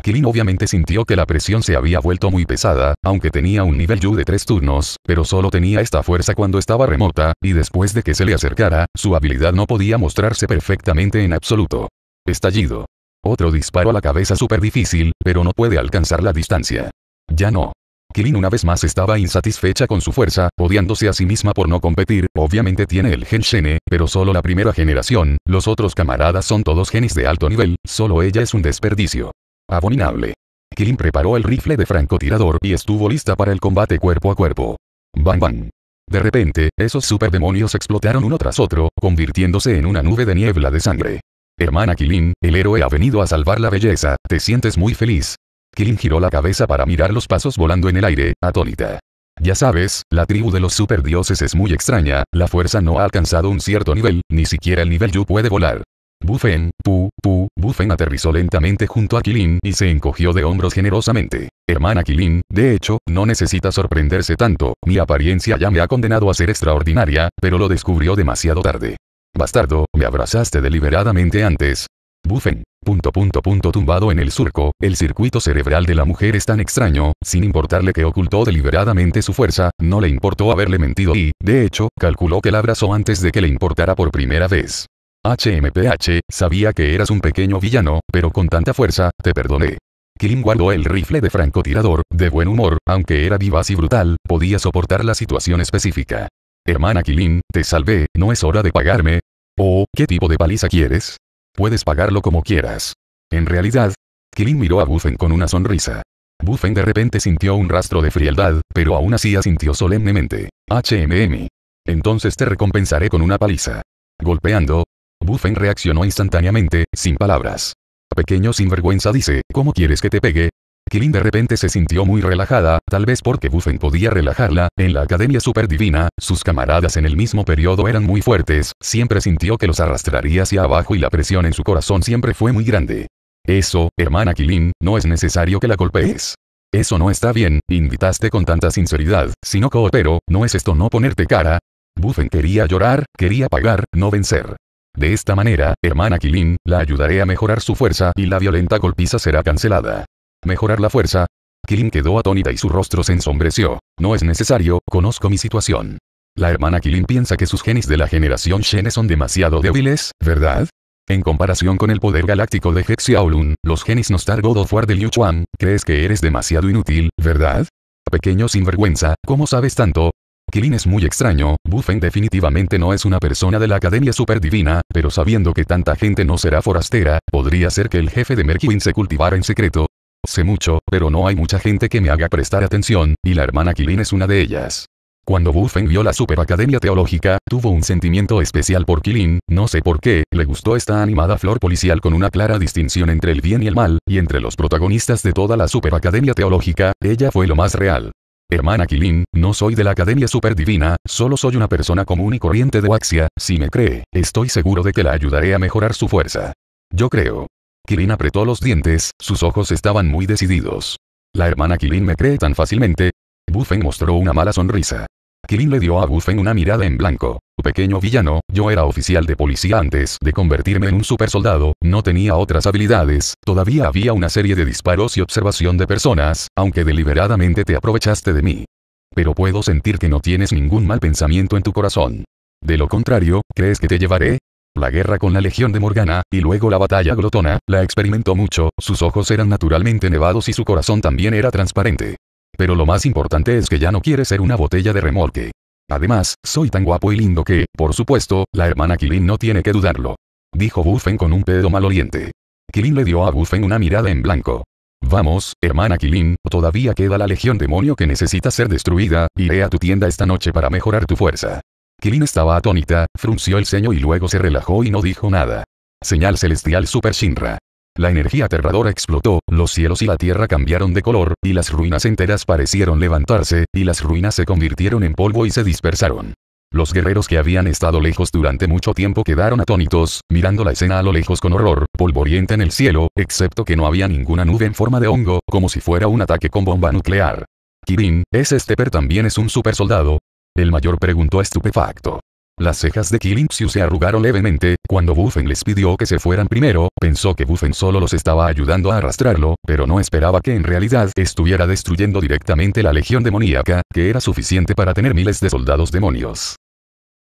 Kilin obviamente sintió que la presión se había vuelto muy pesada, aunque tenía un nivel Yu de tres turnos, pero solo tenía esta fuerza cuando estaba remota, y después de que se le acercara, su habilidad no podía mostrarse perfectamente en absoluto. Estallido. Otro disparo a la cabeza súper difícil, pero no puede alcanzar la distancia. Ya no. Kilin una vez más estaba insatisfecha con su fuerza, odiándose a sí misma por no competir, obviamente tiene el gen Shene, pero solo la primera generación, los otros camaradas son todos genes de alto nivel, solo ella es un desperdicio. Abominable. Kilin preparó el rifle de francotirador y estuvo lista para el combate cuerpo a cuerpo. Bang bang. De repente, esos superdemonios explotaron uno tras otro, convirtiéndose en una nube de niebla de sangre. Hermana Kilin, el héroe ha venido a salvar la belleza, te sientes muy feliz, Kilin giró la cabeza para mirar los pasos volando en el aire, atónita. Ya sabes, la tribu de los superdioses es muy extraña, la fuerza no ha alcanzado un cierto nivel, ni siquiera el nivel Yu puede volar. Buffen, pu, pu, Buffen aterrizó lentamente junto a Kilin y se encogió de hombros generosamente. Hermana Kilin, de hecho, no necesita sorprenderse tanto, mi apariencia ya me ha condenado a ser extraordinaria, pero lo descubrió demasiado tarde. Bastardo, me abrazaste deliberadamente antes, Buffen. Punto punto punto tumbado en el surco, el circuito cerebral de la mujer es tan extraño, sin importarle que ocultó deliberadamente su fuerza, no le importó haberle mentido y, de hecho, calculó que la abrazó antes de que le importara por primera vez. HMPH, sabía que eras un pequeño villano, pero con tanta fuerza, te perdoné. Kilin guardó el rifle de francotirador, de buen humor, aunque era vivaz y brutal, podía soportar la situación específica. Hermana Kilin, te salvé, no es hora de pagarme. Oh, ¿qué tipo de paliza quieres? Puedes pagarlo como quieras. En realidad, Kilin miró a Buffen con una sonrisa. Buffen de repente sintió un rastro de frialdad, pero aún así asintió solemnemente. HMM. Entonces te recompensaré con una paliza. Golpeando, Buffen reaccionó instantáneamente, sin palabras. Pequeño sinvergüenza dice, ¿cómo quieres que te pegue? Kilin de repente se sintió muy relajada, tal vez porque Buffen podía relajarla, en la Academia Superdivina, sus camaradas en el mismo periodo eran muy fuertes, siempre sintió que los arrastraría hacia abajo y la presión en su corazón siempre fue muy grande. Eso, hermana Kilin, no es necesario que la golpees. Eso no está bien, invitaste con tanta sinceridad, si no coopero, ¿no es esto no ponerte cara? Buffen quería llorar, quería pagar, no vencer. De esta manera, hermana Kilin, la ayudaré a mejorar su fuerza y la violenta golpiza será cancelada mejorar la fuerza. Kilin quedó atónita y su rostro se ensombreció. No es necesario, conozco mi situación. La hermana Kilin piensa que sus genis de la generación Shene son demasiado débiles, ¿verdad? En comparación con el poder galáctico de Hexiaolun, los genis Nostar God of War de Liu Chuan, crees que eres demasiado inútil, ¿verdad? Pequeño sinvergüenza, ¿cómo sabes tanto? Kilin es muy extraño, Buffen definitivamente no es una persona de la Academia Superdivina, pero sabiendo que tanta gente no será forastera, podría ser que el jefe de Merquin se cultivara en secreto, Sé mucho, pero no hay mucha gente que me haga prestar atención, y la hermana Kilin es una de ellas. Cuando Buffen vio la Superacademia Teológica, tuvo un sentimiento especial por Kilin, no sé por qué, le gustó esta animada flor policial con una clara distinción entre el bien y el mal, y entre los protagonistas de toda la Superacademia Teológica, ella fue lo más real. Hermana Kilin, no soy de la Academia Superdivina, solo soy una persona común y corriente de Waxia, si me cree, estoy seguro de que la ayudaré a mejorar su fuerza. Yo creo, Kilin apretó los dientes, sus ojos estaban muy decididos. La hermana Kilin me cree tan fácilmente. Buffen mostró una mala sonrisa. Kilin le dio a Buffen una mirada en blanco. Pequeño villano, yo era oficial de policía antes de convertirme en un supersoldado, no tenía otras habilidades, todavía había una serie de disparos y observación de personas, aunque deliberadamente te aprovechaste de mí. Pero puedo sentir que no tienes ningún mal pensamiento en tu corazón. De lo contrario, ¿crees que te llevaré? La guerra con la Legión de Morgana, y luego la batalla glotona, la experimentó mucho, sus ojos eran naturalmente nevados y su corazón también era transparente. Pero lo más importante es que ya no quiere ser una botella de remolque. Además, soy tan guapo y lindo que, por supuesto, la hermana Kilin no tiene que dudarlo. Dijo Buffen con un pedo maloliente. Kilin le dio a Buffen una mirada en blanco. Vamos, hermana Kilin, todavía queda la legión demonio que necesita ser destruida, iré a tu tienda esta noche para mejorar tu fuerza. Kirin estaba atónita, frunció el ceño y luego se relajó y no dijo nada. Señal celestial Super Shinra. La energía aterradora explotó, los cielos y la tierra cambiaron de color, y las ruinas enteras parecieron levantarse, y las ruinas se convirtieron en polvo y se dispersaron. Los guerreros que habían estado lejos durante mucho tiempo quedaron atónitos, mirando la escena a lo lejos con horror, polvoriente en el cielo, excepto que no había ninguna nube en forma de hongo, como si fuera un ataque con bomba nuclear. Kirin, ese stepper también es un super soldado. El mayor preguntó estupefacto. Las cejas de Xiu se arrugaron levemente, cuando Buffen les pidió que se fueran primero, pensó que Buffen solo los estaba ayudando a arrastrarlo, pero no esperaba que en realidad estuviera destruyendo directamente la legión demoníaca, que era suficiente para tener miles de soldados demonios.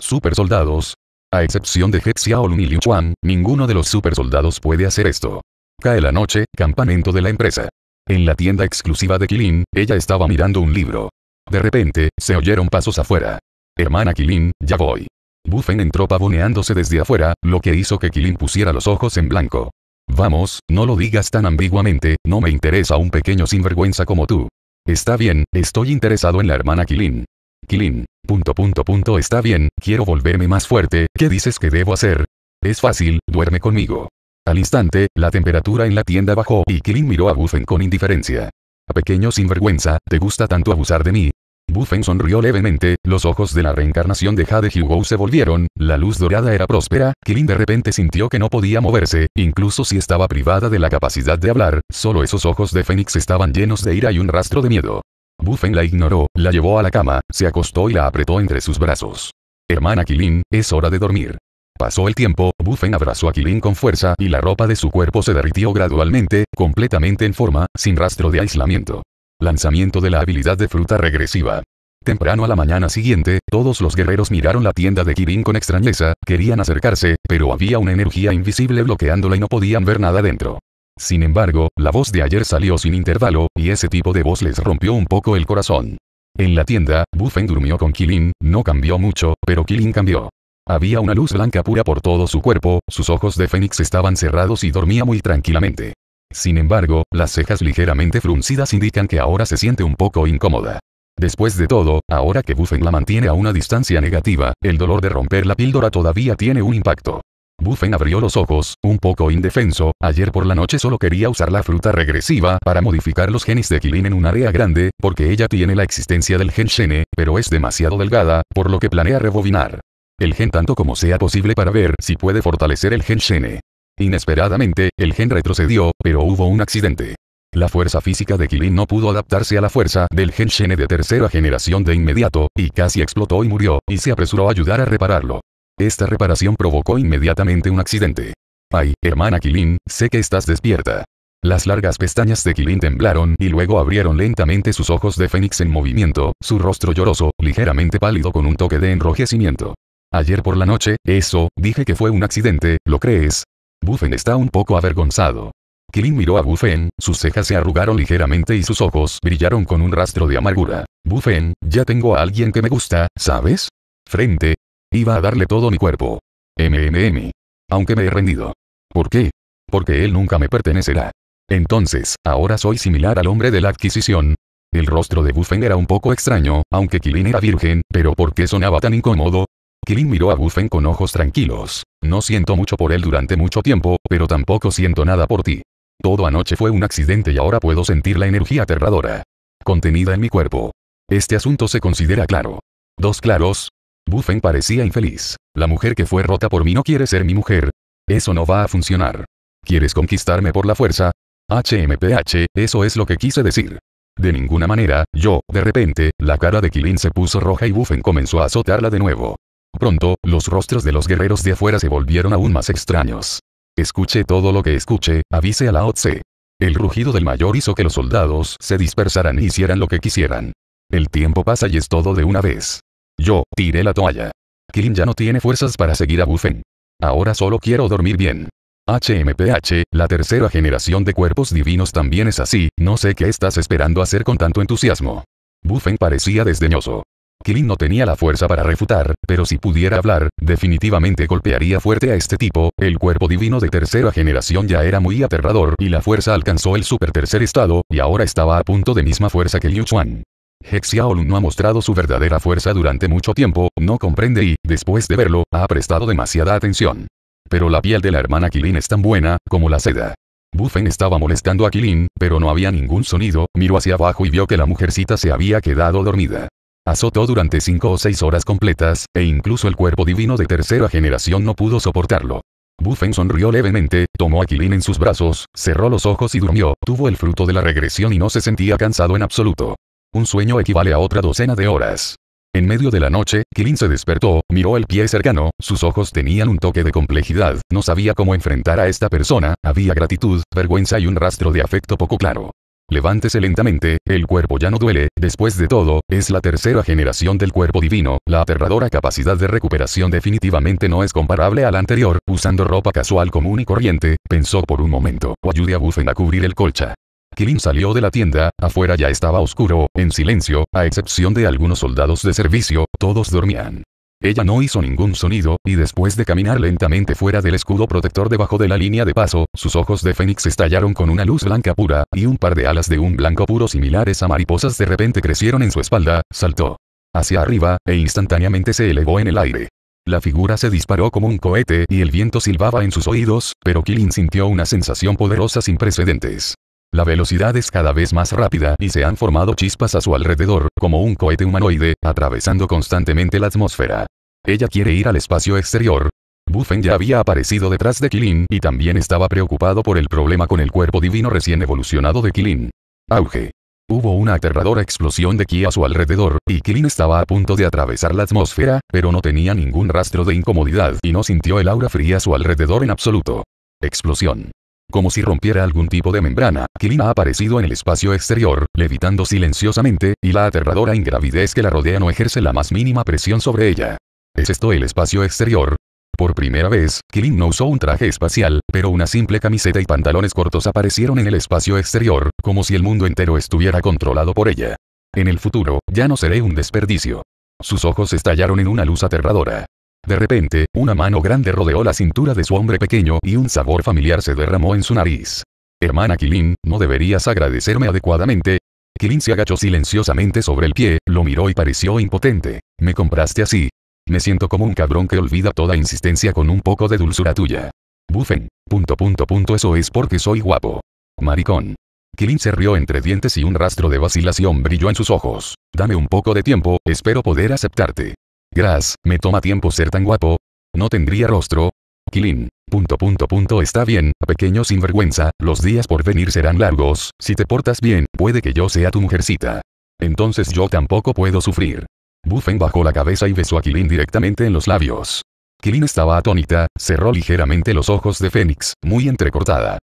Supersoldados. A excepción de He Xiaolun y Liu Chuan, ninguno de los supersoldados puede hacer esto. Cae la noche, campamento de la empresa. En la tienda exclusiva de Kilin, ella estaba mirando un libro. De repente, se oyeron pasos afuera. Hermana Kilin, ya voy. Buffen entró pavoneándose desde afuera, lo que hizo que Kilin pusiera los ojos en blanco. Vamos, no lo digas tan ambiguamente, no me interesa un pequeño sinvergüenza como tú. Está bien, estoy interesado en la hermana Kilin. Kilin. Punto punto punto está bien, quiero volverme más fuerte, ¿qué dices que debo hacer? Es fácil, duerme conmigo. Al instante, la temperatura en la tienda bajó y Kilin miró a Buffen con indiferencia. A pequeño sinvergüenza, ¿te gusta tanto abusar de mí? Buffen sonrió levemente, los ojos de la reencarnación de Jade Hugo se volvieron, la luz dorada era próspera, Kilin de repente sintió que no podía moverse, incluso si estaba privada de la capacidad de hablar, solo esos ojos de Fénix estaban llenos de ira y un rastro de miedo. Buffen la ignoró, la llevó a la cama, se acostó y la apretó entre sus brazos. Hermana Kilin, es hora de dormir. Pasó el tiempo, Buffen abrazó a Kilin con fuerza y la ropa de su cuerpo se derritió gradualmente, completamente en forma, sin rastro de aislamiento. Lanzamiento de la habilidad de fruta regresiva. Temprano a la mañana siguiente, todos los guerreros miraron la tienda de Kirin con extrañeza, querían acercarse, pero había una energía invisible bloqueándola y no podían ver nada dentro. Sin embargo, la voz de ayer salió sin intervalo, y ese tipo de voz les rompió un poco el corazón. En la tienda, Buffen durmió con Kilin, no cambió mucho, pero Kilin cambió. Había una luz blanca pura por todo su cuerpo, sus ojos de fénix estaban cerrados y dormía muy tranquilamente. Sin embargo, las cejas ligeramente fruncidas indican que ahora se siente un poco incómoda. Después de todo, ahora que Buffen la mantiene a una distancia negativa, el dolor de romper la píldora todavía tiene un impacto. Buffen abrió los ojos, un poco indefenso, ayer por la noche solo quería usar la fruta regresiva para modificar los genes de Kilin en un área grande, porque ella tiene la existencia del gen Shene, pero es demasiado delgada, por lo que planea rebobinar. El gen tanto como sea posible para ver si puede fortalecer el gen Shene. Inesperadamente, el gen retrocedió, pero hubo un accidente. La fuerza física de Kilin no pudo adaptarse a la fuerza del gen Shene de tercera generación de inmediato, y casi explotó y murió, y se apresuró a ayudar a repararlo. Esta reparación provocó inmediatamente un accidente. Ay, hermana Kilin, sé que estás despierta. Las largas pestañas de Kilin temblaron y luego abrieron lentamente sus ojos de fénix en movimiento, su rostro lloroso, ligeramente pálido con un toque de enrojecimiento. Ayer por la noche, eso, dije que fue un accidente, ¿lo crees? Buffen está un poco avergonzado. Kilin miró a Buffen, sus cejas se arrugaron ligeramente y sus ojos brillaron con un rastro de amargura. Buffen, ya tengo a alguien que me gusta, ¿sabes? Frente. Iba a darle todo mi cuerpo. MMM. Aunque me he rendido. ¿Por qué? Porque él nunca me pertenecerá. Entonces, ahora soy similar al hombre de la adquisición. El rostro de Buffen era un poco extraño, aunque Kilin era virgen, pero ¿por qué sonaba tan incómodo? Kilin miró a Buffen con ojos tranquilos. No siento mucho por él durante mucho tiempo, pero tampoco siento nada por ti. Todo anoche fue un accidente y ahora puedo sentir la energía aterradora. Contenida en mi cuerpo. Este asunto se considera claro. Dos claros. Buffen parecía infeliz. La mujer que fue rota por mí no quiere ser mi mujer. Eso no va a funcionar. ¿Quieres conquistarme por la fuerza? HMPH, eso es lo que quise decir. De ninguna manera, yo, de repente, la cara de Kilin se puso roja y Buffen comenzó a azotarla de nuevo. Pronto, los rostros de los guerreros de afuera se volvieron aún más extraños. Escuche todo lo que escuche, avise a la Otse. El rugido del mayor hizo que los soldados se dispersaran y hicieran lo que quisieran. El tiempo pasa y es todo de una vez. Yo, tiré la toalla. Kirin ya no tiene fuerzas para seguir a Buffen. Ahora solo quiero dormir bien. HMPH, la tercera generación de cuerpos divinos también es así, no sé qué estás esperando hacer con tanto entusiasmo. Buffen parecía desdeñoso. Kilin no tenía la fuerza para refutar, pero si pudiera hablar, definitivamente golpearía fuerte a este tipo, el cuerpo divino de tercera generación ya era muy aterrador y la fuerza alcanzó el super tercer estado, y ahora estaba a punto de misma fuerza que Liu Chuan. Hexiaolun no ha mostrado su verdadera fuerza durante mucho tiempo, no comprende y, después de verlo, ha prestado demasiada atención. Pero la piel de la hermana Kilin es tan buena, como la seda. Bufen estaba molestando a Kilin, pero no había ningún sonido, miró hacia abajo y vio que la mujercita se había quedado dormida azotó durante cinco o seis horas completas, e incluso el cuerpo divino de tercera generación no pudo soportarlo. Buffen sonrió levemente, tomó a Kilin en sus brazos, cerró los ojos y durmió, tuvo el fruto de la regresión y no se sentía cansado en absoluto. Un sueño equivale a otra docena de horas. En medio de la noche, Kilin se despertó, miró el pie cercano, sus ojos tenían un toque de complejidad, no sabía cómo enfrentar a esta persona, había gratitud, vergüenza y un rastro de afecto poco claro. Levántese lentamente, el cuerpo ya no duele, después de todo, es la tercera generación del cuerpo divino, la aterradora capacidad de recuperación definitivamente no es comparable a la anterior, usando ropa casual común y corriente, pensó por un momento, o ayude a Buffen a cubrir el colcha. Kilin salió de la tienda, afuera ya estaba oscuro, en silencio, a excepción de algunos soldados de servicio, todos dormían. Ella no hizo ningún sonido, y después de caminar lentamente fuera del escudo protector debajo de la línea de paso, sus ojos de fénix estallaron con una luz blanca pura, y un par de alas de un blanco puro similares a mariposas de repente crecieron en su espalda, saltó hacia arriba, e instantáneamente se elevó en el aire. La figura se disparó como un cohete y el viento silbaba en sus oídos, pero Killing sintió una sensación poderosa sin precedentes. La velocidad es cada vez más rápida y se han formado chispas a su alrededor, como un cohete humanoide, atravesando constantemente la atmósfera. Ella quiere ir al espacio exterior. Buffen ya había aparecido detrás de Kilin y también estaba preocupado por el problema con el cuerpo divino recién evolucionado de Kilin. Auge. Hubo una aterradora explosión de ki a su alrededor, y Kilin estaba a punto de atravesar la atmósfera, pero no tenía ningún rastro de incomodidad y no sintió el aura fría a su alrededor en absoluto. Explosión. Como si rompiera algún tipo de membrana, Kilin ha aparecido en el espacio exterior, levitando silenciosamente, y la aterradora ingravidez que la rodea no ejerce la más mínima presión sobre ella. ¿Es esto el espacio exterior? Por primera vez, Kilin no usó un traje espacial, pero una simple camiseta y pantalones cortos aparecieron en el espacio exterior, como si el mundo entero estuviera controlado por ella. En el futuro, ya no seré un desperdicio. Sus ojos estallaron en una luz aterradora. De repente, una mano grande rodeó la cintura de su hombre pequeño y un sabor familiar se derramó en su nariz. Hermana Kilin, ¿no deberías agradecerme adecuadamente? Kilin se agachó silenciosamente sobre el pie, lo miró y pareció impotente. Me compraste así. Me siento como un cabrón que olvida toda insistencia con un poco de dulzura tuya. Buffen. Punto punto punto eso es porque soy guapo. Maricón. Kilin se rió entre dientes y un rastro de vacilación brilló en sus ojos. Dame un poco de tiempo, espero poder aceptarte. Gras, me toma tiempo ser tan guapo. No tendría rostro. Kilin. Punto punto punto está bien, pequeño sinvergüenza, los días por venir serán largos, si te portas bien, puede que yo sea tu mujercita. Entonces yo tampoco puedo sufrir. Buffen bajó la cabeza y besó a Kilin directamente en los labios. Kilin estaba atónita, cerró ligeramente los ojos de Fénix, muy entrecortada.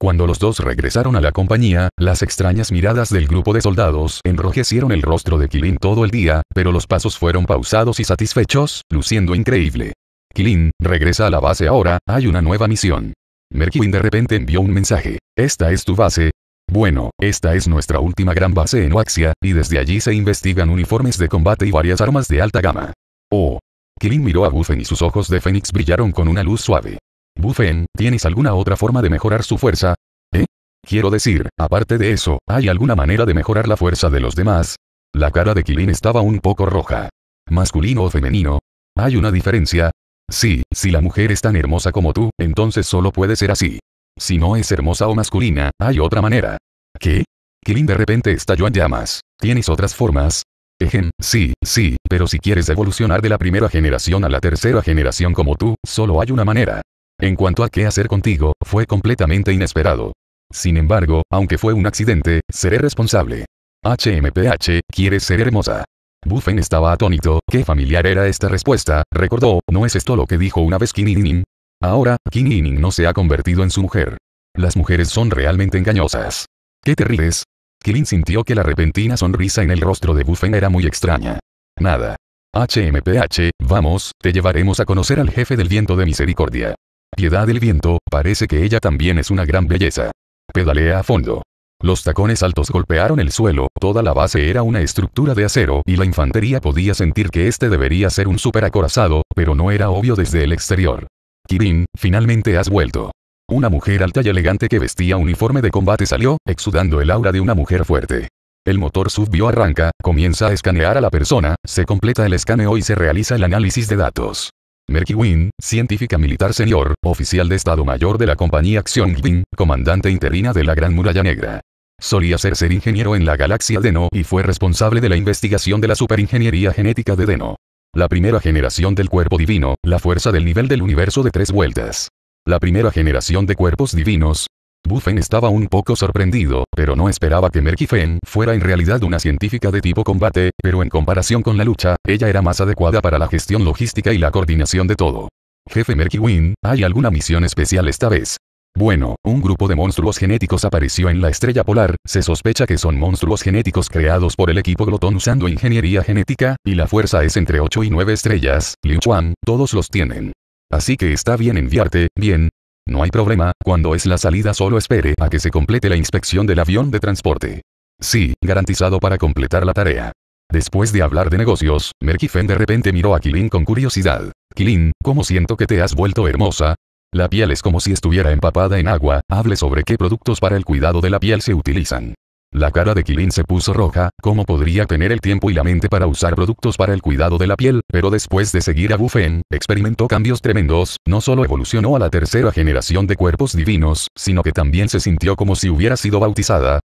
Cuando los dos regresaron a la compañía, las extrañas miradas del grupo de soldados enrojecieron el rostro de Kilin todo el día, pero los pasos fueron pausados y satisfechos, luciendo increíble. Kilin, regresa a la base ahora, hay una nueva misión. Merkwin de repente envió un mensaje. Esta es tu base, bueno, esta es nuestra última gran base en Oaxia, y desde allí se investigan uniformes de combate y varias armas de alta gama. Oh. Kilin miró a Buffen y sus ojos de Fénix brillaron con una luz suave. Buffen, ¿tienes alguna otra forma de mejorar su fuerza? ¿Eh? Quiero decir, aparte de eso, ¿hay alguna manera de mejorar la fuerza de los demás? La cara de Kilin estaba un poco roja. ¿Masculino o femenino? ¿Hay una diferencia? Sí, si la mujer es tan hermosa como tú, entonces solo puede ser así. Si no es hermosa o masculina, hay otra manera. ¿Qué? Kilin de repente estalló en llamas. ¿Tienes otras formas? Ejen, sí, sí, pero si quieres evolucionar de la primera generación a la tercera generación como tú, solo hay una manera. En cuanto a qué hacer contigo, fue completamente inesperado. Sin embargo, aunque fue un accidente, seré responsable. HMPH, quieres ser hermosa. Buffen estaba atónito, qué familiar era esta respuesta, recordó, ¿no es esto lo que dijo una vez Kininin? Ahora, Kininin no se ha convertido en su mujer. Las mujeres son realmente engañosas. ¿Qué terribles. Kilin sintió que la repentina sonrisa en el rostro de Buffen era muy extraña. Nada. HMPH, vamos, te llevaremos a conocer al jefe del viento de misericordia. Piedad del viento, parece que ella también es una gran belleza. Pedalea a fondo. Los tacones altos golpearon el suelo, toda la base era una estructura de acero y la infantería podía sentir que este debería ser un superacorazado, pero no era obvio desde el exterior. Kirin, finalmente has vuelto. Una mujer alta y elegante que vestía uniforme de combate salió, exudando el aura de una mujer fuerte. El motor subió arranca, comienza a escanear a la persona, se completa el escaneo y se realiza el análisis de datos. Merkiwin, científica militar senior, oficial de Estado Mayor de la Compañía Acción Bin, comandante interina de la Gran Muralla Negra. Solía ser ser ingeniero en la galaxia Deno y fue responsable de la investigación de la superingeniería genética de Deno. La primera generación del cuerpo divino, la fuerza del nivel del universo de tres vueltas. La primera generación de cuerpos divinos, Buffen estaba un poco sorprendido, pero no esperaba que Merkifen fuera en realidad una científica de tipo combate, pero en comparación con la lucha, ella era más adecuada para la gestión logística y la coordinación de todo. Jefe Merkiwin, ¿hay alguna misión especial esta vez? Bueno, un grupo de monstruos genéticos apareció en la estrella polar, se sospecha que son monstruos genéticos creados por el equipo Glotón usando ingeniería genética, y la fuerza es entre 8 y 9 estrellas, Liu Chuan, todos los tienen. Así que está bien enviarte, bien, no hay problema, cuando es la salida solo espere a que se complete la inspección del avión de transporte. Sí, garantizado para completar la tarea. Después de hablar de negocios, Merkifen de repente miró a Kilin con curiosidad. Kilin, ¿cómo siento que te has vuelto hermosa? La piel es como si estuviera empapada en agua, hable sobre qué productos para el cuidado de la piel se utilizan. La cara de Kilin se puso roja, ¿cómo podría tener el tiempo y la mente para usar productos para el cuidado de la piel? Pero después de seguir a Buffen, experimentó cambios tremendos, no solo evolucionó a la tercera generación de cuerpos divinos, sino que también se sintió como si hubiera sido bautizada.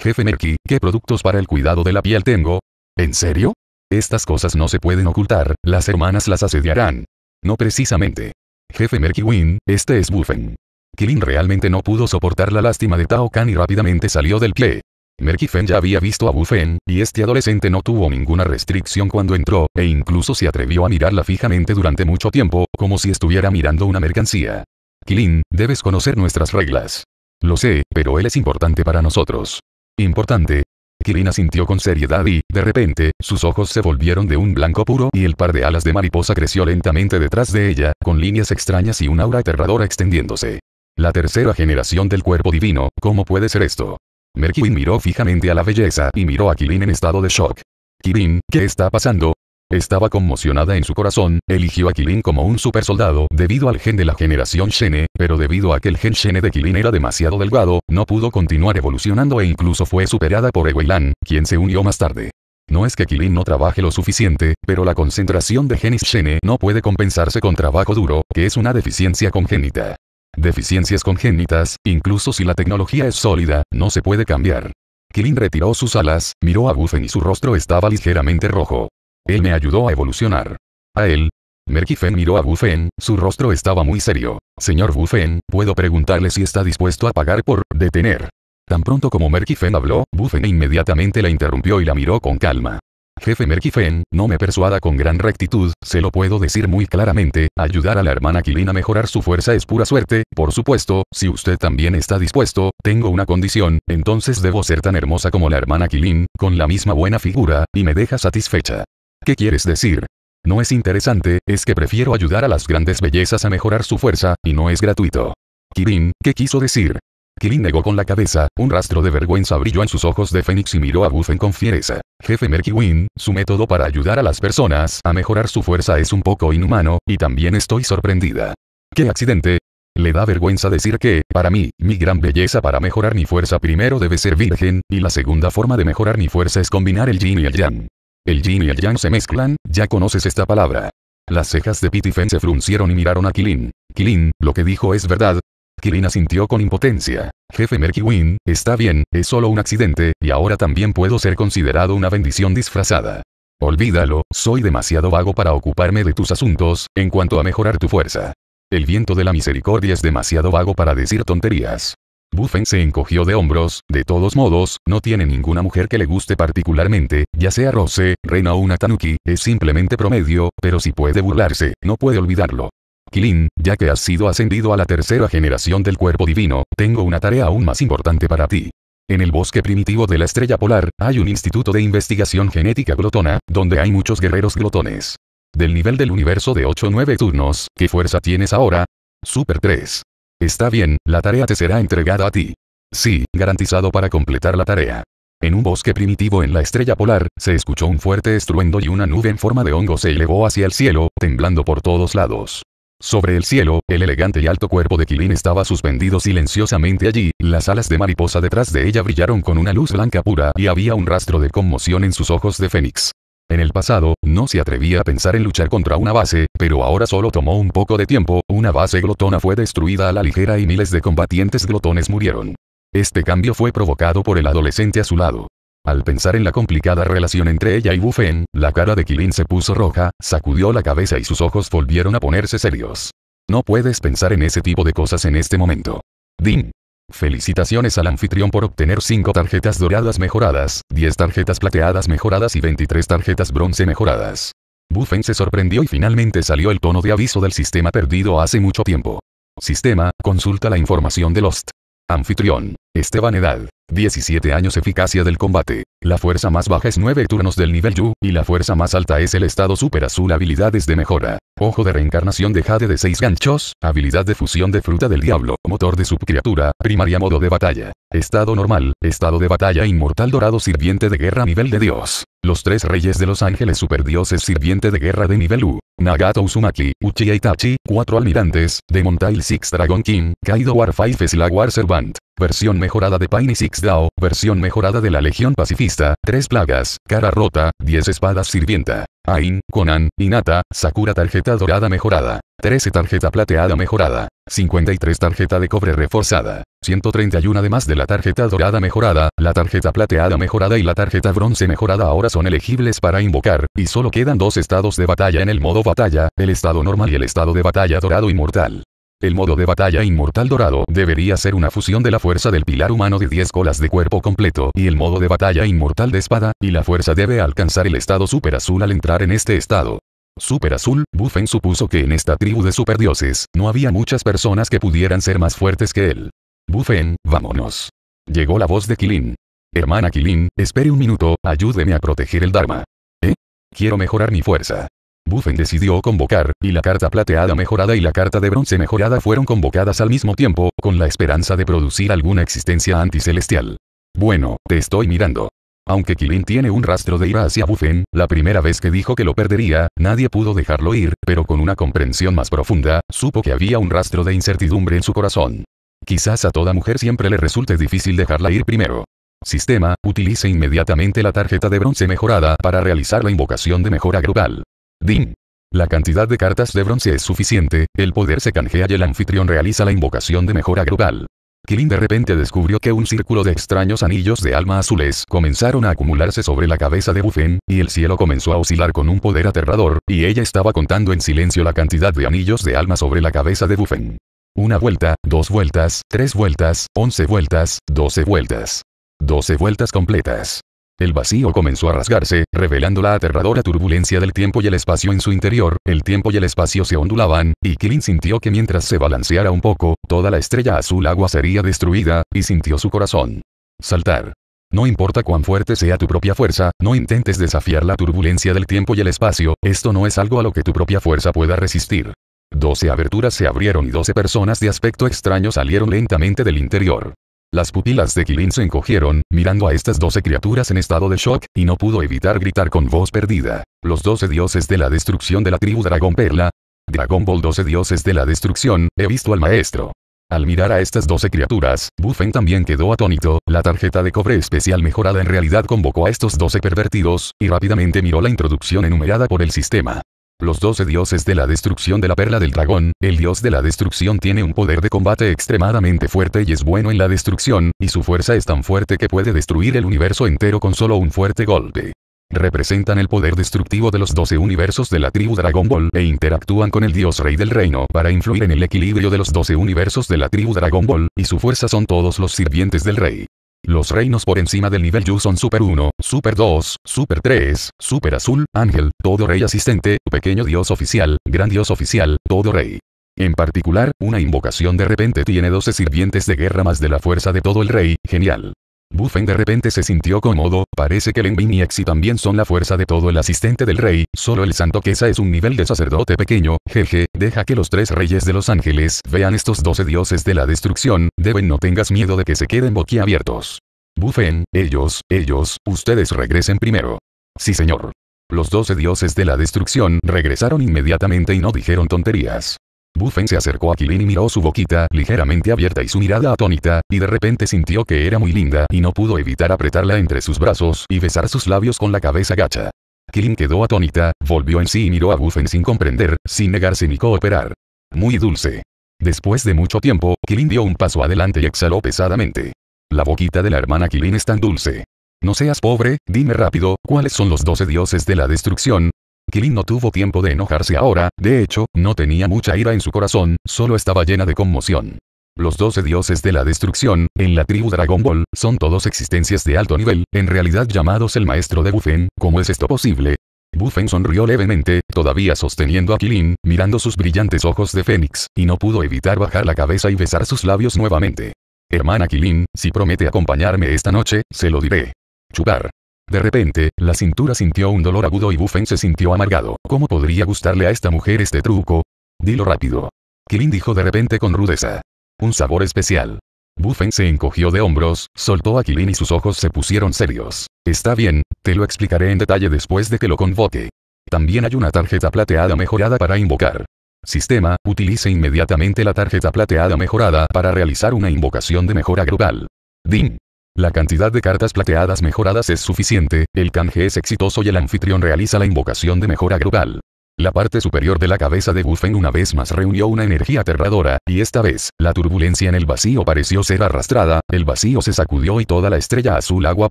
Jefe Merky, ¿qué productos para el cuidado de la piel tengo? ¿En serio? Estas cosas no se pueden ocultar, las hermanas las asediarán. No precisamente. Jefe Merky Win, este es Buffen. Kilin realmente no pudo soportar la lástima de Tao y rápidamente salió del pie. Merkifen ya había visto a Buffen, y este adolescente no tuvo ninguna restricción cuando entró, e incluso se atrevió a mirarla fijamente durante mucho tiempo, como si estuviera mirando una mercancía. Kilin, debes conocer nuestras reglas. Lo sé, pero él es importante para nosotros. ¿Importante? Kilin asintió con seriedad y, de repente, sus ojos se volvieron de un blanco puro y el par de alas de mariposa creció lentamente detrás de ella, con líneas extrañas y un aura aterradora extendiéndose. La tercera generación del cuerpo divino, ¿cómo puede ser esto? Merkin miró fijamente a la belleza y miró a Kilin en estado de shock. ¿Kilin, ¿qué está pasando? Estaba conmocionada en su corazón, eligió a Kilin como un supersoldado debido al gen de la generación Shene, pero debido a que el gen Shene de Kilin era demasiado delgado, no pudo continuar evolucionando e incluso fue superada por Eweilan, quien se unió más tarde. No es que Kilin no trabaje lo suficiente, pero la concentración de genes Shene no puede compensarse con trabajo duro, que es una deficiencia congénita. Deficiencias congénitas, incluso si la tecnología es sólida, no se puede cambiar. Kilin retiró sus alas, miró a Buffen y su rostro estaba ligeramente rojo. Él me ayudó a evolucionar. A él. Merkifen miró a Buffen, su rostro estaba muy serio. Señor Buffen, puedo preguntarle si está dispuesto a pagar por detener. Tan pronto como Merkifen habló, Buffen inmediatamente la interrumpió y la miró con calma. Jefe Merkifen, no me persuada con gran rectitud, se lo puedo decir muy claramente, ayudar a la hermana Kilin a mejorar su fuerza es pura suerte, por supuesto, si usted también está dispuesto, tengo una condición, entonces debo ser tan hermosa como la hermana Kilin, con la misma buena figura, y me deja satisfecha. ¿Qué quieres decir? No es interesante, es que prefiero ayudar a las grandes bellezas a mejorar su fuerza, y no es gratuito. Kirin, ¿qué quiso decir? Kilin negó con la cabeza, un rastro de vergüenza brilló en sus ojos de Fénix y miró a Buffen con fiereza. Jefe Merkiwin, su método para ayudar a las personas a mejorar su fuerza es un poco inhumano, y también estoy sorprendida. ¿Qué accidente? Le da vergüenza decir que, para mí, mi gran belleza para mejorar mi fuerza primero debe ser virgen, y la segunda forma de mejorar mi fuerza es combinar el Jin y el yang. El Jin y el yang se mezclan, ya conoces esta palabra. Las cejas de Pitifen se fruncieron y miraron a Kilin. Kilin, lo que dijo es verdad, Kirin sintió con impotencia. Jefe Merkiwin, está bien, es solo un accidente, y ahora también puedo ser considerado una bendición disfrazada. Olvídalo, soy demasiado vago para ocuparme de tus asuntos, en cuanto a mejorar tu fuerza. El viento de la misericordia es demasiado vago para decir tonterías. Buffen se encogió de hombros, de todos modos, no tiene ninguna mujer que le guste particularmente, ya sea Rose, Rena o una Tanuki, es simplemente promedio, pero si puede burlarse, no puede olvidarlo. Kilin, ya que has sido ascendido a la tercera generación del cuerpo divino, tengo una tarea aún más importante para ti. En el bosque primitivo de la estrella polar, hay un instituto de investigación genética glotona, donde hay muchos guerreros glotones. Del nivel del universo de 8 9 turnos, ¿qué fuerza tienes ahora? Super 3. Está bien, la tarea te será entregada a ti. Sí, garantizado para completar la tarea. En un bosque primitivo en la estrella polar, se escuchó un fuerte estruendo y una nube en forma de hongo se elevó hacia el cielo, temblando por todos lados. Sobre el cielo, el elegante y alto cuerpo de Kilin estaba suspendido silenciosamente allí, las alas de mariposa detrás de ella brillaron con una luz blanca pura y había un rastro de conmoción en sus ojos de fénix. En el pasado, no se atrevía a pensar en luchar contra una base, pero ahora solo tomó un poco de tiempo, una base glotona fue destruida a la ligera y miles de combatientes glotones murieron. Este cambio fue provocado por el adolescente a su lado. Al pensar en la complicada relación entre ella y Buffen, la cara de Kilin se puso roja, sacudió la cabeza y sus ojos volvieron a ponerse serios. No puedes pensar en ese tipo de cosas en este momento. Din. Felicitaciones al anfitrión por obtener 5 tarjetas doradas mejoradas, 10 tarjetas plateadas mejoradas y 23 tarjetas bronce mejoradas. Buffen se sorprendió y finalmente salió el tono de aviso del sistema perdido hace mucho tiempo. Sistema, consulta la información de Lost. Anfitrión. Esteban Edad. 17 años eficacia del combate. La fuerza más baja es 9 turnos del nivel Yu, y la fuerza más alta es el estado Super Azul habilidades de mejora. Ojo de reencarnación de Jade de 6 ganchos, habilidad de fusión de fruta del diablo, motor de subcriatura, primaria modo de batalla. Estado normal, estado de batalla inmortal dorado sirviente de guerra nivel de dios. Los tres reyes de los ángeles superdioses sirviente de guerra de nivel U. Nagato Uzumaki, Uchiha Itachi, cuatro almirantes, Demon Tail Six Dragon King, Kaido War y la War Servant. Versión mejorada de Pain Six Dao, versión mejorada de la Legión Pacifista, Tres Plagas, Cara Rota, Diez Espadas Sirvienta, Ain, Conan, Inata, Sakura Tarjeta Dorada Mejorada, 13 Tarjeta Plateada Mejorada, 53 tarjeta de cobre reforzada, 131 además de la tarjeta dorada mejorada, la tarjeta plateada mejorada y la tarjeta bronce mejorada ahora son elegibles para invocar, y solo quedan dos estados de batalla en el modo batalla, el estado normal y el estado de batalla dorado inmortal. El modo de batalla inmortal dorado debería ser una fusión de la fuerza del pilar humano de 10 colas de cuerpo completo y el modo de batalla inmortal de espada, y la fuerza debe alcanzar el estado super azul al entrar en este estado. Super Azul, Buffen supuso que en esta tribu de superdioses, no había muchas personas que pudieran ser más fuertes que él. Buffen, vámonos. Llegó la voz de Kilin. Hermana Kilin, espere un minuto, ayúdeme a proteger el Dharma. ¿Eh? Quiero mejorar mi fuerza. Buffen decidió convocar, y la carta plateada mejorada y la carta de bronce mejorada fueron convocadas al mismo tiempo, con la esperanza de producir alguna existencia anticelestial. Bueno, te estoy mirando. Aunque Kilin tiene un rastro de ira hacia Buffen, la primera vez que dijo que lo perdería, nadie pudo dejarlo ir, pero con una comprensión más profunda, supo que había un rastro de incertidumbre en su corazón. Quizás a toda mujer siempre le resulte difícil dejarla ir primero. Sistema, utilice inmediatamente la tarjeta de bronce mejorada para realizar la invocación de mejora grupal. DIN. La cantidad de cartas de bronce es suficiente, el poder se canjea y el anfitrión realiza la invocación de mejora grupal. Killing de repente descubrió que un círculo de extraños anillos de alma azules comenzaron a acumularse sobre la cabeza de Bufen y el cielo comenzó a oscilar con un poder aterrador, y ella estaba contando en silencio la cantidad de anillos de alma sobre la cabeza de Bufen Una vuelta, dos vueltas, tres vueltas, once vueltas, doce vueltas. Doce vueltas completas. El vacío comenzó a rasgarse, revelando la aterradora turbulencia del tiempo y el espacio en su interior, el tiempo y el espacio se ondulaban, y Kilin sintió que mientras se balanceara un poco, toda la estrella azul agua sería destruida, y sintió su corazón. Saltar. No importa cuán fuerte sea tu propia fuerza, no intentes desafiar la turbulencia del tiempo y el espacio, esto no es algo a lo que tu propia fuerza pueda resistir. Doce aberturas se abrieron y doce personas de aspecto extraño salieron lentamente del interior. Las pupilas de Kilin se encogieron, mirando a estas doce criaturas en estado de shock, y no pudo evitar gritar con voz perdida. Los doce dioses de la destrucción de la tribu Dragón Perla. Dragon Ball 12 dioses de la destrucción, he visto al maestro. Al mirar a estas 12 criaturas, Buffen también quedó atónito, la tarjeta de cobre especial mejorada en realidad convocó a estos 12 pervertidos, y rápidamente miró la introducción enumerada por el sistema. Los doce dioses de la destrucción de la perla del dragón, el dios de la destrucción tiene un poder de combate extremadamente fuerte y es bueno en la destrucción, y su fuerza es tan fuerte que puede destruir el universo entero con solo un fuerte golpe. Representan el poder destructivo de los doce universos de la tribu Dragon Ball e interactúan con el dios rey del reino para influir en el equilibrio de los doce universos de la tribu Dragon Ball, y su fuerza son todos los sirvientes del rey. Los reinos por encima del nivel Yu son Super 1, Super 2, Super 3, Super Azul, Ángel, todo rey asistente, pequeño dios oficial, gran dios oficial, todo rey. En particular, una invocación de repente tiene 12 sirvientes de guerra más de la fuerza de todo el rey, genial. Buffen de repente se sintió cómodo, parece que Lenbin y Exi también son la fuerza de todo el asistente del rey, solo el santo Kesa es un nivel de sacerdote pequeño, jeje, deja que los tres reyes de los ángeles vean estos doce dioses de la destrucción, deben no tengas miedo de que se queden boquiabiertos. Buffen, ellos, ellos, ustedes regresen primero. Sí señor. Los doce dioses de la destrucción regresaron inmediatamente y no dijeron tonterías. Buffen se acercó a Kilin y miró su boquita ligeramente abierta y su mirada atónita, y de repente sintió que era muy linda y no pudo evitar apretarla entre sus brazos y besar sus labios con la cabeza gacha. Kilin quedó atónita, volvió en sí y miró a Buffen sin comprender, sin negarse ni cooperar. Muy dulce. Después de mucho tiempo, Kilin dio un paso adelante y exhaló pesadamente. La boquita de la hermana Kilin es tan dulce. No seas pobre, dime rápido, ¿cuáles son los doce dioses de la destrucción? Kilin no tuvo tiempo de enojarse ahora, de hecho, no tenía mucha ira en su corazón, solo estaba llena de conmoción. Los doce dioses de la destrucción, en la tribu Dragon Ball, son todos existencias de alto nivel, en realidad llamados el maestro de Buffen, ¿cómo es esto posible? Buffen sonrió levemente, todavía sosteniendo a Kilin, mirando sus brillantes ojos de Fénix, y no pudo evitar bajar la cabeza y besar sus labios nuevamente. Hermana Kilin, si promete acompañarme esta noche, se lo diré. Chugar. De repente, la cintura sintió un dolor agudo y Buffen se sintió amargado. ¿Cómo podría gustarle a esta mujer este truco? Dilo rápido. Kilin dijo de repente con rudeza. Un sabor especial. Buffen se encogió de hombros, soltó a Kilin y sus ojos se pusieron serios. Está bien, te lo explicaré en detalle después de que lo convoque. También hay una tarjeta plateada mejorada para invocar. Sistema, utilice inmediatamente la tarjeta plateada mejorada para realizar una invocación de mejora global. DIN. La cantidad de cartas plateadas mejoradas es suficiente, el canje es exitoso y el anfitrión realiza la invocación de mejora global. La parte superior de la cabeza de Buffen una vez más reunió una energía aterradora, y esta vez, la turbulencia en el vacío pareció ser arrastrada, el vacío se sacudió y toda la estrella azul agua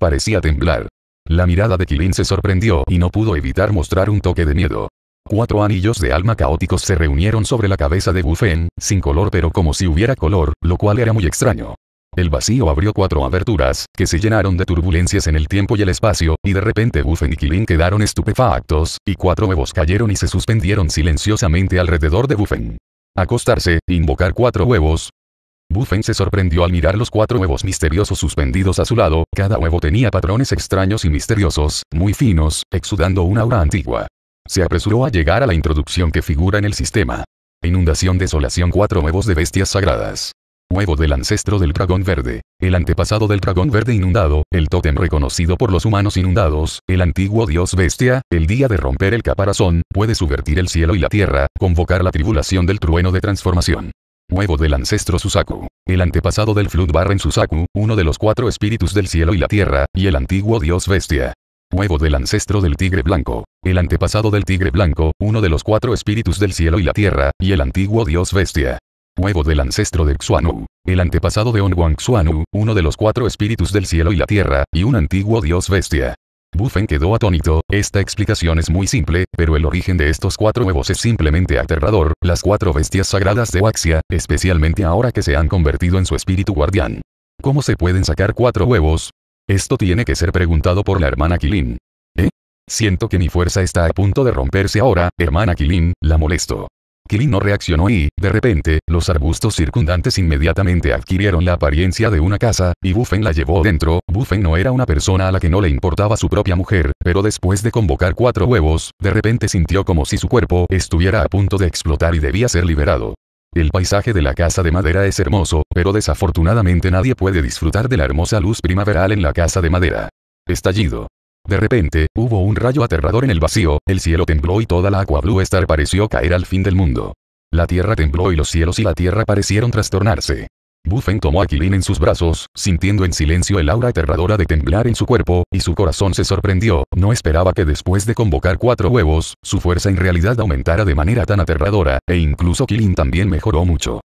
parecía temblar. La mirada de Kilin se sorprendió y no pudo evitar mostrar un toque de miedo. Cuatro anillos de alma caóticos se reunieron sobre la cabeza de Buffen, sin color pero como si hubiera color, lo cual era muy extraño. El vacío abrió cuatro aberturas, que se llenaron de turbulencias en el tiempo y el espacio, y de repente Buffen y Kilin quedaron estupefactos, y cuatro huevos cayeron y se suspendieron silenciosamente alrededor de Buffen. Acostarse, invocar cuatro huevos, Buffen se sorprendió al mirar los cuatro huevos misteriosos suspendidos a su lado, cada huevo tenía patrones extraños y misteriosos, muy finos, exudando una aura antigua. Se apresuró a llegar a la introducción que figura en el sistema. Inundación Desolación Cuatro huevos de bestias sagradas huevo del ancestro del dragón verde, el antepasado del dragón verde inundado, el tótem reconocido por los humanos inundados, el antiguo dios bestia, el día de romper el caparazón, puede subvertir el cielo y la tierra, convocar la tribulación del trueno de transformación. Huevo del ancestro Susaku. El antepasado del Barren Susaku, uno de los cuatro espíritus del cielo y la tierra, y el antiguo dios bestia. Huevo del ancestro del tigre blanco. El antepasado del tigre blanco, uno de los cuatro espíritus del cielo y la tierra, y el antiguo dios bestia huevo del ancestro de Xuanu, el antepasado de Onguang Xuanu, uno de los cuatro espíritus del cielo y la tierra, y un antiguo dios bestia. Bufen quedó atónito, esta explicación es muy simple, pero el origen de estos cuatro huevos es simplemente aterrador, las cuatro bestias sagradas de Waxia, especialmente ahora que se han convertido en su espíritu guardián. ¿Cómo se pueden sacar cuatro huevos? Esto tiene que ser preguntado por la hermana Kilin. ¿Eh? Siento que mi fuerza está a punto de romperse ahora, hermana Kilin, la molesto. Kili no reaccionó y, de repente, los arbustos circundantes inmediatamente adquirieron la apariencia de una casa, y Buffen la llevó dentro. Buffen no era una persona a la que no le importaba su propia mujer, pero después de convocar cuatro huevos, de repente sintió como si su cuerpo estuviera a punto de explotar y debía ser liberado. El paisaje de la casa de madera es hermoso, pero desafortunadamente nadie puede disfrutar de la hermosa luz primaveral en la casa de madera. Estallido. De repente, hubo un rayo aterrador en el vacío, el cielo tembló y toda la Aqua Blue Star pareció caer al fin del mundo. La tierra tembló y los cielos y la tierra parecieron trastornarse. Buffen tomó a Kilin en sus brazos, sintiendo en silencio el aura aterradora de temblar en su cuerpo, y su corazón se sorprendió, no esperaba que después de convocar cuatro huevos, su fuerza en realidad aumentara de manera tan aterradora, e incluso Kilin también mejoró mucho.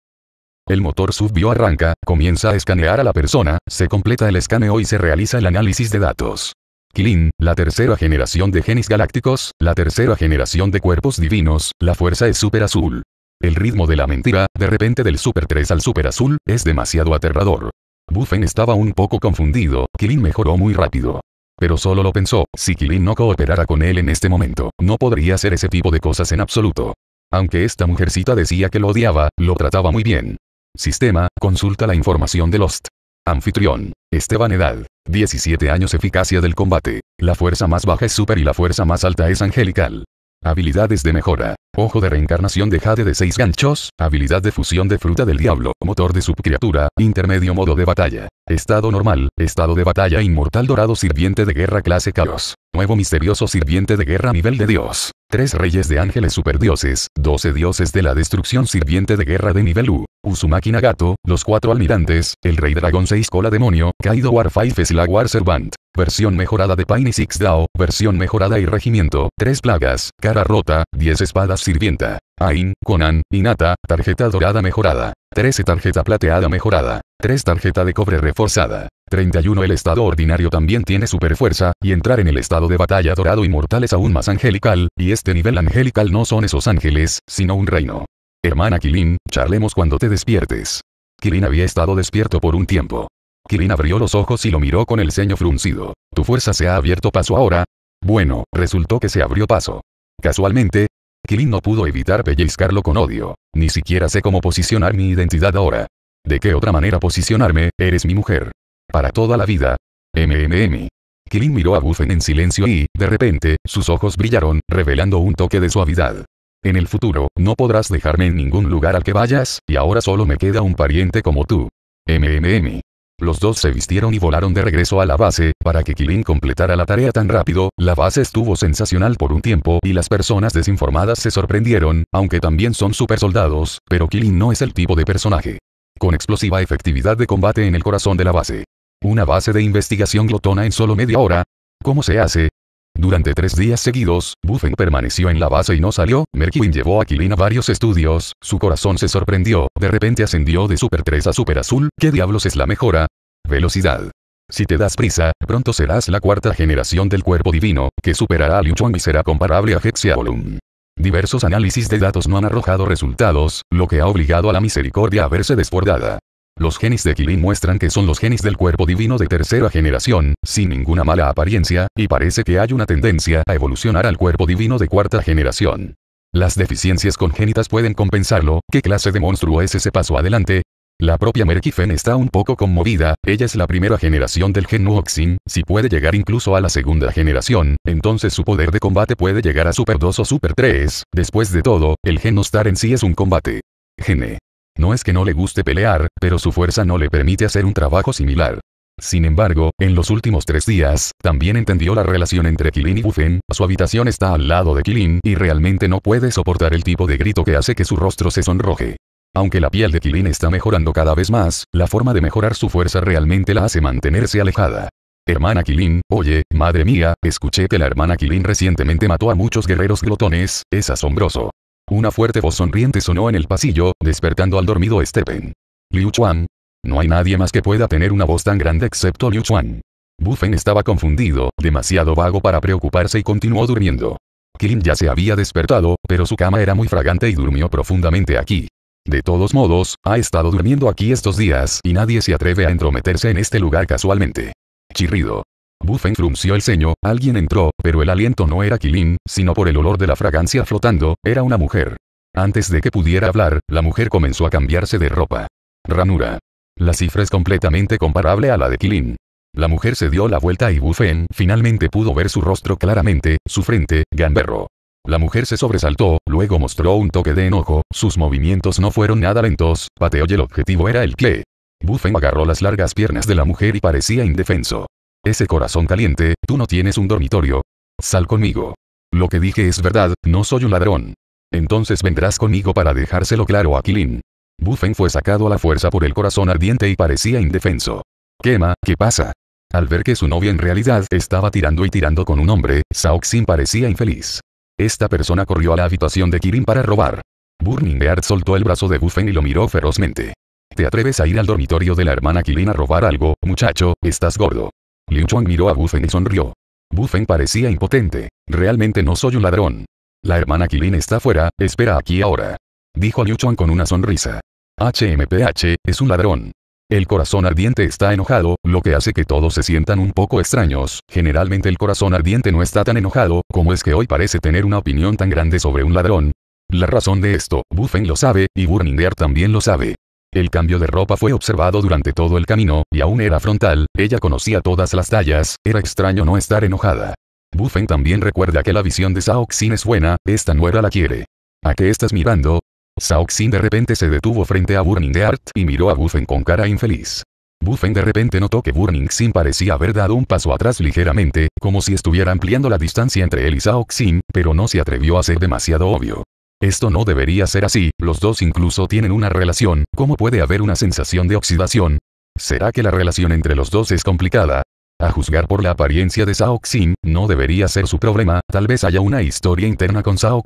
El motor subió arranca, comienza a escanear a la persona, se completa el escaneo y se realiza el análisis de datos. Kilin, la tercera generación de genis galácticos, la tercera generación de cuerpos divinos, la fuerza es super azul. El ritmo de la mentira, de repente del Super 3 al Super Azul, es demasiado aterrador. Buffen estaba un poco confundido, Kilin mejoró muy rápido. Pero solo lo pensó, si Kilin no cooperara con él en este momento, no podría hacer ese tipo de cosas en absoluto. Aunque esta mujercita decía que lo odiaba, lo trataba muy bien. Sistema, consulta la información de Lost. Anfitrión. Esteban Edad. 17 años eficacia del combate. La fuerza más baja es super y la fuerza más alta es angelical. Habilidades de mejora. Ojo de reencarnación de Jade de 6 ganchos. Habilidad de fusión de fruta del diablo. Motor de subcriatura. Intermedio modo de batalla. Estado normal. Estado de batalla inmortal dorado sirviente de guerra clase caos. Nuevo misterioso sirviente de guerra nivel de Dios. Tres reyes de ángeles superdioses, 12 dioses de la destrucción sirviente de guerra de nivel U, Uzumaki Nagato, los cuatro almirantes, el rey dragón 6 cola demonio, Kaido y la War Servant. Versión mejorada de Pain y Six Dao, versión mejorada y regimiento, tres plagas, cara rota, 10 espadas sirvienta. Ain, Conan, Inata, tarjeta dorada mejorada, 13 tarjeta plateada mejorada, 3 tarjeta de cobre reforzada, 31 El estado ordinario también tiene superfuerza, y entrar en el estado de batalla dorado inmortal es aún más angelical, y este nivel angelical no son esos ángeles, sino un reino. Hermana Kilin, charlemos cuando te despiertes. Kilin había estado despierto por un tiempo. Kilin abrió los ojos y lo miró con el ceño fruncido. ¿Tu fuerza se ha abierto paso ahora? Bueno, resultó que se abrió paso. Casualmente, Kilin no pudo evitar pellizcarlo con odio. Ni siquiera sé cómo posicionar mi identidad ahora. ¿De qué otra manera posicionarme? Eres mi mujer. Para toda la vida. MMM. Kilin miró a Buffen en silencio y, de repente, sus ojos brillaron, revelando un toque de suavidad. En el futuro, no podrás dejarme en ningún lugar al que vayas, y ahora solo me queda un pariente como tú. MMM. Los dos se vistieron y volaron de regreso a la base, para que kilin completara la tarea tan rápido, la base estuvo sensacional por un tiempo y las personas desinformadas se sorprendieron, aunque también son supersoldados, pero kilin no es el tipo de personaje. Con explosiva efectividad de combate en el corazón de la base. Una base de investigación glotona en solo media hora. ¿Cómo se hace? Durante tres días seguidos, Buffen permaneció en la base y no salió, Merkwin llevó a Kilin varios estudios, su corazón se sorprendió, de repente ascendió de Super 3 a Super Azul, ¿qué diablos es la mejora? Velocidad. Si te das prisa, pronto serás la cuarta generación del cuerpo divino, que superará a Liu Chuang y será comparable a Hexiaolum. Diversos análisis de datos no han arrojado resultados, lo que ha obligado a la misericordia a verse desbordada. Los genes de Kilin muestran que son los genes del cuerpo divino de tercera generación, sin ninguna mala apariencia, y parece que hay una tendencia a evolucionar al cuerpo divino de cuarta generación. Las deficiencias congénitas pueden compensarlo, ¿qué clase de monstruo es ese paso adelante? La propia Merkifen está un poco conmovida, ella es la primera generación del gen Nuoxin, si puede llegar incluso a la segunda generación, entonces su poder de combate puede llegar a Super 2 o Super 3, después de todo, el gen Star en sí es un combate. Gene. No es que no le guste pelear, pero su fuerza no le permite hacer un trabajo similar. Sin embargo, en los últimos tres días, también entendió la relación entre Kilin y Buffen, su habitación está al lado de Kilin y realmente no puede soportar el tipo de grito que hace que su rostro se sonroje. Aunque la piel de Kilin está mejorando cada vez más, la forma de mejorar su fuerza realmente la hace mantenerse alejada. Hermana Kilin, oye, madre mía, escuché que la hermana Kilin recientemente mató a muchos guerreros glotones, es asombroso. Una fuerte voz sonriente sonó en el pasillo, despertando al dormido Stephen. Liu Chuan. No hay nadie más que pueda tener una voz tan grande excepto Liu Chuan. Buffen estaba confundido, demasiado vago para preocuparse y continuó durmiendo. Kim ya se había despertado, pero su cama era muy fragante y durmió profundamente aquí. De todos modos, ha estado durmiendo aquí estos días y nadie se atreve a entrometerse en este lugar casualmente. Chirrido. Buffen frunció el ceño, alguien entró, pero el aliento no era Kilin, sino por el olor de la fragancia flotando, era una mujer. Antes de que pudiera hablar, la mujer comenzó a cambiarse de ropa. Ranura. La cifra es completamente comparable a la de Kilin. La mujer se dio la vuelta y Buffen finalmente pudo ver su rostro claramente, su frente, gamberro. La mujer se sobresaltó, luego mostró un toque de enojo, sus movimientos no fueron nada lentos, pateó y el objetivo era el pie. Buffen agarró las largas piernas de la mujer y parecía indefenso. Ese corazón caliente, tú no tienes un dormitorio. Sal conmigo. Lo que dije es verdad, no soy un ladrón. Entonces vendrás conmigo para dejárselo claro a Kilin. Buffen fue sacado a la fuerza por el corazón ardiente y parecía indefenso. Quema, ¿qué pasa? Al ver que su novia en realidad estaba tirando y tirando con un hombre, Saoxin parecía infeliz. Esta persona corrió a la habitación de Kilin para robar. Burning Heart soltó el brazo de Buffen y lo miró ferozmente. ¿Te atreves a ir al dormitorio de la hermana Kilin a robar algo, muchacho? Estás gordo. Liu Chuan miró a Bufen y sonrió. Bufen parecía impotente. Realmente no soy un ladrón. La hermana Kilin está fuera, espera aquí ahora. Dijo Liu Chuan con una sonrisa. HMPH, es un ladrón. El corazón ardiente está enojado, lo que hace que todos se sientan un poco extraños, generalmente el corazón ardiente no está tan enojado, como es que hoy parece tener una opinión tan grande sobre un ladrón. La razón de esto, Bufen lo sabe, y Air también lo sabe. El cambio de ropa fue observado durante todo el camino, y aún era frontal, ella conocía todas las tallas, era extraño no estar enojada. Buffen también recuerda que la visión de Sao Xin es buena, esta nuera la quiere. ¿A qué estás mirando? Sao Xin de repente se detuvo frente a Burning Art y miró a Buffen con cara infeliz. Buffen de repente notó que Burning Sin parecía haber dado un paso atrás ligeramente, como si estuviera ampliando la distancia entre él y Sao Xin, pero no se atrevió a ser demasiado obvio. Esto no debería ser así, los dos incluso tienen una relación, ¿cómo puede haber una sensación de oxidación? ¿Será que la relación entre los dos es complicada? A juzgar por la apariencia de Sao no debería ser su problema, tal vez haya una historia interna con Sao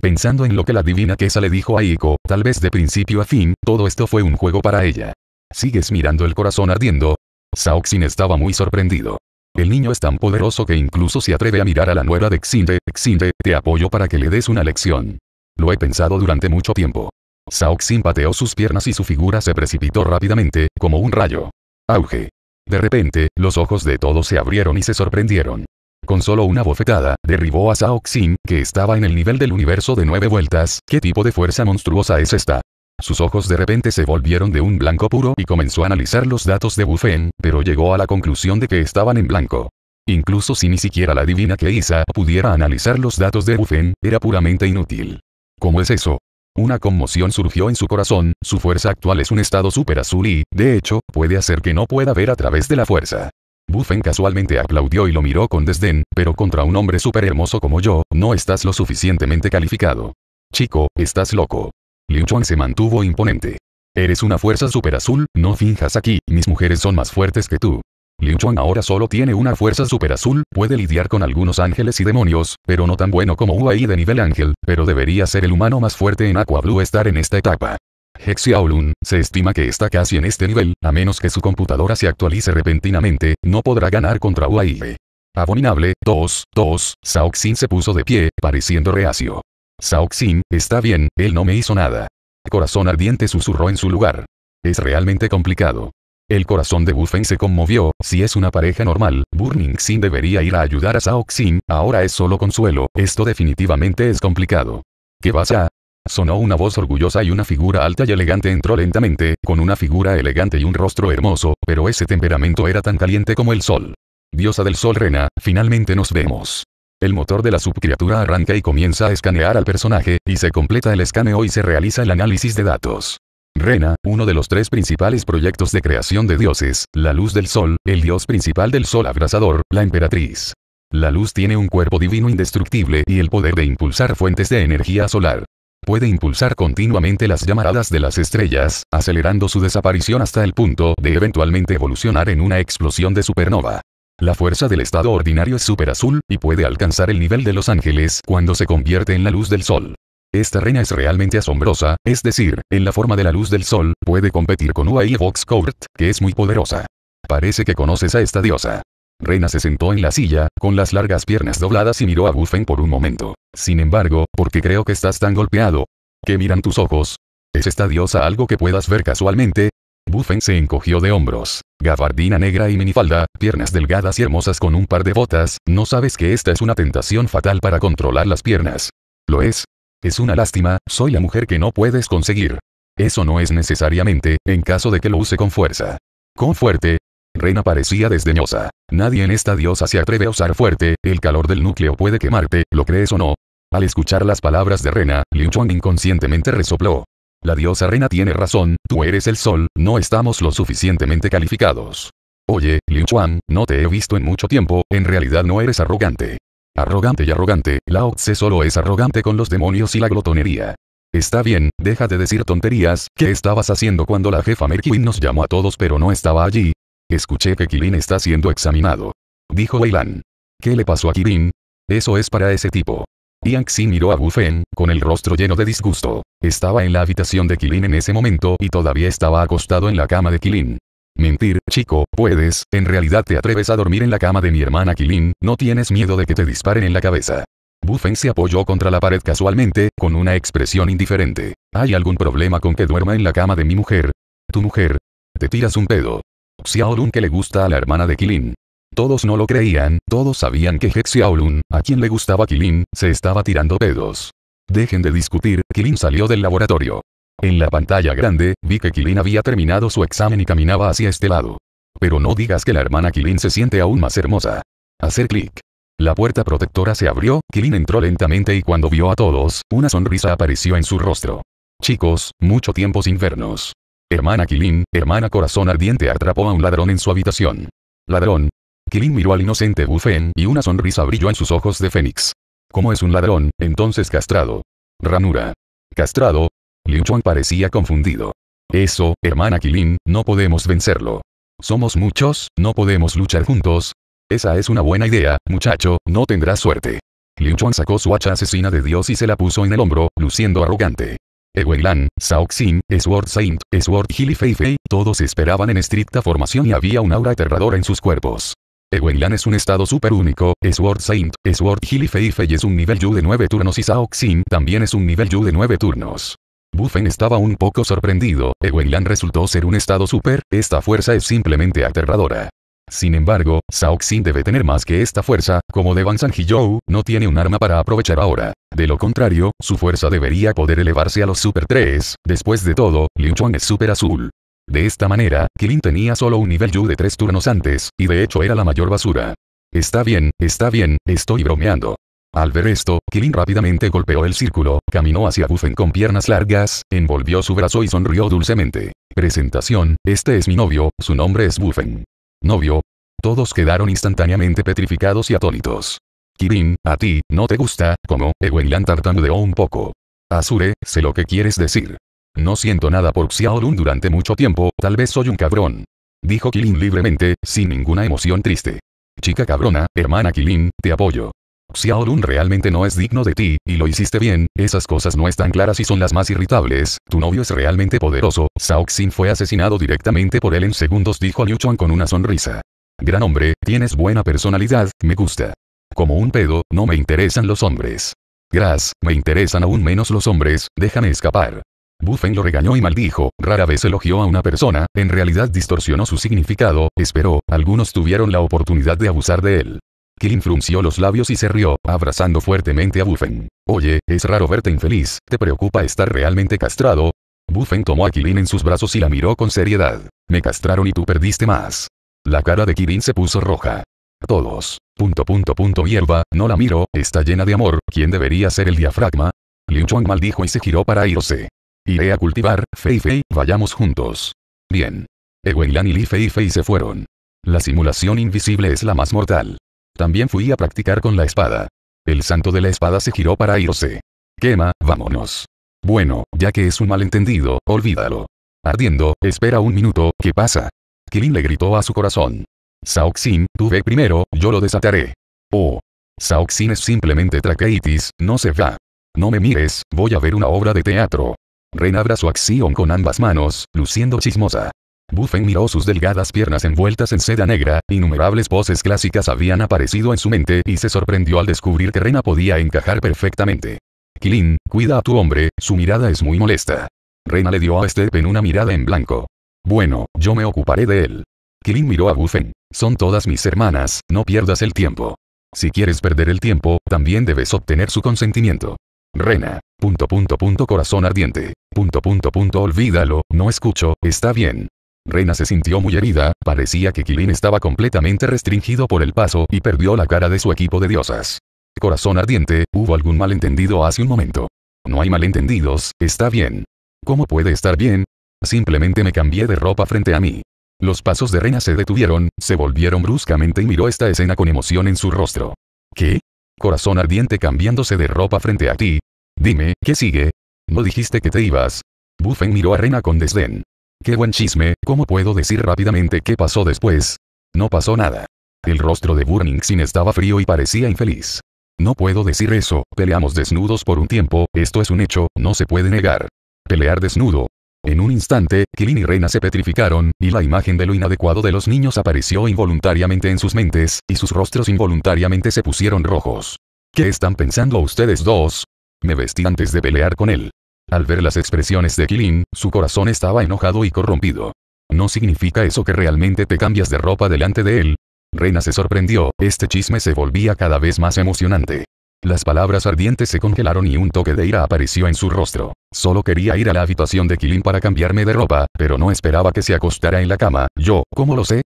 Pensando en lo que la divina Quesa le dijo a Iko, tal vez de principio a fin, todo esto fue un juego para ella. ¿Sigues mirando el corazón ardiendo? Sao estaba muy sorprendido. El niño es tan poderoso que incluso se atreve a mirar a la nuera de Xinde, Xinde, te apoyo para que le des una lección. Lo he pensado durante mucho tiempo. Sao Xin pateó sus piernas y su figura se precipitó rápidamente, como un rayo. Auge. De repente, los ojos de todos se abrieron y se sorprendieron. Con solo una bofetada, derribó a Sao Xin, que estaba en el nivel del universo de nueve vueltas. ¿Qué tipo de fuerza monstruosa es esta? Sus ojos de repente se volvieron de un blanco puro y comenzó a analizar los datos de Bufen, pero llegó a la conclusión de que estaban en blanco. Incluso si ni siquiera la divina Keisa pudiera analizar los datos de Bufen, era puramente inútil. ¿Cómo es eso? Una conmoción surgió en su corazón, su fuerza actual es un estado súper azul y, de hecho, puede hacer que no pueda ver a través de la fuerza. Buffen casualmente aplaudió y lo miró con desdén, pero contra un hombre súper hermoso como yo, no estás lo suficientemente calificado. Chico, estás loco. Liu Chuan se mantuvo imponente. Eres una fuerza súper azul, no finjas aquí, mis mujeres son más fuertes que tú. Liu Chuan ahora solo tiene una fuerza super azul, puede lidiar con algunos ángeles y demonios, pero no tan bueno como UAI de nivel ángel, pero debería ser el humano más fuerte en Aqua Blue estar en esta etapa. Hexiaolun, se estima que está casi en este nivel, a menos que su computadora se actualice repentinamente, no podrá ganar contra UAI. Abominable, 2, 2, Saoxin se puso de pie, pareciendo reacio. Xin, está bien, él no me hizo nada. Corazón ardiente susurró en su lugar. Es realmente complicado. El corazón de Buffen se conmovió, si es una pareja normal, Burning Sin debería ir a ayudar a Sao Xin, ahora es solo consuelo, esto definitivamente es complicado. ¿Qué pasa? Sonó una voz orgullosa y una figura alta y elegante entró lentamente, con una figura elegante y un rostro hermoso, pero ese temperamento era tan caliente como el sol. Diosa del sol Rena, finalmente nos vemos. El motor de la subcriatura arranca y comienza a escanear al personaje, y se completa el escaneo y se realiza el análisis de datos. Rena, uno de los tres principales proyectos de creación de dioses, la luz del sol, el dios principal del sol abrasador, la emperatriz. La luz tiene un cuerpo divino indestructible y el poder de impulsar fuentes de energía solar. Puede impulsar continuamente las llamaradas de las estrellas, acelerando su desaparición hasta el punto de eventualmente evolucionar en una explosión de supernova. La fuerza del estado ordinario es superazul, y puede alcanzar el nivel de los ángeles cuando se convierte en la luz del sol. Esta reina es realmente asombrosa, es decir, en la forma de la luz del sol, puede competir con Vox Court, que es muy poderosa. Parece que conoces a esta diosa. Reina se sentó en la silla, con las largas piernas dobladas y miró a Buffen por un momento. Sin embargo, porque creo que estás tan golpeado. ¿Qué miran tus ojos? ¿Es esta diosa algo que puedas ver casualmente? Buffen se encogió de hombros. Gabardina negra y minifalda, piernas delgadas y hermosas con un par de botas, no sabes que esta es una tentación fatal para controlar las piernas. Lo es, es una lástima, soy la mujer que no puedes conseguir. Eso no es necesariamente, en caso de que lo use con fuerza. Con fuerte. Rena parecía desdeñosa. Nadie en esta diosa se atreve a usar fuerte, el calor del núcleo puede quemarte, lo crees o no. Al escuchar las palabras de Rena, Liu Chuan inconscientemente resopló. La diosa Rena tiene razón, tú eres el sol, no estamos lo suficientemente calificados. Oye, Liu Chuan, no te he visto en mucho tiempo, en realidad no eres arrogante. Arrogante y arrogante, Lao Tse solo es arrogante con los demonios y la glotonería. Está bien, deja de decir tonterías, ¿qué estabas haciendo cuando la jefa Merkin nos llamó a todos pero no estaba allí? Escuché que Kilin está siendo examinado. Dijo Weilan. ¿Qué le pasó a Kilin? Eso es para ese tipo. Yang Xi miró a Bufen, con el rostro lleno de disgusto. Estaba en la habitación de Kilin en ese momento y todavía estaba acostado en la cama de Kilin. Mentir, chico, puedes, en realidad te atreves a dormir en la cama de mi hermana Kilin, no tienes miedo de que te disparen en la cabeza. Buffen se apoyó contra la pared casualmente, con una expresión indiferente. ¿Hay algún problema con que duerma en la cama de mi mujer? Tu mujer. Te tiras un pedo. Xiaolun que le gusta a la hermana de Kilin. Todos no lo creían, todos sabían que Hexiaolun, a quien le gustaba Kilin, se estaba tirando pedos. Dejen de discutir, Kilin salió del laboratorio. En la pantalla grande, vi que Kilin había terminado su examen y caminaba hacia este lado. Pero no digas que la hermana Kilin se siente aún más hermosa. Hacer clic. La puerta protectora se abrió, Kilin entró lentamente y cuando vio a todos, una sonrisa apareció en su rostro. Chicos, mucho tiempo sin vernos. Hermana Kilin, hermana corazón ardiente atrapó a un ladrón en su habitación. Ladrón. Kilin miró al inocente Buffen y una sonrisa brilló en sus ojos de Fénix. ¿Cómo es un ladrón, entonces castrado? Ranura. Castrado, Liu Chuan parecía confundido. Eso, hermana Kilin, no podemos vencerlo. Somos muchos, no podemos luchar juntos. Esa es una buena idea, muchacho, no tendrás suerte. Liu Chuan sacó su hacha asesina de Dios y se la puso en el hombro, luciendo arrogante. Eweilan, Sao Xin, Sword Saint, Sword Hill Fei todos esperaban en estricta formación y había un aura aterradora en sus cuerpos. Eweilan es un estado súper único, Sword Saint, Sword Hill y es un nivel Yu de 9 turnos y Sao Xin también es un nivel Yu de 9 turnos. Buffen estaba un poco sorprendido, Ewenlan resultó ser un estado super, esta fuerza es simplemente aterradora. Sin embargo, Sao Xin debe tener más que esta fuerza, como Devan Sanjiyou, no tiene un arma para aprovechar ahora. De lo contrario, su fuerza debería poder elevarse a los Super 3, después de todo, Liu Chuan es Super Azul. De esta manera, Kilin tenía solo un nivel Yu de 3 turnos antes, y de hecho era la mayor basura. Está bien, está bien, estoy bromeando. Al ver esto, Kilin rápidamente golpeó el círculo, caminó hacia Buffen con piernas largas, envolvió su brazo y sonrió dulcemente. Presentación, este es mi novio, su nombre es Buffen. Novio. Todos quedaron instantáneamente petrificados y atónitos. Kilin, a ti, no te gusta, como, Ewenlan tartamudeó un poco. Azure, sé lo que quieres decir. No siento nada por Xiaolun durante mucho tiempo, tal vez soy un cabrón. Dijo Kilin libremente, sin ninguna emoción triste. Chica cabrona, hermana Kilin, te apoyo. Xiaolun realmente no es digno de ti, y lo hiciste bien, esas cosas no están claras y son las más irritables, tu novio es realmente poderoso, Zhao fue asesinado directamente por él en segundos dijo Liu Chuan con una sonrisa. Gran hombre, tienes buena personalidad, me gusta. Como un pedo, no me interesan los hombres. Gras, me interesan aún menos los hombres, déjame escapar. Buffen lo regañó y maldijo, rara vez elogió a una persona, en realidad distorsionó su significado, esperó, algunos tuvieron la oportunidad de abusar de él. Kirin frunció los labios y se rió, abrazando fuertemente a Buffen. Oye, es raro verte infeliz, ¿te preocupa estar realmente castrado? Buffen tomó a Kirin en sus brazos y la miró con seriedad. Me castraron y tú perdiste más. La cara de Kirin se puso roja. Todos. Punto punto punto hierba, no la miro, está llena de amor, ¿quién debería ser el diafragma? Liu Chong maldijo y se giró para irse. Iré a cultivar, Fei Fei, vayamos juntos. Bien. Ewen Lan y Li Fei Fei se fueron. La simulación invisible es la más mortal. También fui a practicar con la espada. El santo de la espada se giró para irse. Quema, vámonos. Bueno, ya que es un malentendido, olvídalo. Ardiendo, espera un minuto, ¿qué pasa? Kilin le gritó a su corazón. Saoxin, tú ve primero, yo lo desataré. Oh. Saoxin es simplemente traqueitis, no se va. No me mires, voy a ver una obra de teatro. Ren abra su acción con ambas manos, luciendo chismosa. Buffen miró sus delgadas piernas envueltas en seda negra, innumerables poses clásicas habían aparecido en su mente y se sorprendió al descubrir que Rena podía encajar perfectamente. Kilin, cuida a tu hombre, su mirada es muy molesta. Rena le dio a Steppen una mirada en blanco. Bueno, yo me ocuparé de él. Kilin miró a Buffen. Son todas mis hermanas, no pierdas el tiempo. Si quieres perder el tiempo, también debes obtener su consentimiento. Rena. Punto punto corazón ardiente. punto punto olvídalo, no escucho, está bien. Reina se sintió muy herida, parecía que Kilin estaba completamente restringido por el paso y perdió la cara de su equipo de diosas. Corazón ardiente, hubo algún malentendido hace un momento. No hay malentendidos, está bien. ¿Cómo puede estar bien? Simplemente me cambié de ropa frente a mí. Los pasos de Reina se detuvieron, se volvieron bruscamente y miró esta escena con emoción en su rostro. ¿Qué? Corazón ardiente cambiándose de ropa frente a ti. Dime, ¿qué sigue? ¿No dijiste que te ibas? Buffen miró a Reina con desdén. Qué buen chisme, ¿cómo puedo decir rápidamente qué pasó después? No pasó nada. El rostro de Burning Sin estaba frío y parecía infeliz. No puedo decir eso, peleamos desnudos por un tiempo, esto es un hecho, no se puede negar. Pelear desnudo. En un instante, Kilin y Reina se petrificaron, y la imagen de lo inadecuado de los niños apareció involuntariamente en sus mentes, y sus rostros involuntariamente se pusieron rojos. ¿Qué están pensando ustedes dos? Me vestí antes de pelear con él. Al ver las expresiones de Kilin, su corazón estaba enojado y corrompido. ¿No significa eso que realmente te cambias de ropa delante de él? Reina se sorprendió, este chisme se volvía cada vez más emocionante. Las palabras ardientes se congelaron y un toque de ira apareció en su rostro. Solo quería ir a la habitación de Kilin para cambiarme de ropa, pero no esperaba que se acostara en la cama. Yo, ¿cómo lo sé?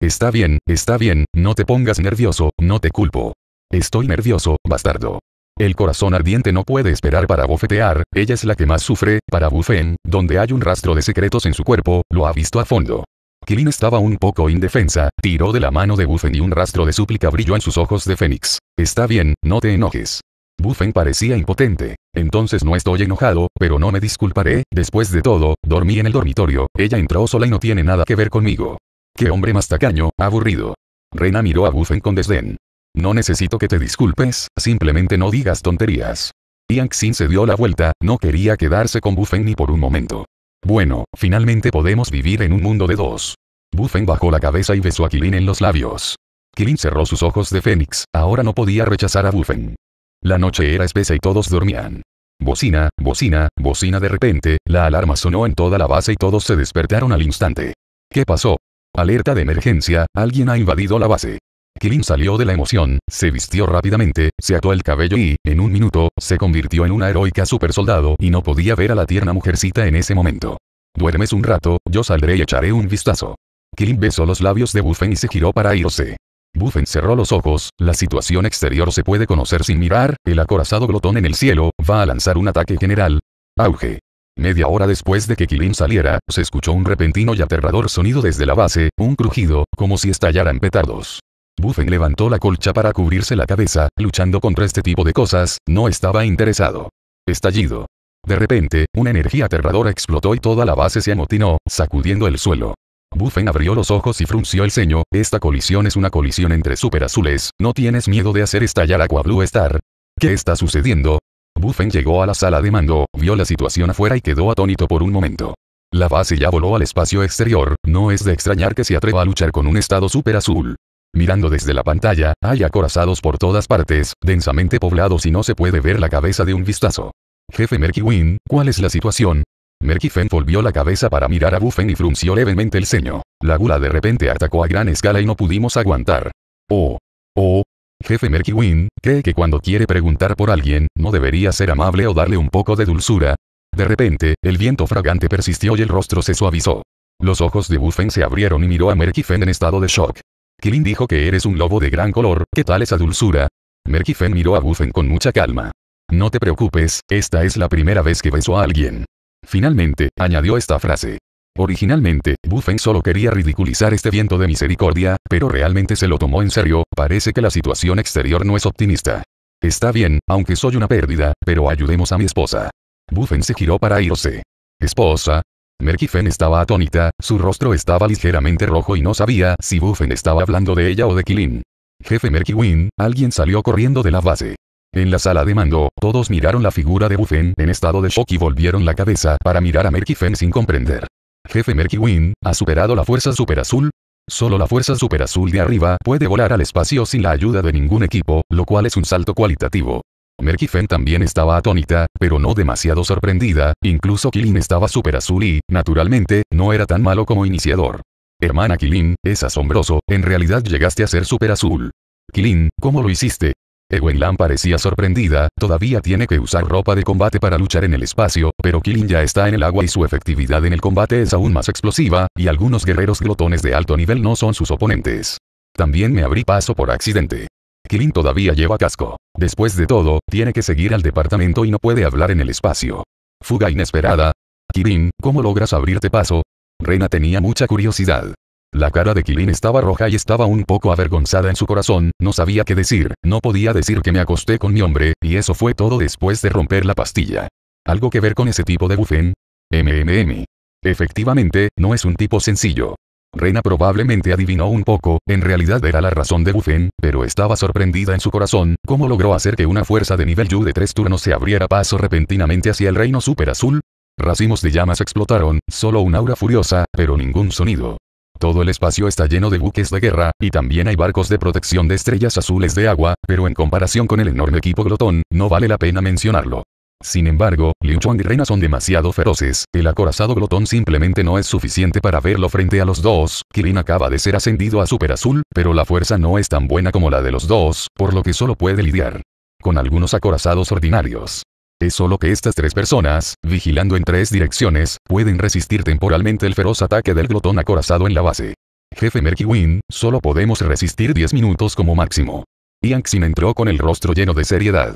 Está bien, está bien, no te pongas nervioso, no te culpo. Estoy nervioso, bastardo. El corazón ardiente no puede esperar para bofetear, ella es la que más sufre, para Buffen, donde hay un rastro de secretos en su cuerpo, lo ha visto a fondo. Kilin estaba un poco indefensa, tiró de la mano de Buffen y un rastro de súplica brilló en sus ojos de Fénix. Está bien, no te enojes. Buffen parecía impotente. Entonces no estoy enojado, pero no me disculparé, después de todo, dormí en el dormitorio, ella entró sola y no tiene nada que ver conmigo. Qué hombre más tacaño, aburrido. Rena miró a Buffen con desdén. No necesito que te disculpes, simplemente no digas tonterías. Yang Xin se dio la vuelta, no quería quedarse con Buffen ni por un momento. Bueno, finalmente podemos vivir en un mundo de dos. Buffen bajó la cabeza y besó a Kilin en los labios. Kilin cerró sus ojos de Fénix, ahora no podía rechazar a Buffen. La noche era espesa y todos dormían. Bocina, bocina, bocina de repente, la alarma sonó en toda la base y todos se despertaron al instante. ¿Qué pasó? Alerta de emergencia, alguien ha invadido la base. Kirin salió de la emoción, se vistió rápidamente, se ató el cabello y, en un minuto, se convirtió en una heroica supersoldado y no podía ver a la tierna mujercita en ese momento. Duermes un rato, yo saldré y echaré un vistazo. Kirin besó los labios de Buffen y se giró para irse. Buffen cerró los ojos, la situación exterior se puede conocer sin mirar, el acorazado glotón en el cielo, va a lanzar un ataque general. Auge. Media hora después de que Kilin saliera, se escuchó un repentino y aterrador sonido desde la base, un crujido, como si estallaran petardos. Buffen levantó la colcha para cubrirse la cabeza, luchando contra este tipo de cosas, no estaba interesado. Estallido. De repente, una energía aterradora explotó y toda la base se amotinó, sacudiendo el suelo. Buffen abrió los ojos y frunció el ceño, esta colisión es una colisión entre superazules, ¿no tienes miedo de hacer estallar Aqua Blue Star? ¿Qué está sucediendo? Buffen llegó a la sala de mando, vio la situación afuera y quedó atónito por un momento. La base ya voló al espacio exterior, no es de extrañar que se atreva a luchar con un estado superazul. Mirando desde la pantalla, hay acorazados por todas partes, densamente poblados y no se puede ver la cabeza de un vistazo. Jefe Merky ¿cuál es la situación? Merky volvió la cabeza para mirar a Buffen y frunció levemente el ceño. La gula de repente atacó a gran escala y no pudimos aguantar. Oh. Oh. Jefe Merky Win, ¿cree que cuando quiere preguntar por alguien, no debería ser amable o darle un poco de dulzura? De repente, el viento fragante persistió y el rostro se suavizó. Los ojos de Buffen se abrieron y miró a Merky en estado de shock. Kilin dijo que eres un lobo de gran color, ¿qué tal esa dulzura? Merkifen miró a Buffen con mucha calma. No te preocupes, esta es la primera vez que beso a alguien. Finalmente, añadió esta frase. Originalmente, Buffen solo quería ridiculizar este viento de misericordia, pero realmente se lo tomó en serio, parece que la situación exterior no es optimista. Está bien, aunque soy una pérdida, pero ayudemos a mi esposa. Buffen se giró para irse. Esposa, Merkifen estaba atónita, su rostro estaba ligeramente rojo y no sabía si Buffen estaba hablando de ella o de Kilin. Jefe Merkiwin, alguien salió corriendo de la base. En la sala de mando, todos miraron la figura de Buffen en estado de shock y volvieron la cabeza para mirar a Merkifen sin comprender. Jefe Merkiwin, ¿ha superado la fuerza superazul? Solo la fuerza superazul de arriba puede volar al espacio sin la ayuda de ningún equipo, lo cual es un salto cualitativo. Merkifen también estaba atónita, pero no demasiado sorprendida, incluso Kilin estaba súper azul y, naturalmente, no era tan malo como iniciador. Hermana Kilin, es asombroso, en realidad llegaste a ser súper azul. Kilin, ¿cómo lo hiciste? Lam parecía sorprendida, todavía tiene que usar ropa de combate para luchar en el espacio, pero Kilin ya está en el agua y su efectividad en el combate es aún más explosiva, y algunos guerreros glotones de alto nivel no son sus oponentes. También me abrí paso por accidente. Kilin todavía lleva casco. Después de todo, tiene que seguir al departamento y no puede hablar en el espacio. Fuga inesperada. Kirin, ¿cómo logras abrirte paso? Rena tenía mucha curiosidad. La cara de Kilin estaba roja y estaba un poco avergonzada en su corazón, no sabía qué decir, no podía decir que me acosté con mi hombre, y eso fue todo después de romper la pastilla. ¿Algo que ver con ese tipo de bufén? MMM. Efectivamente, no es un tipo sencillo. Reina probablemente adivinó un poco, en realidad era la razón de Buffen, pero estaba sorprendida en su corazón, cómo logró hacer que una fuerza de nivel Yu de tres turnos se abriera paso repentinamente hacia el reino super azul. Racimos de llamas explotaron, solo un aura furiosa, pero ningún sonido. Todo el espacio está lleno de buques de guerra, y también hay barcos de protección de estrellas azules de agua, pero en comparación con el enorme equipo glotón, no vale la pena mencionarlo. Sin embargo, Liu Chuang y Rena son demasiado feroces, el acorazado glotón simplemente no es suficiente para verlo frente a los dos, Kirin acaba de ser ascendido a Super Azul, pero la fuerza no es tan buena como la de los dos, por lo que solo puede lidiar con algunos acorazados ordinarios. Es solo que estas tres personas, vigilando en tres direcciones, pueden resistir temporalmente el feroz ataque del glotón acorazado en la base. Jefe Merkiwin, solo podemos resistir 10 minutos como máximo. Xin entró con el rostro lleno de seriedad.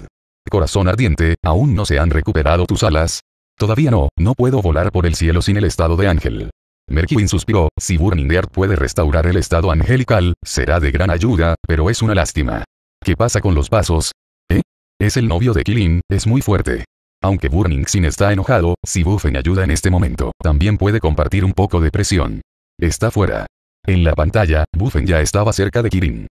Corazón ardiente, aún no se han recuperado tus alas. Todavía no, no puedo volar por el cielo sin el estado de ángel. Merkwin suspiró, si Burning Earth puede restaurar el estado angelical, será de gran ayuda, pero es una lástima. ¿Qué pasa con los pasos? ¿Eh? Es el novio de Kirin, es muy fuerte. Aunque Burning Sin está enojado, si Buffen ayuda en este momento, también puede compartir un poco de presión. Está fuera. En la pantalla, Buffen ya estaba cerca de Kirin.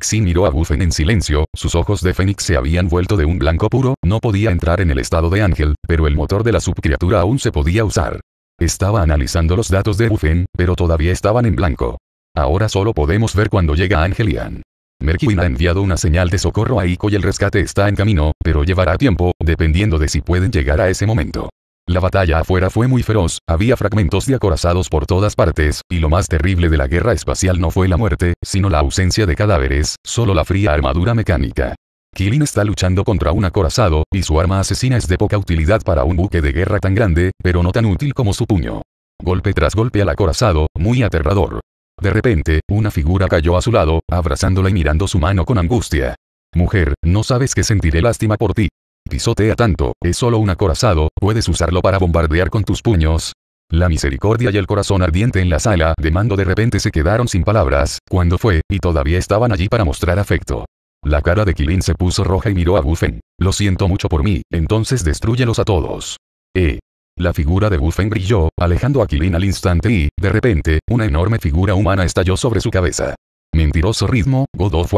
Si miró a Bufen en silencio, sus ojos de Fénix se habían vuelto de un blanco puro, no podía entrar en el estado de ángel, pero el motor de la subcriatura aún se podía usar. Estaba analizando los datos de Buffen, pero todavía estaban en blanco. Ahora solo podemos ver cuando llega Angelian. Merkin ha enviado una señal de socorro a Ico y el rescate está en camino, pero llevará tiempo, dependiendo de si pueden llegar a ese momento. La batalla afuera fue muy feroz, había fragmentos de acorazados por todas partes, y lo más terrible de la guerra espacial no fue la muerte, sino la ausencia de cadáveres, solo la fría armadura mecánica. Killing está luchando contra un acorazado, y su arma asesina es de poca utilidad para un buque de guerra tan grande, pero no tan útil como su puño. Golpe tras golpe al acorazado, muy aterrador. De repente, una figura cayó a su lado, abrazándola y mirando su mano con angustia. Mujer, no sabes que sentiré lástima por ti pisotea tanto, es solo un acorazado, puedes usarlo para bombardear con tus puños. La misericordia y el corazón ardiente en la sala de mando de repente se quedaron sin palabras, cuando fue, y todavía estaban allí para mostrar afecto. La cara de Kilin se puso roja y miró a Buffen. Lo siento mucho por mí, entonces destruyelos a todos. Eh. La figura de Buffen brilló, alejando a Kilin al instante y, de repente, una enorme figura humana estalló sobre su cabeza. Mentiroso ritmo, God of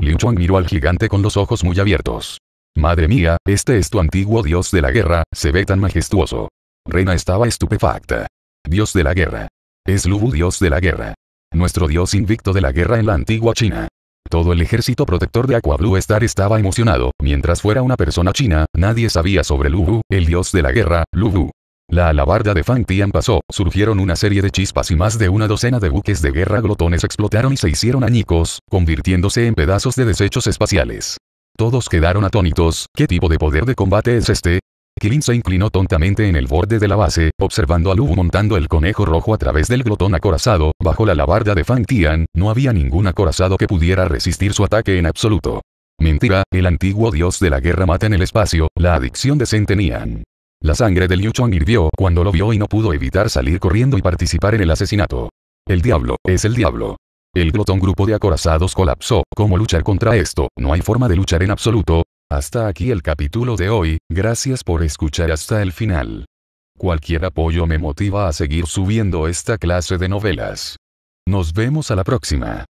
Liu Chuang miró al gigante con los ojos muy abiertos. Madre mía, este es tu antiguo dios de la guerra, se ve tan majestuoso. Rena estaba estupefacta. Dios de la guerra. Es Lubu dios de la guerra. Nuestro dios invicto de la guerra en la antigua China. Todo el ejército protector de Aqua Blue Star estaba emocionado, mientras fuera una persona china, nadie sabía sobre Lubu, el dios de la guerra, Lubu. La alabarda de Fang Tian pasó, surgieron una serie de chispas y más de una docena de buques de guerra glotones explotaron y se hicieron añicos, convirtiéndose en pedazos de desechos espaciales. Todos quedaron atónitos, ¿qué tipo de poder de combate es este? Kilin se inclinó tontamente en el borde de la base, observando a Lu montando el conejo rojo a través del glotón acorazado, bajo la labarda de Fang Tian, no había ningún acorazado que pudiera resistir su ataque en absoluto. Mentira, el antiguo dios de la guerra mata en el espacio, la adicción de La sangre de Liu Chong hirvió cuando lo vio y no pudo evitar salir corriendo y participar en el asesinato. El diablo, es el diablo. El glotón grupo de acorazados colapsó. ¿Cómo luchar contra esto? No hay forma de luchar en absoluto. Hasta aquí el capítulo de hoy, gracias por escuchar hasta el final. Cualquier apoyo me motiva a seguir subiendo esta clase de novelas. Nos vemos a la próxima.